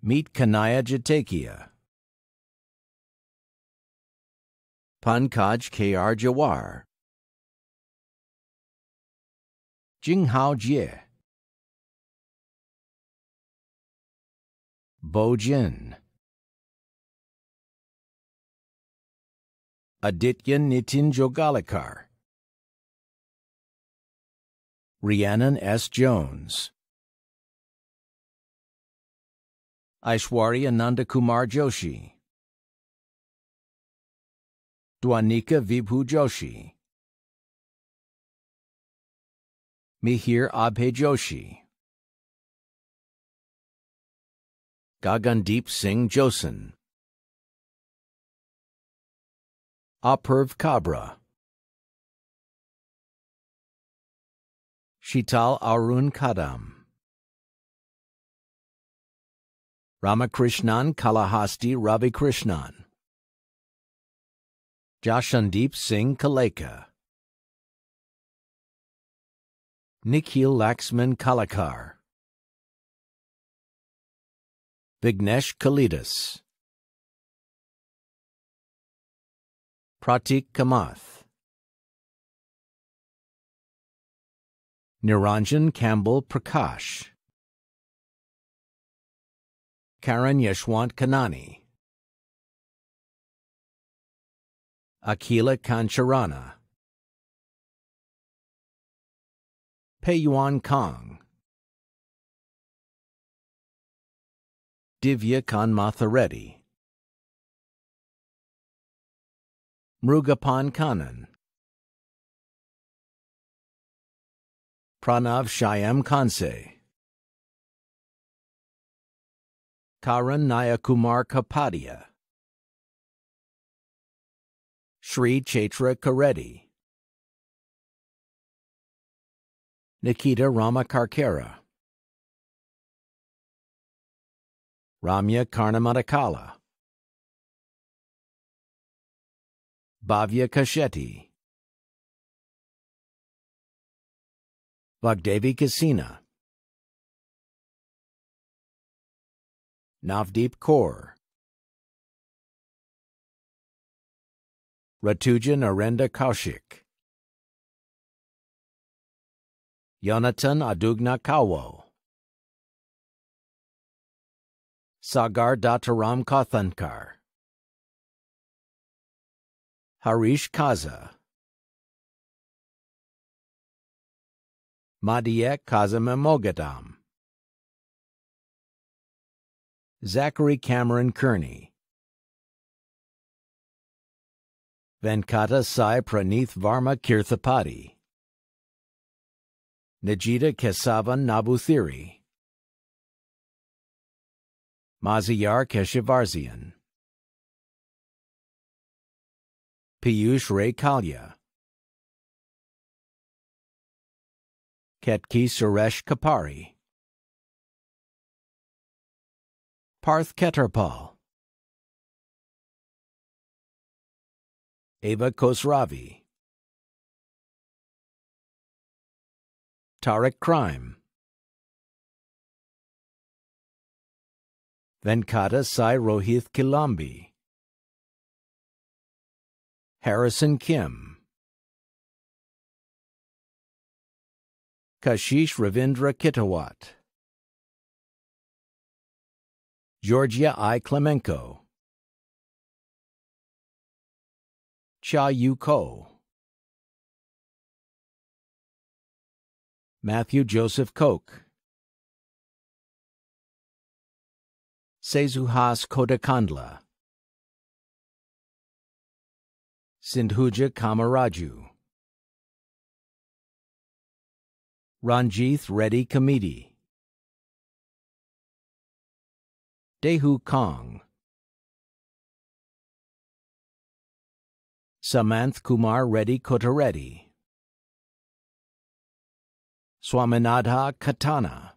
Meet Kanaya Jatakia. Pankaj K.R. Jawar. Jinghao Jie. Bo Jin. Aditya Nitin Jogalekar. Rhiannon S. Jones. Aishwariya Ananda Kumar Joshi, Dwanika Vibhu Joshi, Mihir Abhe Joshi, Gagandeep Singh Josan. Apurv Kabra, Shital Arun Kadam. Ramakrishnan Kalahasti Ravikrishnan. Jashandeep Singh Kaleka. Nikhil Laxman Kalakar. Vignesh Kalidas. Pratik Kamath. Niranjan Campbell Prakash. Karen Yashwant Kanani, Akila Kancharana, Peiyuan Kong, Divya Kanmathareddy, Mrugapan Kanan, Pranav Shyam Kansay. Karan Nayakumar Kapadia, Sri Chaitra Kareddy. Nikita Ramakarkera, Ramya Karnamadakala, Bhavya Kashetti, Bhagdevi Kasina. Navdeep Kaur. Ratuja Narendra Kaushik. Yonatan Adugna Kawo. Sagar Dataram Kathankar. Harish Kaza. Madiya Kazamemogadam. Zachary Cameron Kearney. Venkata Sai Pranith Varma Kirthapati. Najita Kesavan Nabuthiri. Maziyar Keshavarzian. Piyush Ray Kalia. Ketki Suresh Kapari. Parth Ketterpal, Ava Kosravi, Tarek Crime, Venkata Sai Rohith Kilambi, Harrison Kim, Kashish Ravindra Kittawat. Georgia I. Klemenko, Cha Yu Ko, Matthew Joseph Koch, Sezuhas Kodakandla, Sindhuja Kamaraju, Ranjith Reddy Kamidi. Dehu Kong. Samanth Kumar Reddy Kotareddy. Swaminadha Katana.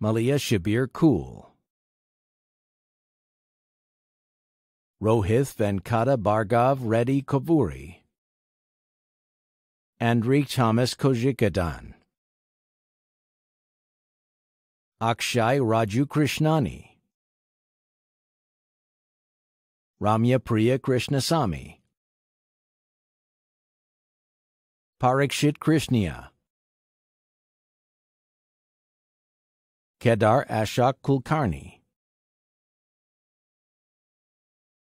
Malia Shabir Kool. Rohith Venkata Bhargav Reddy Kavuri. Andri Thomas Kojikadan. Akshay Raju Krishnani, Ramya Priya Krishnasamy, Parikshit Krishnia, Kedar Ashok Kulkarni,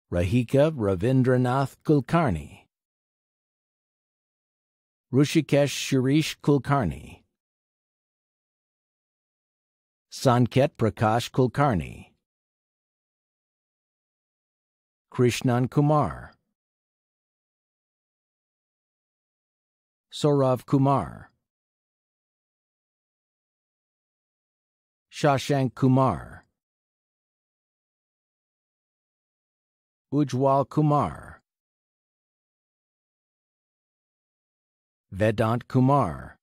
Rahika Ravindranath Kulkarni, Rushikesh Shirish Kulkarni. Sanket Prakash Kulkarni, Krishnan Kumar, Sorav Kumar, Shashank Kumar, Ujwal Kumar, Vedant Kumar.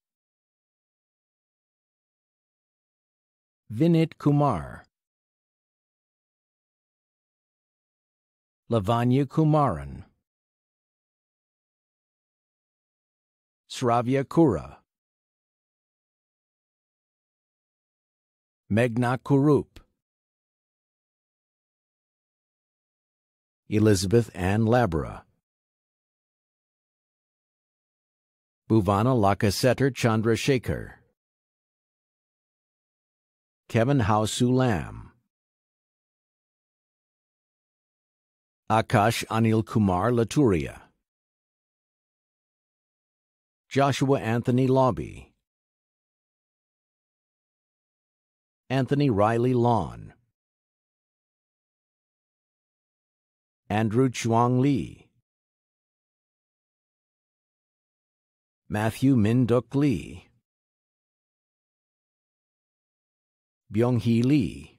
Vinit Kumar. Lavanya Kumaran. Sravya Kura. Meghna Kurup. Elizabeth Ann Labra. Bhuvana Lakasetar Chandrasekhar. Kevin Hausu Lam. Akash Anil Kumar Laturia. Joshua Anthony Lobby. Anthony Riley Lawn. Andrew Chuang Lee. Matthew Min Duk Lee. Byung-hee Lee,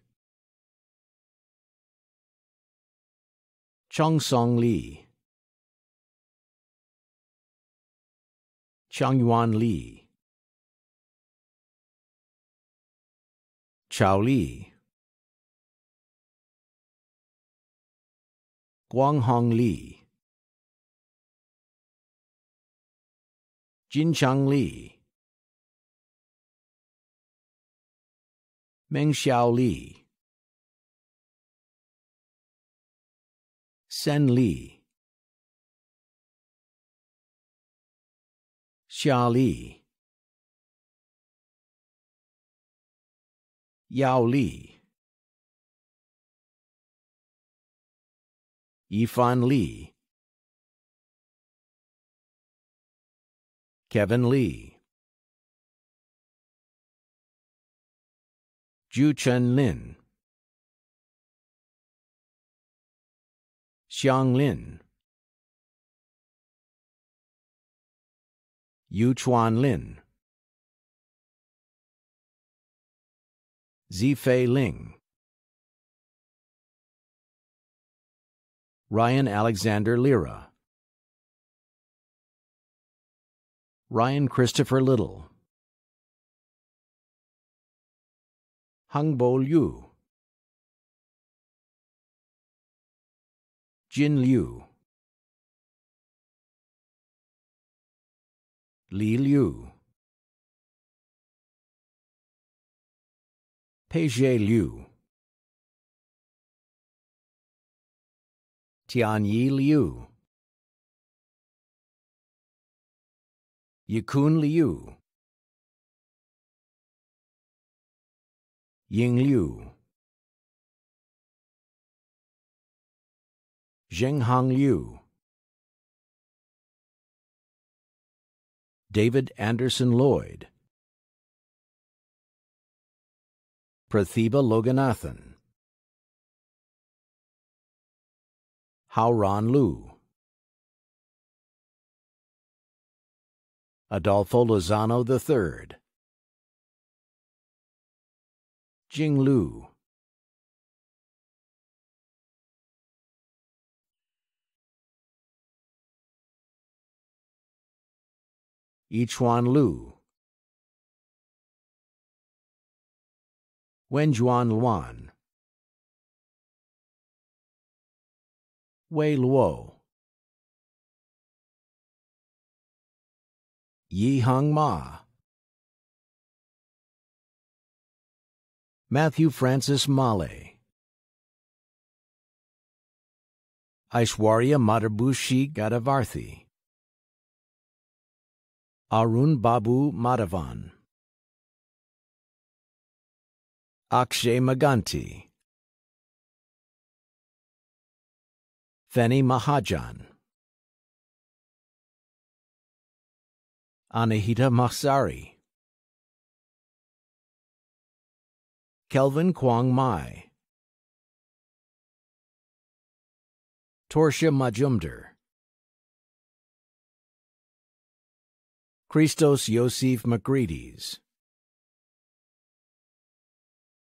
Chung-song Lee, Chang-yuan Lee, Chao Lee, Guanghong Lee, Jinchang Lee. Meng Xiao Li, Sen Li, Xia Li, Yao Li, Yifan Li, Kevin Lee. Ju Chen Lin, Xiang Lin, Yu Chuan Lin, Zifei Ling, Ryan Alexander Lira, Ryan Christopher Little. Hangbo Liu. Jin Liu. Li Liu. Jie Liu. Tianyi Liu. Yikun Liu. Ying Liu, Zhenghang Liu, David Anderson Lloyd, Prathiba Loganathan, Hao Ran Liu, Adolfo Lozano III. Jing Lu. Yichuan Lu. Wenjuan Luan. Wei Luo. Yi Hong Ma. Matthew Francis Male. Aishwarya Madhabushi Gadavarthi. Arun Babu Madhavan. Akshay Maganti. Feni Mahajan. Anahita Mahsari. Kelvin Kwong Mai. Torsha Majumder. Christos Yosef Makrides.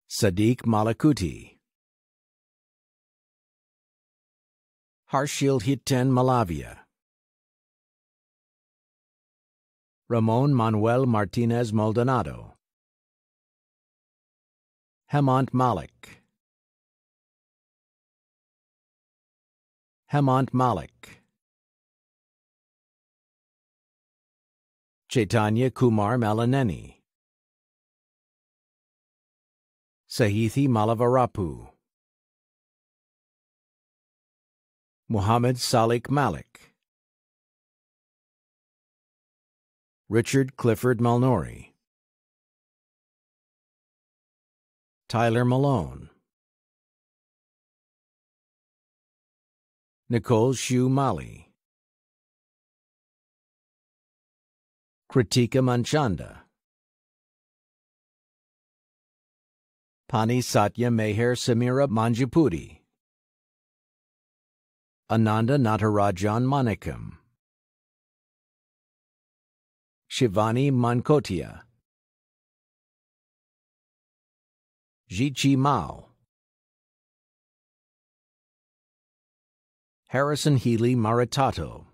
Sadiq Malakuti. Harshil Hiten Malavia. Ramon Manuel Martinez Maldonado. Hemant Malik. Hemant Malik. Chaitanya Kumar Malaneni. Sahithi Malavarapu. Muhammad Salik Malik. Richard Clifford Malnori. Tyler Malone. Nicole Shu Mali. Kritika Manchanda. Pani Satya Meher Samira Manjupudi, Ananda Natarajan Manikam. Shivani Mankotia. Jiqi Mao. Harrison Healy Maritato.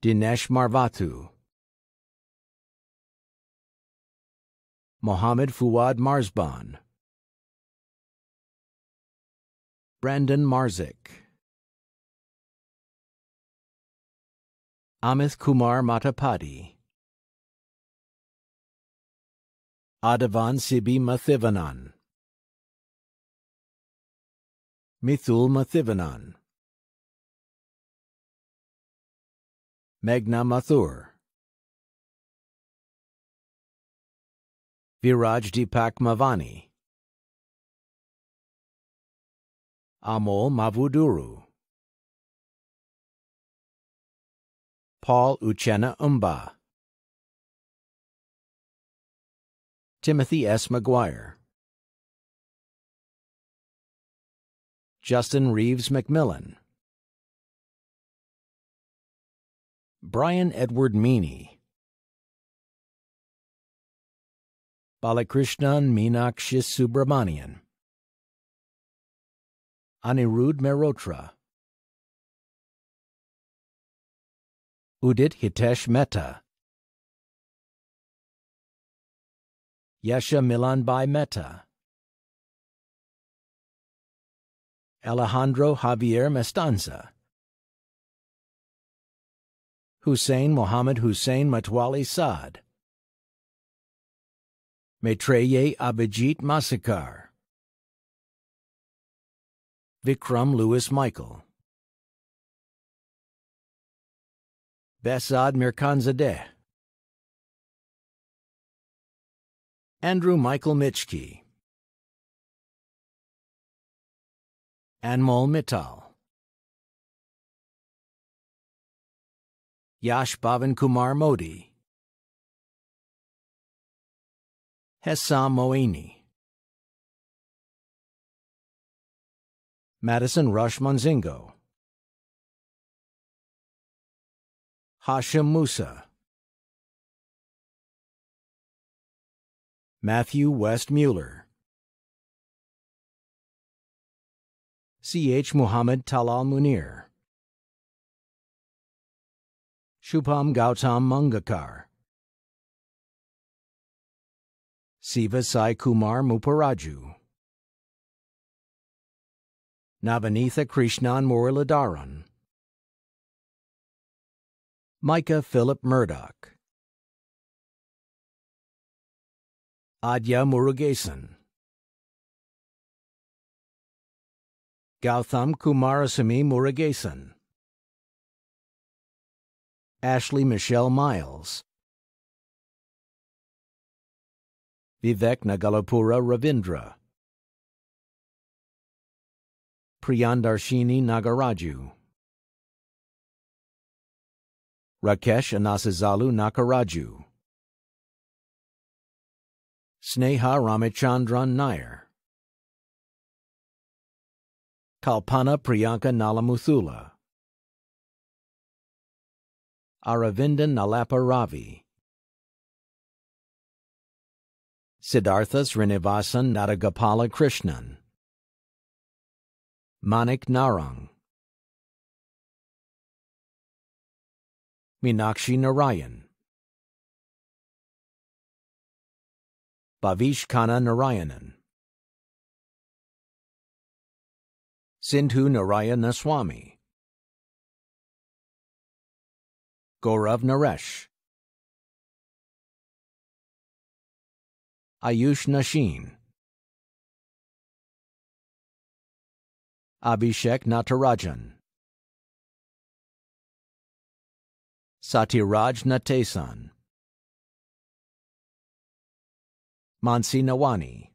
Dinesh Marvatu. Mohammed Fuad Marzban. Brandon Marzik. Amith Kumar Matapati. Adavan Sibi Mathivanan Mithul Mathivanan Meghna Mathur Viraj Deepak Mavani Amol Mavuduru Paul uchena Umba Timothy S. McGuire. Justin Reeves McMillan. Brian Edward Meany. Balakrishnan Meenakshi Subramanian. Anirudh Merotra, Udit Hitesh Mehta. Yesha Milanbai Mehta, Alejandro Javier Mestanza, Hussein Mohammed Hussein Matwali Saad, Maitreya Abhijit Masakar, Vikram Lewis Michael, Besad Mirkanzadeh, Andrew Michael Mitchke Anmol Mittal Yash Bhavan Kumar Modi Hessam Moini Madison Rush Monzingo Hashim Musa Matthew West Mueller, C. H. Muhammad Talal Munir, Shupam Gautam Mangakar, Siva Sai Kumar Muparaju, Navanitha Krishnan Muralidharan, Micah Philip Murdoch. Adya Murugesan. Gautham Kumarasamy Murugesan. Ashley Michelle Miles. Vivek Nagalapura Ravindra. Priyandarshini Nagaraju. Rakesh Anasizalu Nagaraju. Sneha Ramachandran Nair, Kalpana Priyanka Nalamuthula, Aravindan Nalapa Ravi, Siddhartha Srinivasan Nadagopala Krishnan, Manik Narang, Meenakshi Narayan. Bhavish Narayanan, Sindhu Narayana Swami, Gaurav Naresh, Ayush Nashin Abhishek Natarajan, Satiraj Natesan. Mansi Nawani.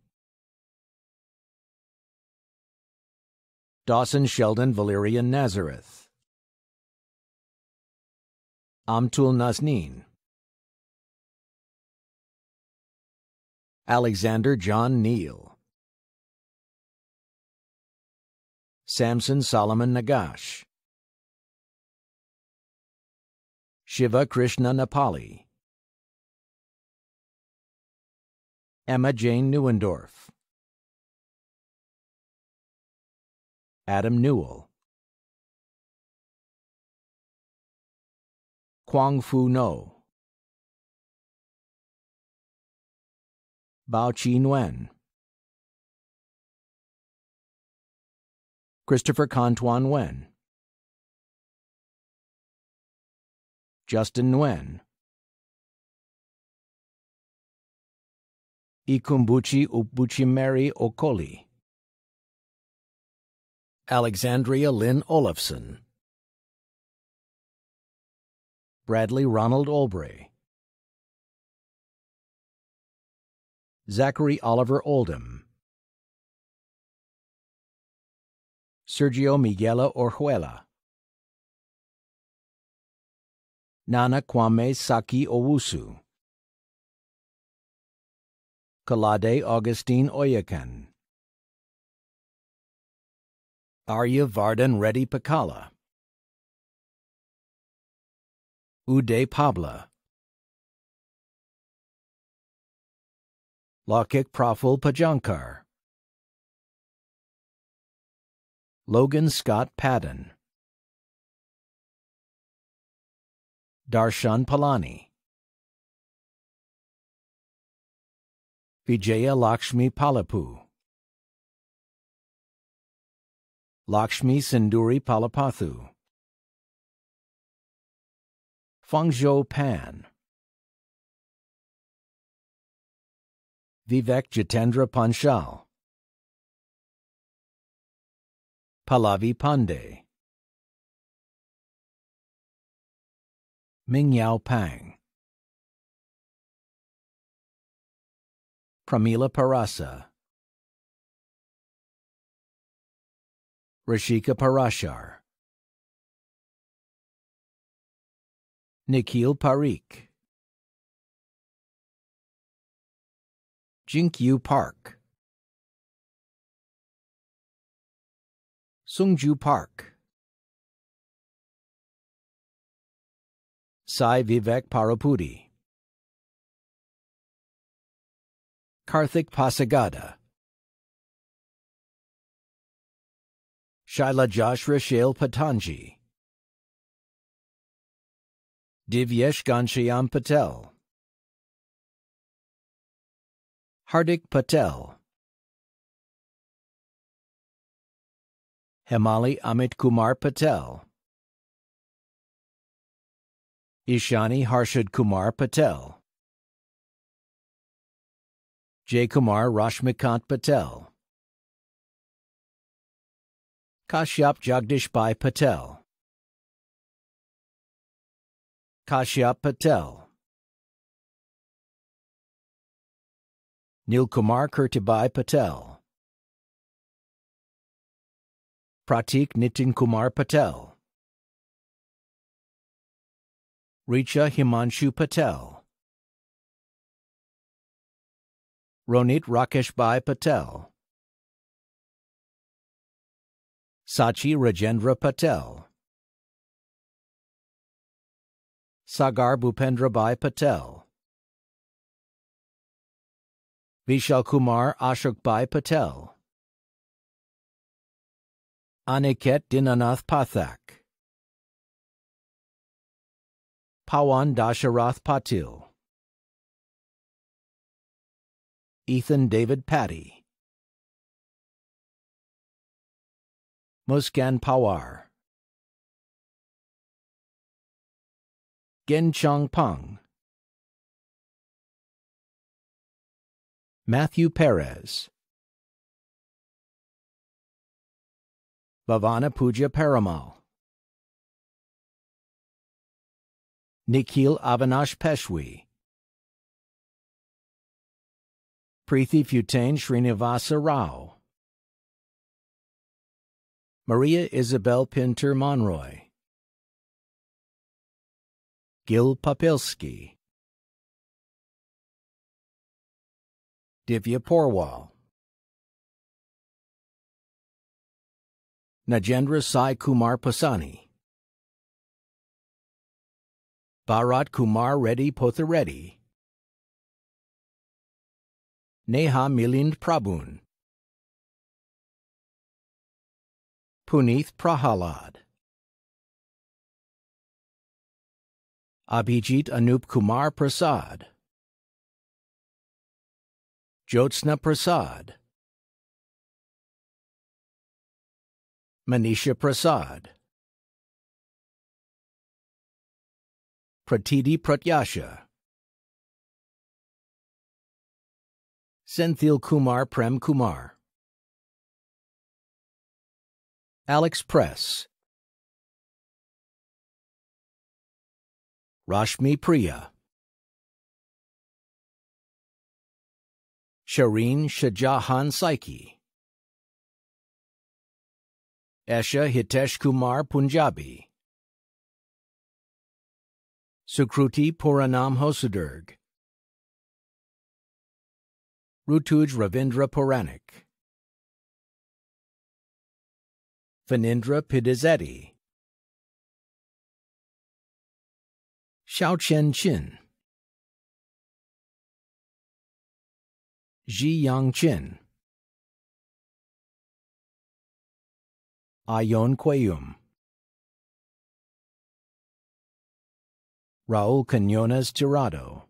Dawson Sheldon Valerian Nazareth. Amtul Nasneen. Alexander John Neal. Samson Solomon Nagash. Shiva Krishna Nepali. Emma Jane Neuendorf, Adam Newell, Kwang Fu No, Bao Chi Nguyen, Christopher Contuan Nguyen, Justin Nguyen, Ikumbuchi Ubuchi Mary Okoli. Alexandria Lynn Olafson. Bradley Ronald Albrey. Zachary Oliver Oldham. Sergio Miguela Orjuela. Nana Kwame Saki Owusu. Kalade Augustine Oyakan. Arya Vardhan Reddy Pakala. Uday Pabla. Lakik Praful Pajankar. Logan Scott Padden. Darshan Palani. Vijaya Lakshmi Palapu, Lakshmi Sinduri Palapathu, Fangzhou Pan, Vivek Jitendra Panchal, Pallavi Pandey, Mingyao Pang. Pramila Parasa, Rashika Parashar, Nikhil Parikh, Jinkyu Park, Sungju Park, Sai Vivek Parapudi. Karthik Pasagada. Josh Shail Patanji. Divyesh Ghanshyam Patel. Hardik Patel. Hemali Amit Kumar Patel. Ishani Harshad Kumar Patel. Kumar Rashmikant Patel, Kashyap Jagdishbhai Patel, Kashyap Patel, Nilkumar Kirtibai Patel, Pratik Kumar Patel, Richa Himanshu Patel. Ronit Rakeshbhai Patel. Sachi Rajendra Patel. Sagar Bhai Patel. Vishal Kumar Ashok Bhai Patel. Aniket Dinanath Pathak. Pawan Dasharath Patil. Ethan David Patty. Muskan Pawar. Genchong Pang. Matthew Perez. Bhavana Puja Paramal. Nikhil Avinash Peshwi. Preethi Futain Srinivasa Rao, Maria Isabel Pinter Monroy, Gil Papilski, Divya Porwal, Najendra Sai Kumar Pasani, Bharat Kumar Reddy Pothareddy, Neha Milind Prabhun, Puneeth Prahalad, Abhijit Anup Kumar Prasad, Jyotsna Prasad, Manisha Prasad, Pratidi Pratyasha. Senthil Kumar Prem Kumar. Alex Press. Rashmi Priya. Shireen Shajahan Saiki. Esha Hitesh Kumar Punjabi. Sukruti Puranam Hosudurg. Rutuj Ravindra Puranik. Finindra Pidizetti. Xiaochen Qin. Yang Qin. Ayon ah Quayum. Raul Cañonas Tirado.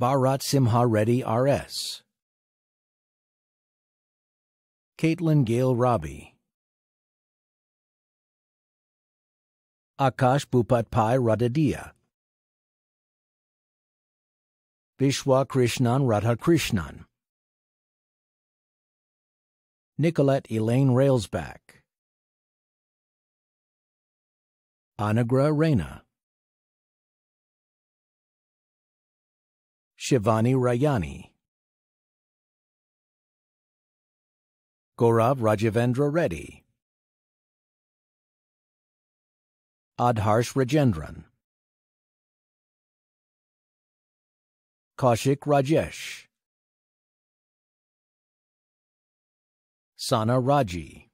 Bharat Simha Reddy RS, Caitlin Gale Rabi, Akash Pai Radadiya, Vishwa Krishnan Radhakrishnan, Nicolette Elaine Railsback, Anagra Reyna. Shivani Rayani, Gaurav Rajavendra Reddy, Adharsh Rajendran, Kaushik Rajesh, Sana Raji,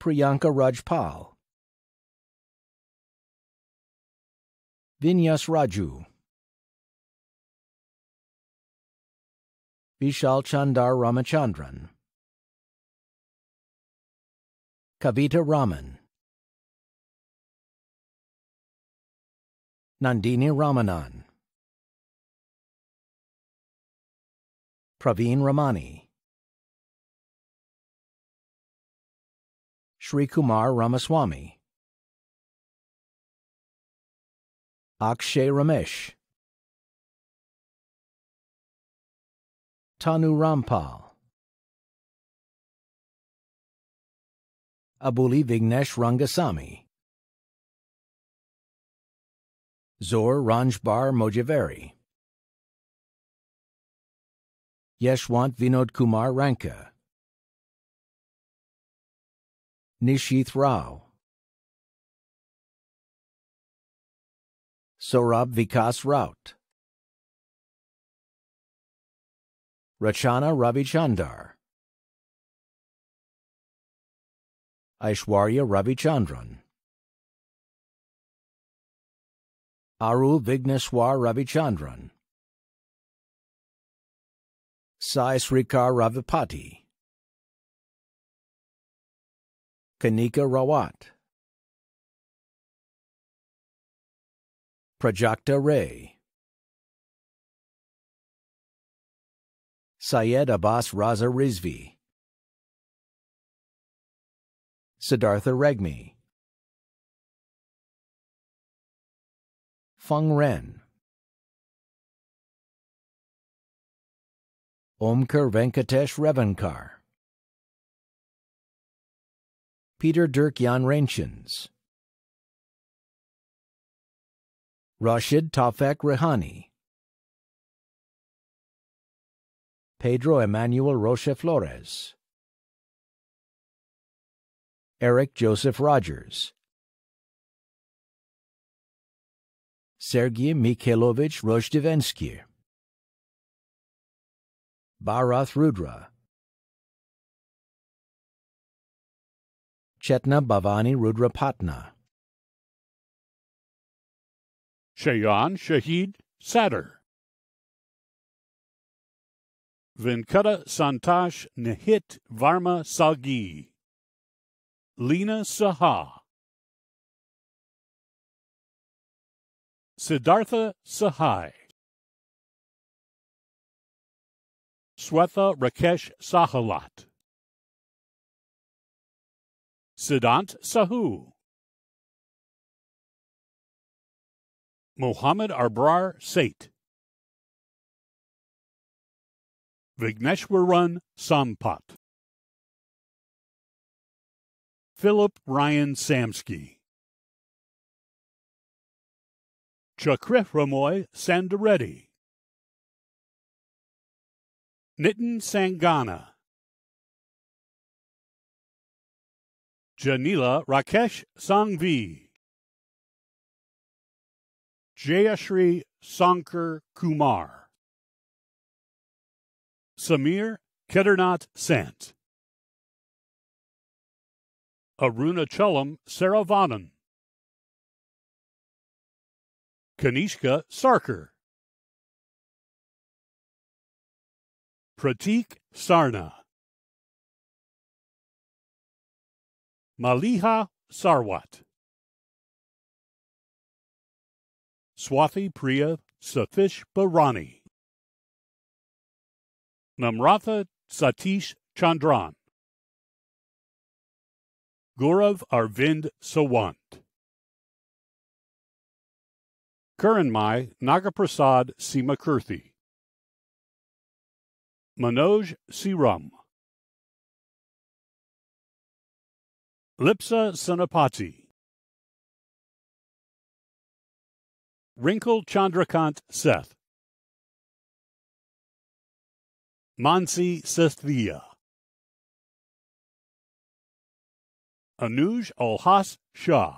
Priyanka Rajpal, Vinyas Raju, Vishal Chandar Ramachandran, Kavita Raman, Nandini Ramanan, Praveen Ramani, Shri Kumar Ramaswamy. Akshay Ramesh, Tanu Rampal, Abuli Vignesh Rangasamy, Zor Ranjbar Mojaveri, Yeshwant Vinod Kumar Ranka, Nishith Rao, Sorab Vikas Rout, Rachana Ravichandar, Aishwarya Ravichandran, Aru Vigneshwar Ravichandran, Sai Srikar Ravipati, Kanika Rawat. Prajakta Ray. Syed Abbas Raza Rizvi. Siddhartha Regmi. Feng Ren. Omkar Venkatesh Revankar. Peter Dirk Jan Reinschens. Rashid Tafek Rehani, Pedro Emmanuel Roche Flores, Eric Joseph Rogers, Sergei Mikhailovich Rojdevensky, Bharath Rudra, Chetna Bhavani Rudrapatna. Shayan Shahid Satter. Venkata Santosh Nihit Varma Sagi. Lena Saha. Siddhartha Sahai. Swetha Rakesh Sahalat. Siddhant Sahu. Mohammad Arbrar Sait. Vigneshwaran Sampat. Philip Ryan Samsky. Chakrithramoy Sandareddy. Nitin Sangana. Janila Rakesh Sangvi. Jayashree Sankar Kumar, Samir Kedarnath Sant, Arunachalam Saravanan, Kanishka Sarkar, Pratik Sarna, Maliha Sarwat. Swathi Priya Sathish Bharani. Namratha Satish Chandran, Gaurav Arvind Sawant, Karanmai Nagaprasad Simakirthi, Manoj Siram, Lipsa Sanapati. Wrinkle Chandrakant Seth Mansi Sethia. Anuj Alhas Shah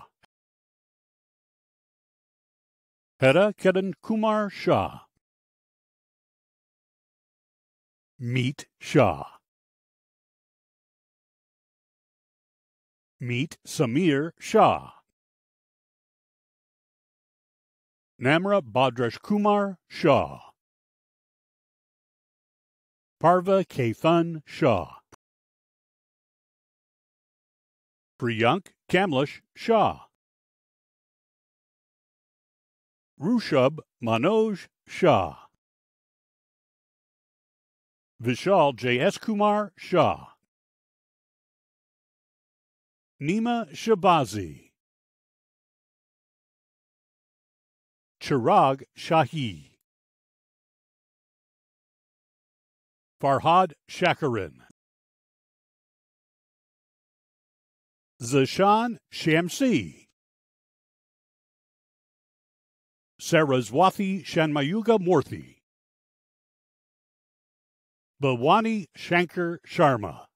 Hera Kedan Kumar Shah Meet Shah Meet Samir Shah Namra Bhadresh Kumar Shah. Parva Kathan Shah. Priyank Kamlesh Shah. Rushab Manoj Shah. Vishal J.S. Kumar Shah. Nima Shabazi. Chirag Shahi. Farhad Shakarin. Zashan Shamsi. Saraswathi Shanmayuga Morthy. Bhawani Shankar Sharma.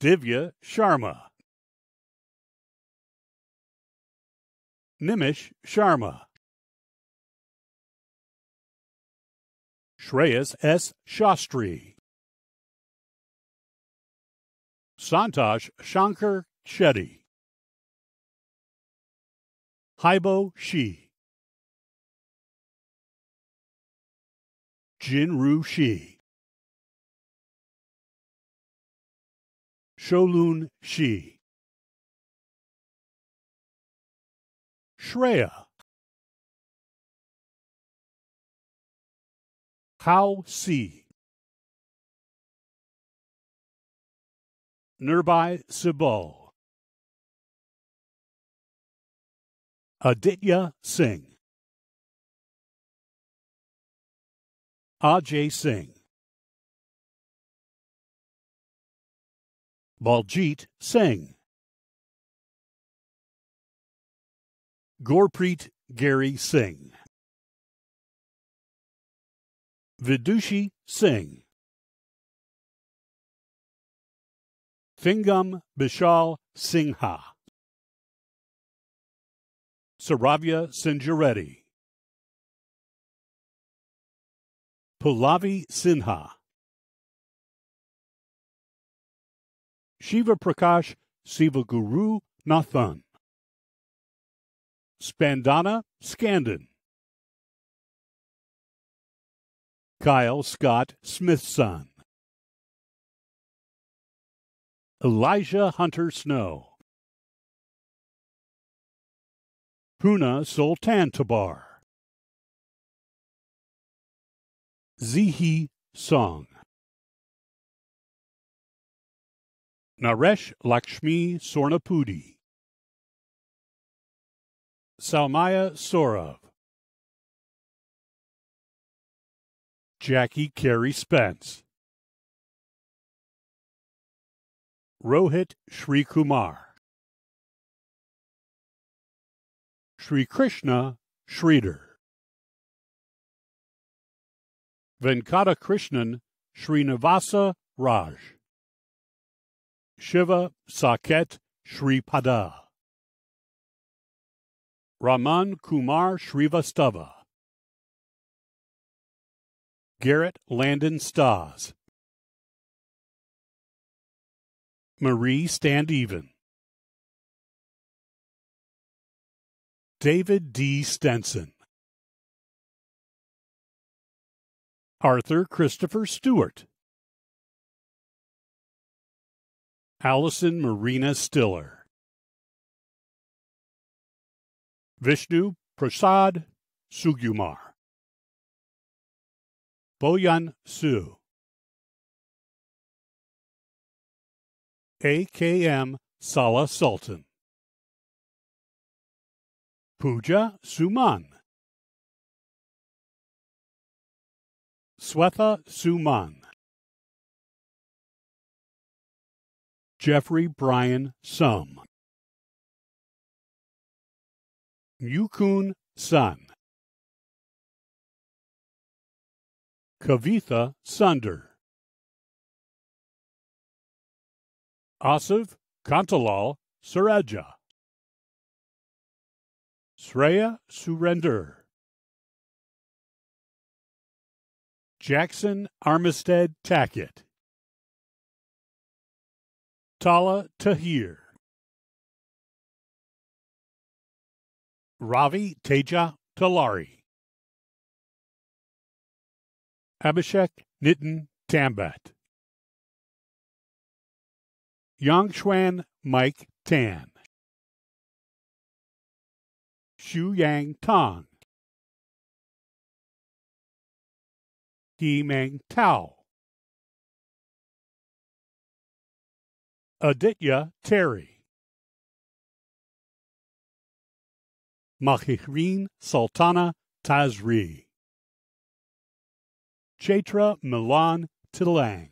Divya Sharma. Nimish Sharma. Shreyas S. Shastri. Santosh Shankar Shetty. Haibo Shi. Jinru Shi. Sholun Shi. Shreya. How C. Nearby Sibal. Aditya Singh. Ajay Singh. Baljeet Singh. Gorpreet Gary Singh. Vidushi Singh. Fingam Bishal Singha. Saravya Sinjareddy. Pulavi Sinha. Shiva Prakash Sivaguru Nathan. Spandana Scandon. Kyle Scott Smithson. Elijah Hunter Snow. Puna Sultan Tabar. Zihi Song. Naresh Lakshmi Sornapudi. Salmaya Sorov, Jackie Carey Spence, Rohit Shri Kumar, Shri Krishna Schreeder, Venkata Krishnan Srinivasa Raj, Shiva Saket Shri Pada. Raman Kumar Shrivastava. Garrett Landon Stas. Marie Standeven. David D. Stenson. Arthur Christopher Stewart. Allison Marina Stiller. Vishnu Prasad Sugumar. Boyan Su. AKM Sala Sultan. Pooja Suman. Swetha Suman. Jeffrey Bryan Sum. Yukun Sun Kavitha Sunder Asif Kantalal Suraja Sreya Surrender Jackson Armistead Tackett Tala Tahir Ravi Teja Talari. Abhishek Nitin Tambat. Yangshuan Mike Tan. Xu Yang Tong. He Meng Tao. Aditya Terry. Mahihrin Sultana Tazri. Chaitra Milan Tilang.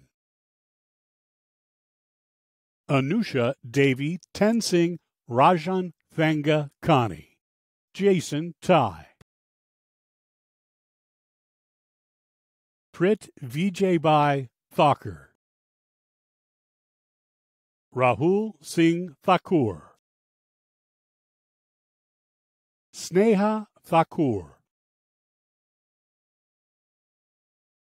Anusha Devi Tensing Rajan Thanga Kani. Jason Tai. Prit Vijaybai Thakur. Rahul Singh Thakur. Sneha Thakur.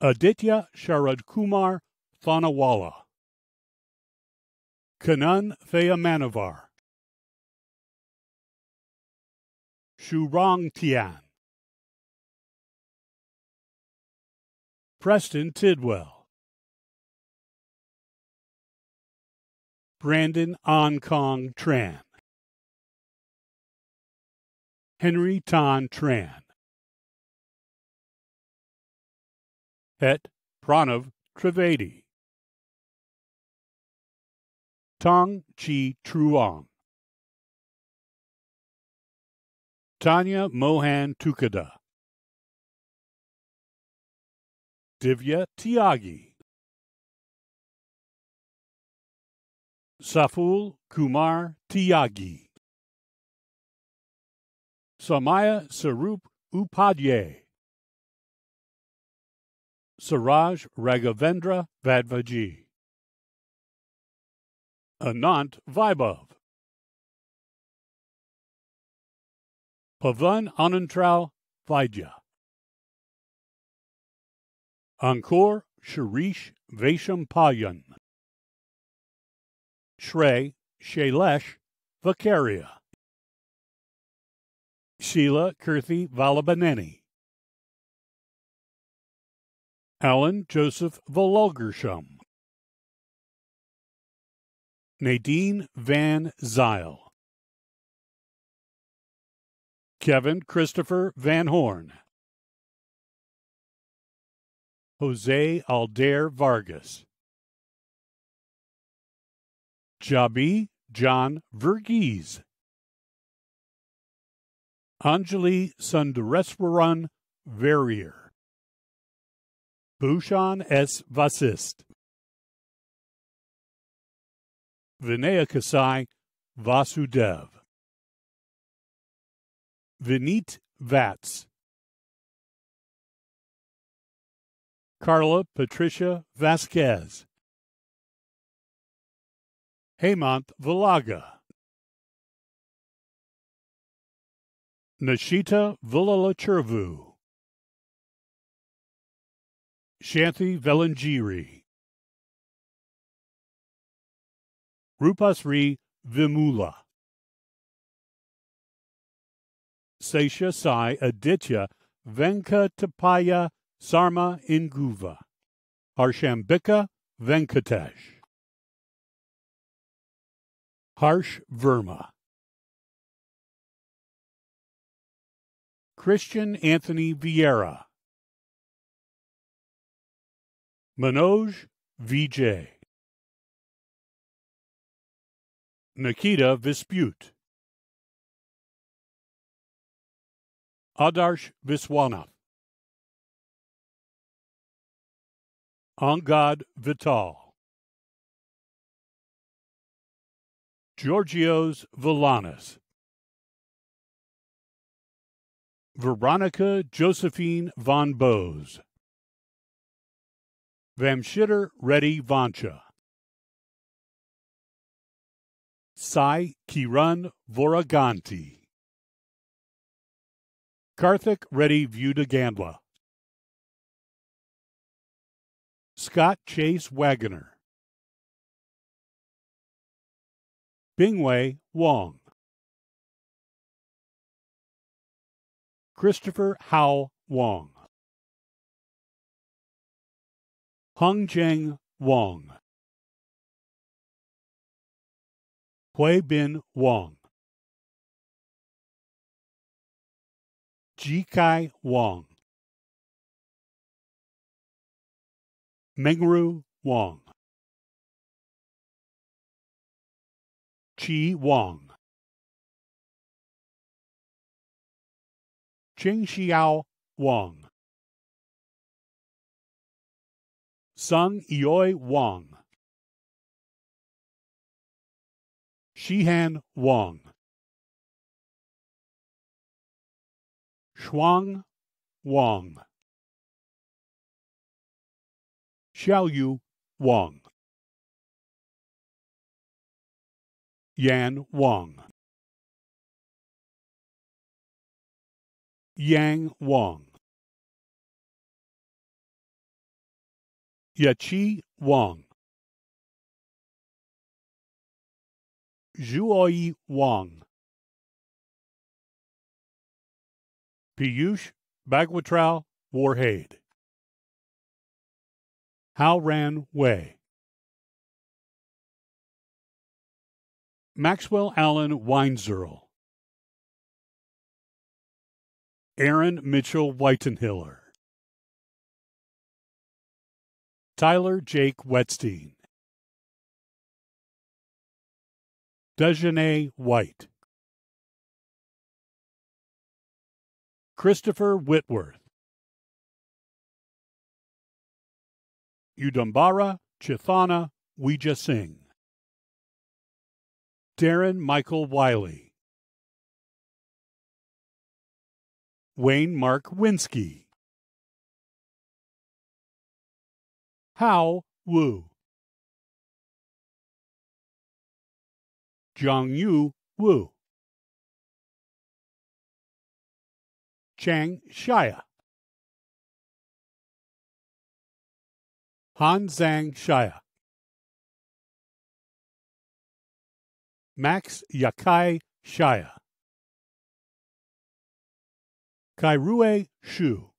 Aditya Sharad Kumar Thanawala. Kanan Thayamanavar. Shurong Tian. Preston Tidwell. Brandon Onkong Tran. Henry Tan Tran. Het Pranav Trivedi. Tong Chi Truong. Tanya Mohan Tukada. Divya Tiagi. Saful Kumar Tiagi. Samaya Sarup Upadhyay, Suraj Raghavendra Vadvaji, Anant Vaibhav, Pavan Anantrao Vaidya, Ankur Sharish Vaishampayan, Shrey Shailesh Vakaria. Sheila Kirthy Valabaneni. Alan Joseph Vololgersham. Nadine Van Zyl. Kevin Christopher Van Horn. Jose Aldair Vargas. Jabi John Verghese. Anjali Sundareswaran Varier, Bhushan S. Vasist, Vinaya Kasai Vasudev, Vinit Vats, Carla Patricia Vasquez, Hemant Velaga. Nishita Villalachervu, Shanthi Velangiri, Rupasri Vimula, Sesha Sai Aditya Venkatapaya Sarma Inguva, Harshambika Venkatesh, Harsh Verma. Christian Anthony Vieira. Manoj Vijay. Nikita Vispute. Adarsh Viswanath. Angad Vital. Georgios Villanas. Veronica Josephine von Bose. Vamshitter Reddy Vancha. Sai Kiran Voraganti. Karthik Reddy Vudagandla. Scott Chase Wagoner. Bingwei Wong. Christopher Hao Wong. Cheng Wong. Hui Bin Wong. Ji Kai Wong. Mengru Wong. Chi Wong. Xiao Wang. Sung Yoi Wang. Shihan Wang. Shuang Wang. Xiaoyu Wang. Yan Wang. Yang Wang. Yachi Wang. Zhuoyi Wang. Piyush Bagwatrao Warhead, Hao Ran Wei. Maxwell Allen Weinzierl. Aaron Mitchell Whitenhiller, Tyler Jake Wetstein, Dejanay White, Christopher Whitworth, Udumbara Chithana Weeja Darren Michael Wiley. Wayne Mark Winsky. Hao Wu. Yu Wu. Chang Shia. Han Zhang Shia. Max Yakai Shia. Kairue Shu.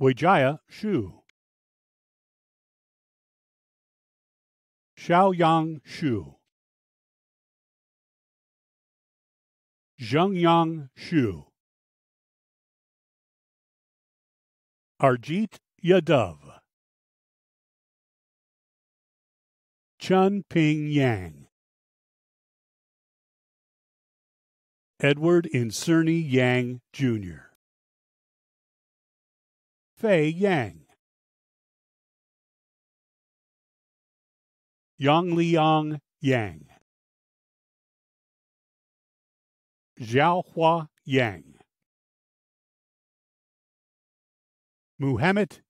Jia Shu. Xiaoyang Shu. Zhengyang Shu. Arjit Yadav. Chun Ping Yang. Edward Incerny Yang, Jr. Fei Yang. Yang Liang Yang. Xiaohua Yang. Muhammad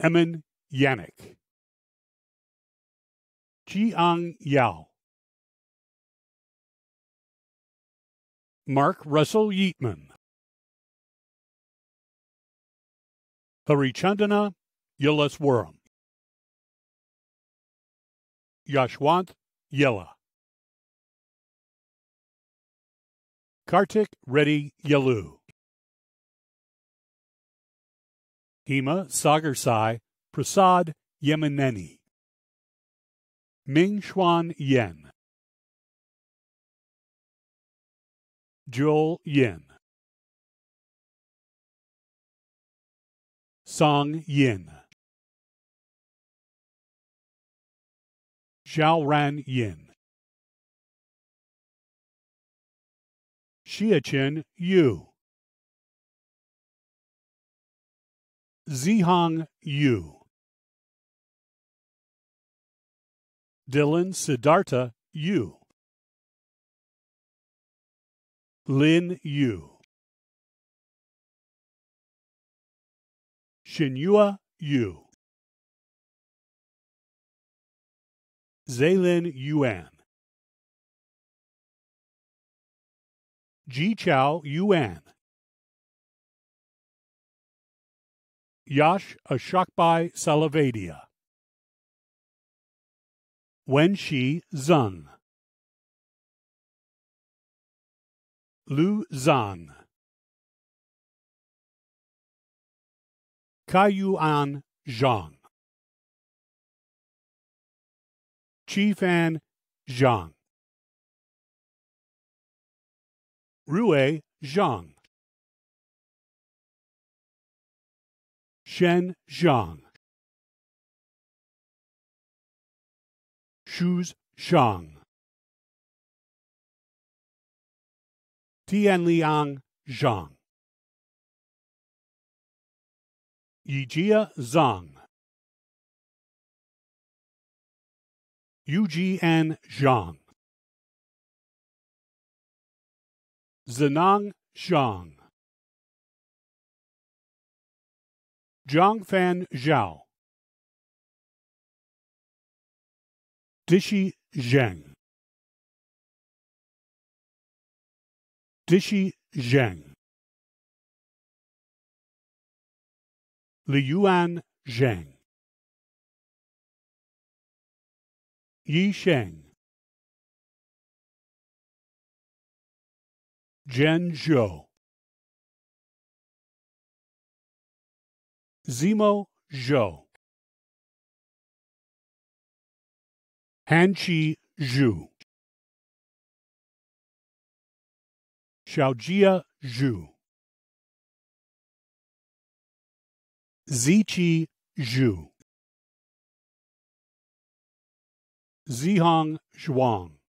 Emin Yannick. Jiang Yao. Mark Russell Yeatman. Harichandana Yilleswaram. Yashwant Yella. Kartik Reddy Yalu. Hema Sagarsai Prasad Yemeneni. Ming Xuan Yen. Joel Yin. Song Yin. Xiao Ran Yin. Xiachen Yu. Zihong Yu. Dylan Siddhartha Yu. Lin Yu. Xinyua Yu. Zaylin Yuan. Ji Chao Yuan. Yash Ashokbai Salavadia. Wenxi Zeng. Lu Zan Kaiyuan Zhang Qifan Zhang Rui Zhang Shen Zhang Shuz Zhang Tianliang Zhang. Yijia Zhang. Yujian Zhang. Zenang Zhang. Zhangfan Zhao. Dishi Zheng. Dishi Zheng, Liyuan Zheng, Yi Sheng, Zhen Zhou, Zimo Zhou, Hanqi Zhu. Xiaojia Zhu. Ziqi Zhu. Zihong Zhuang.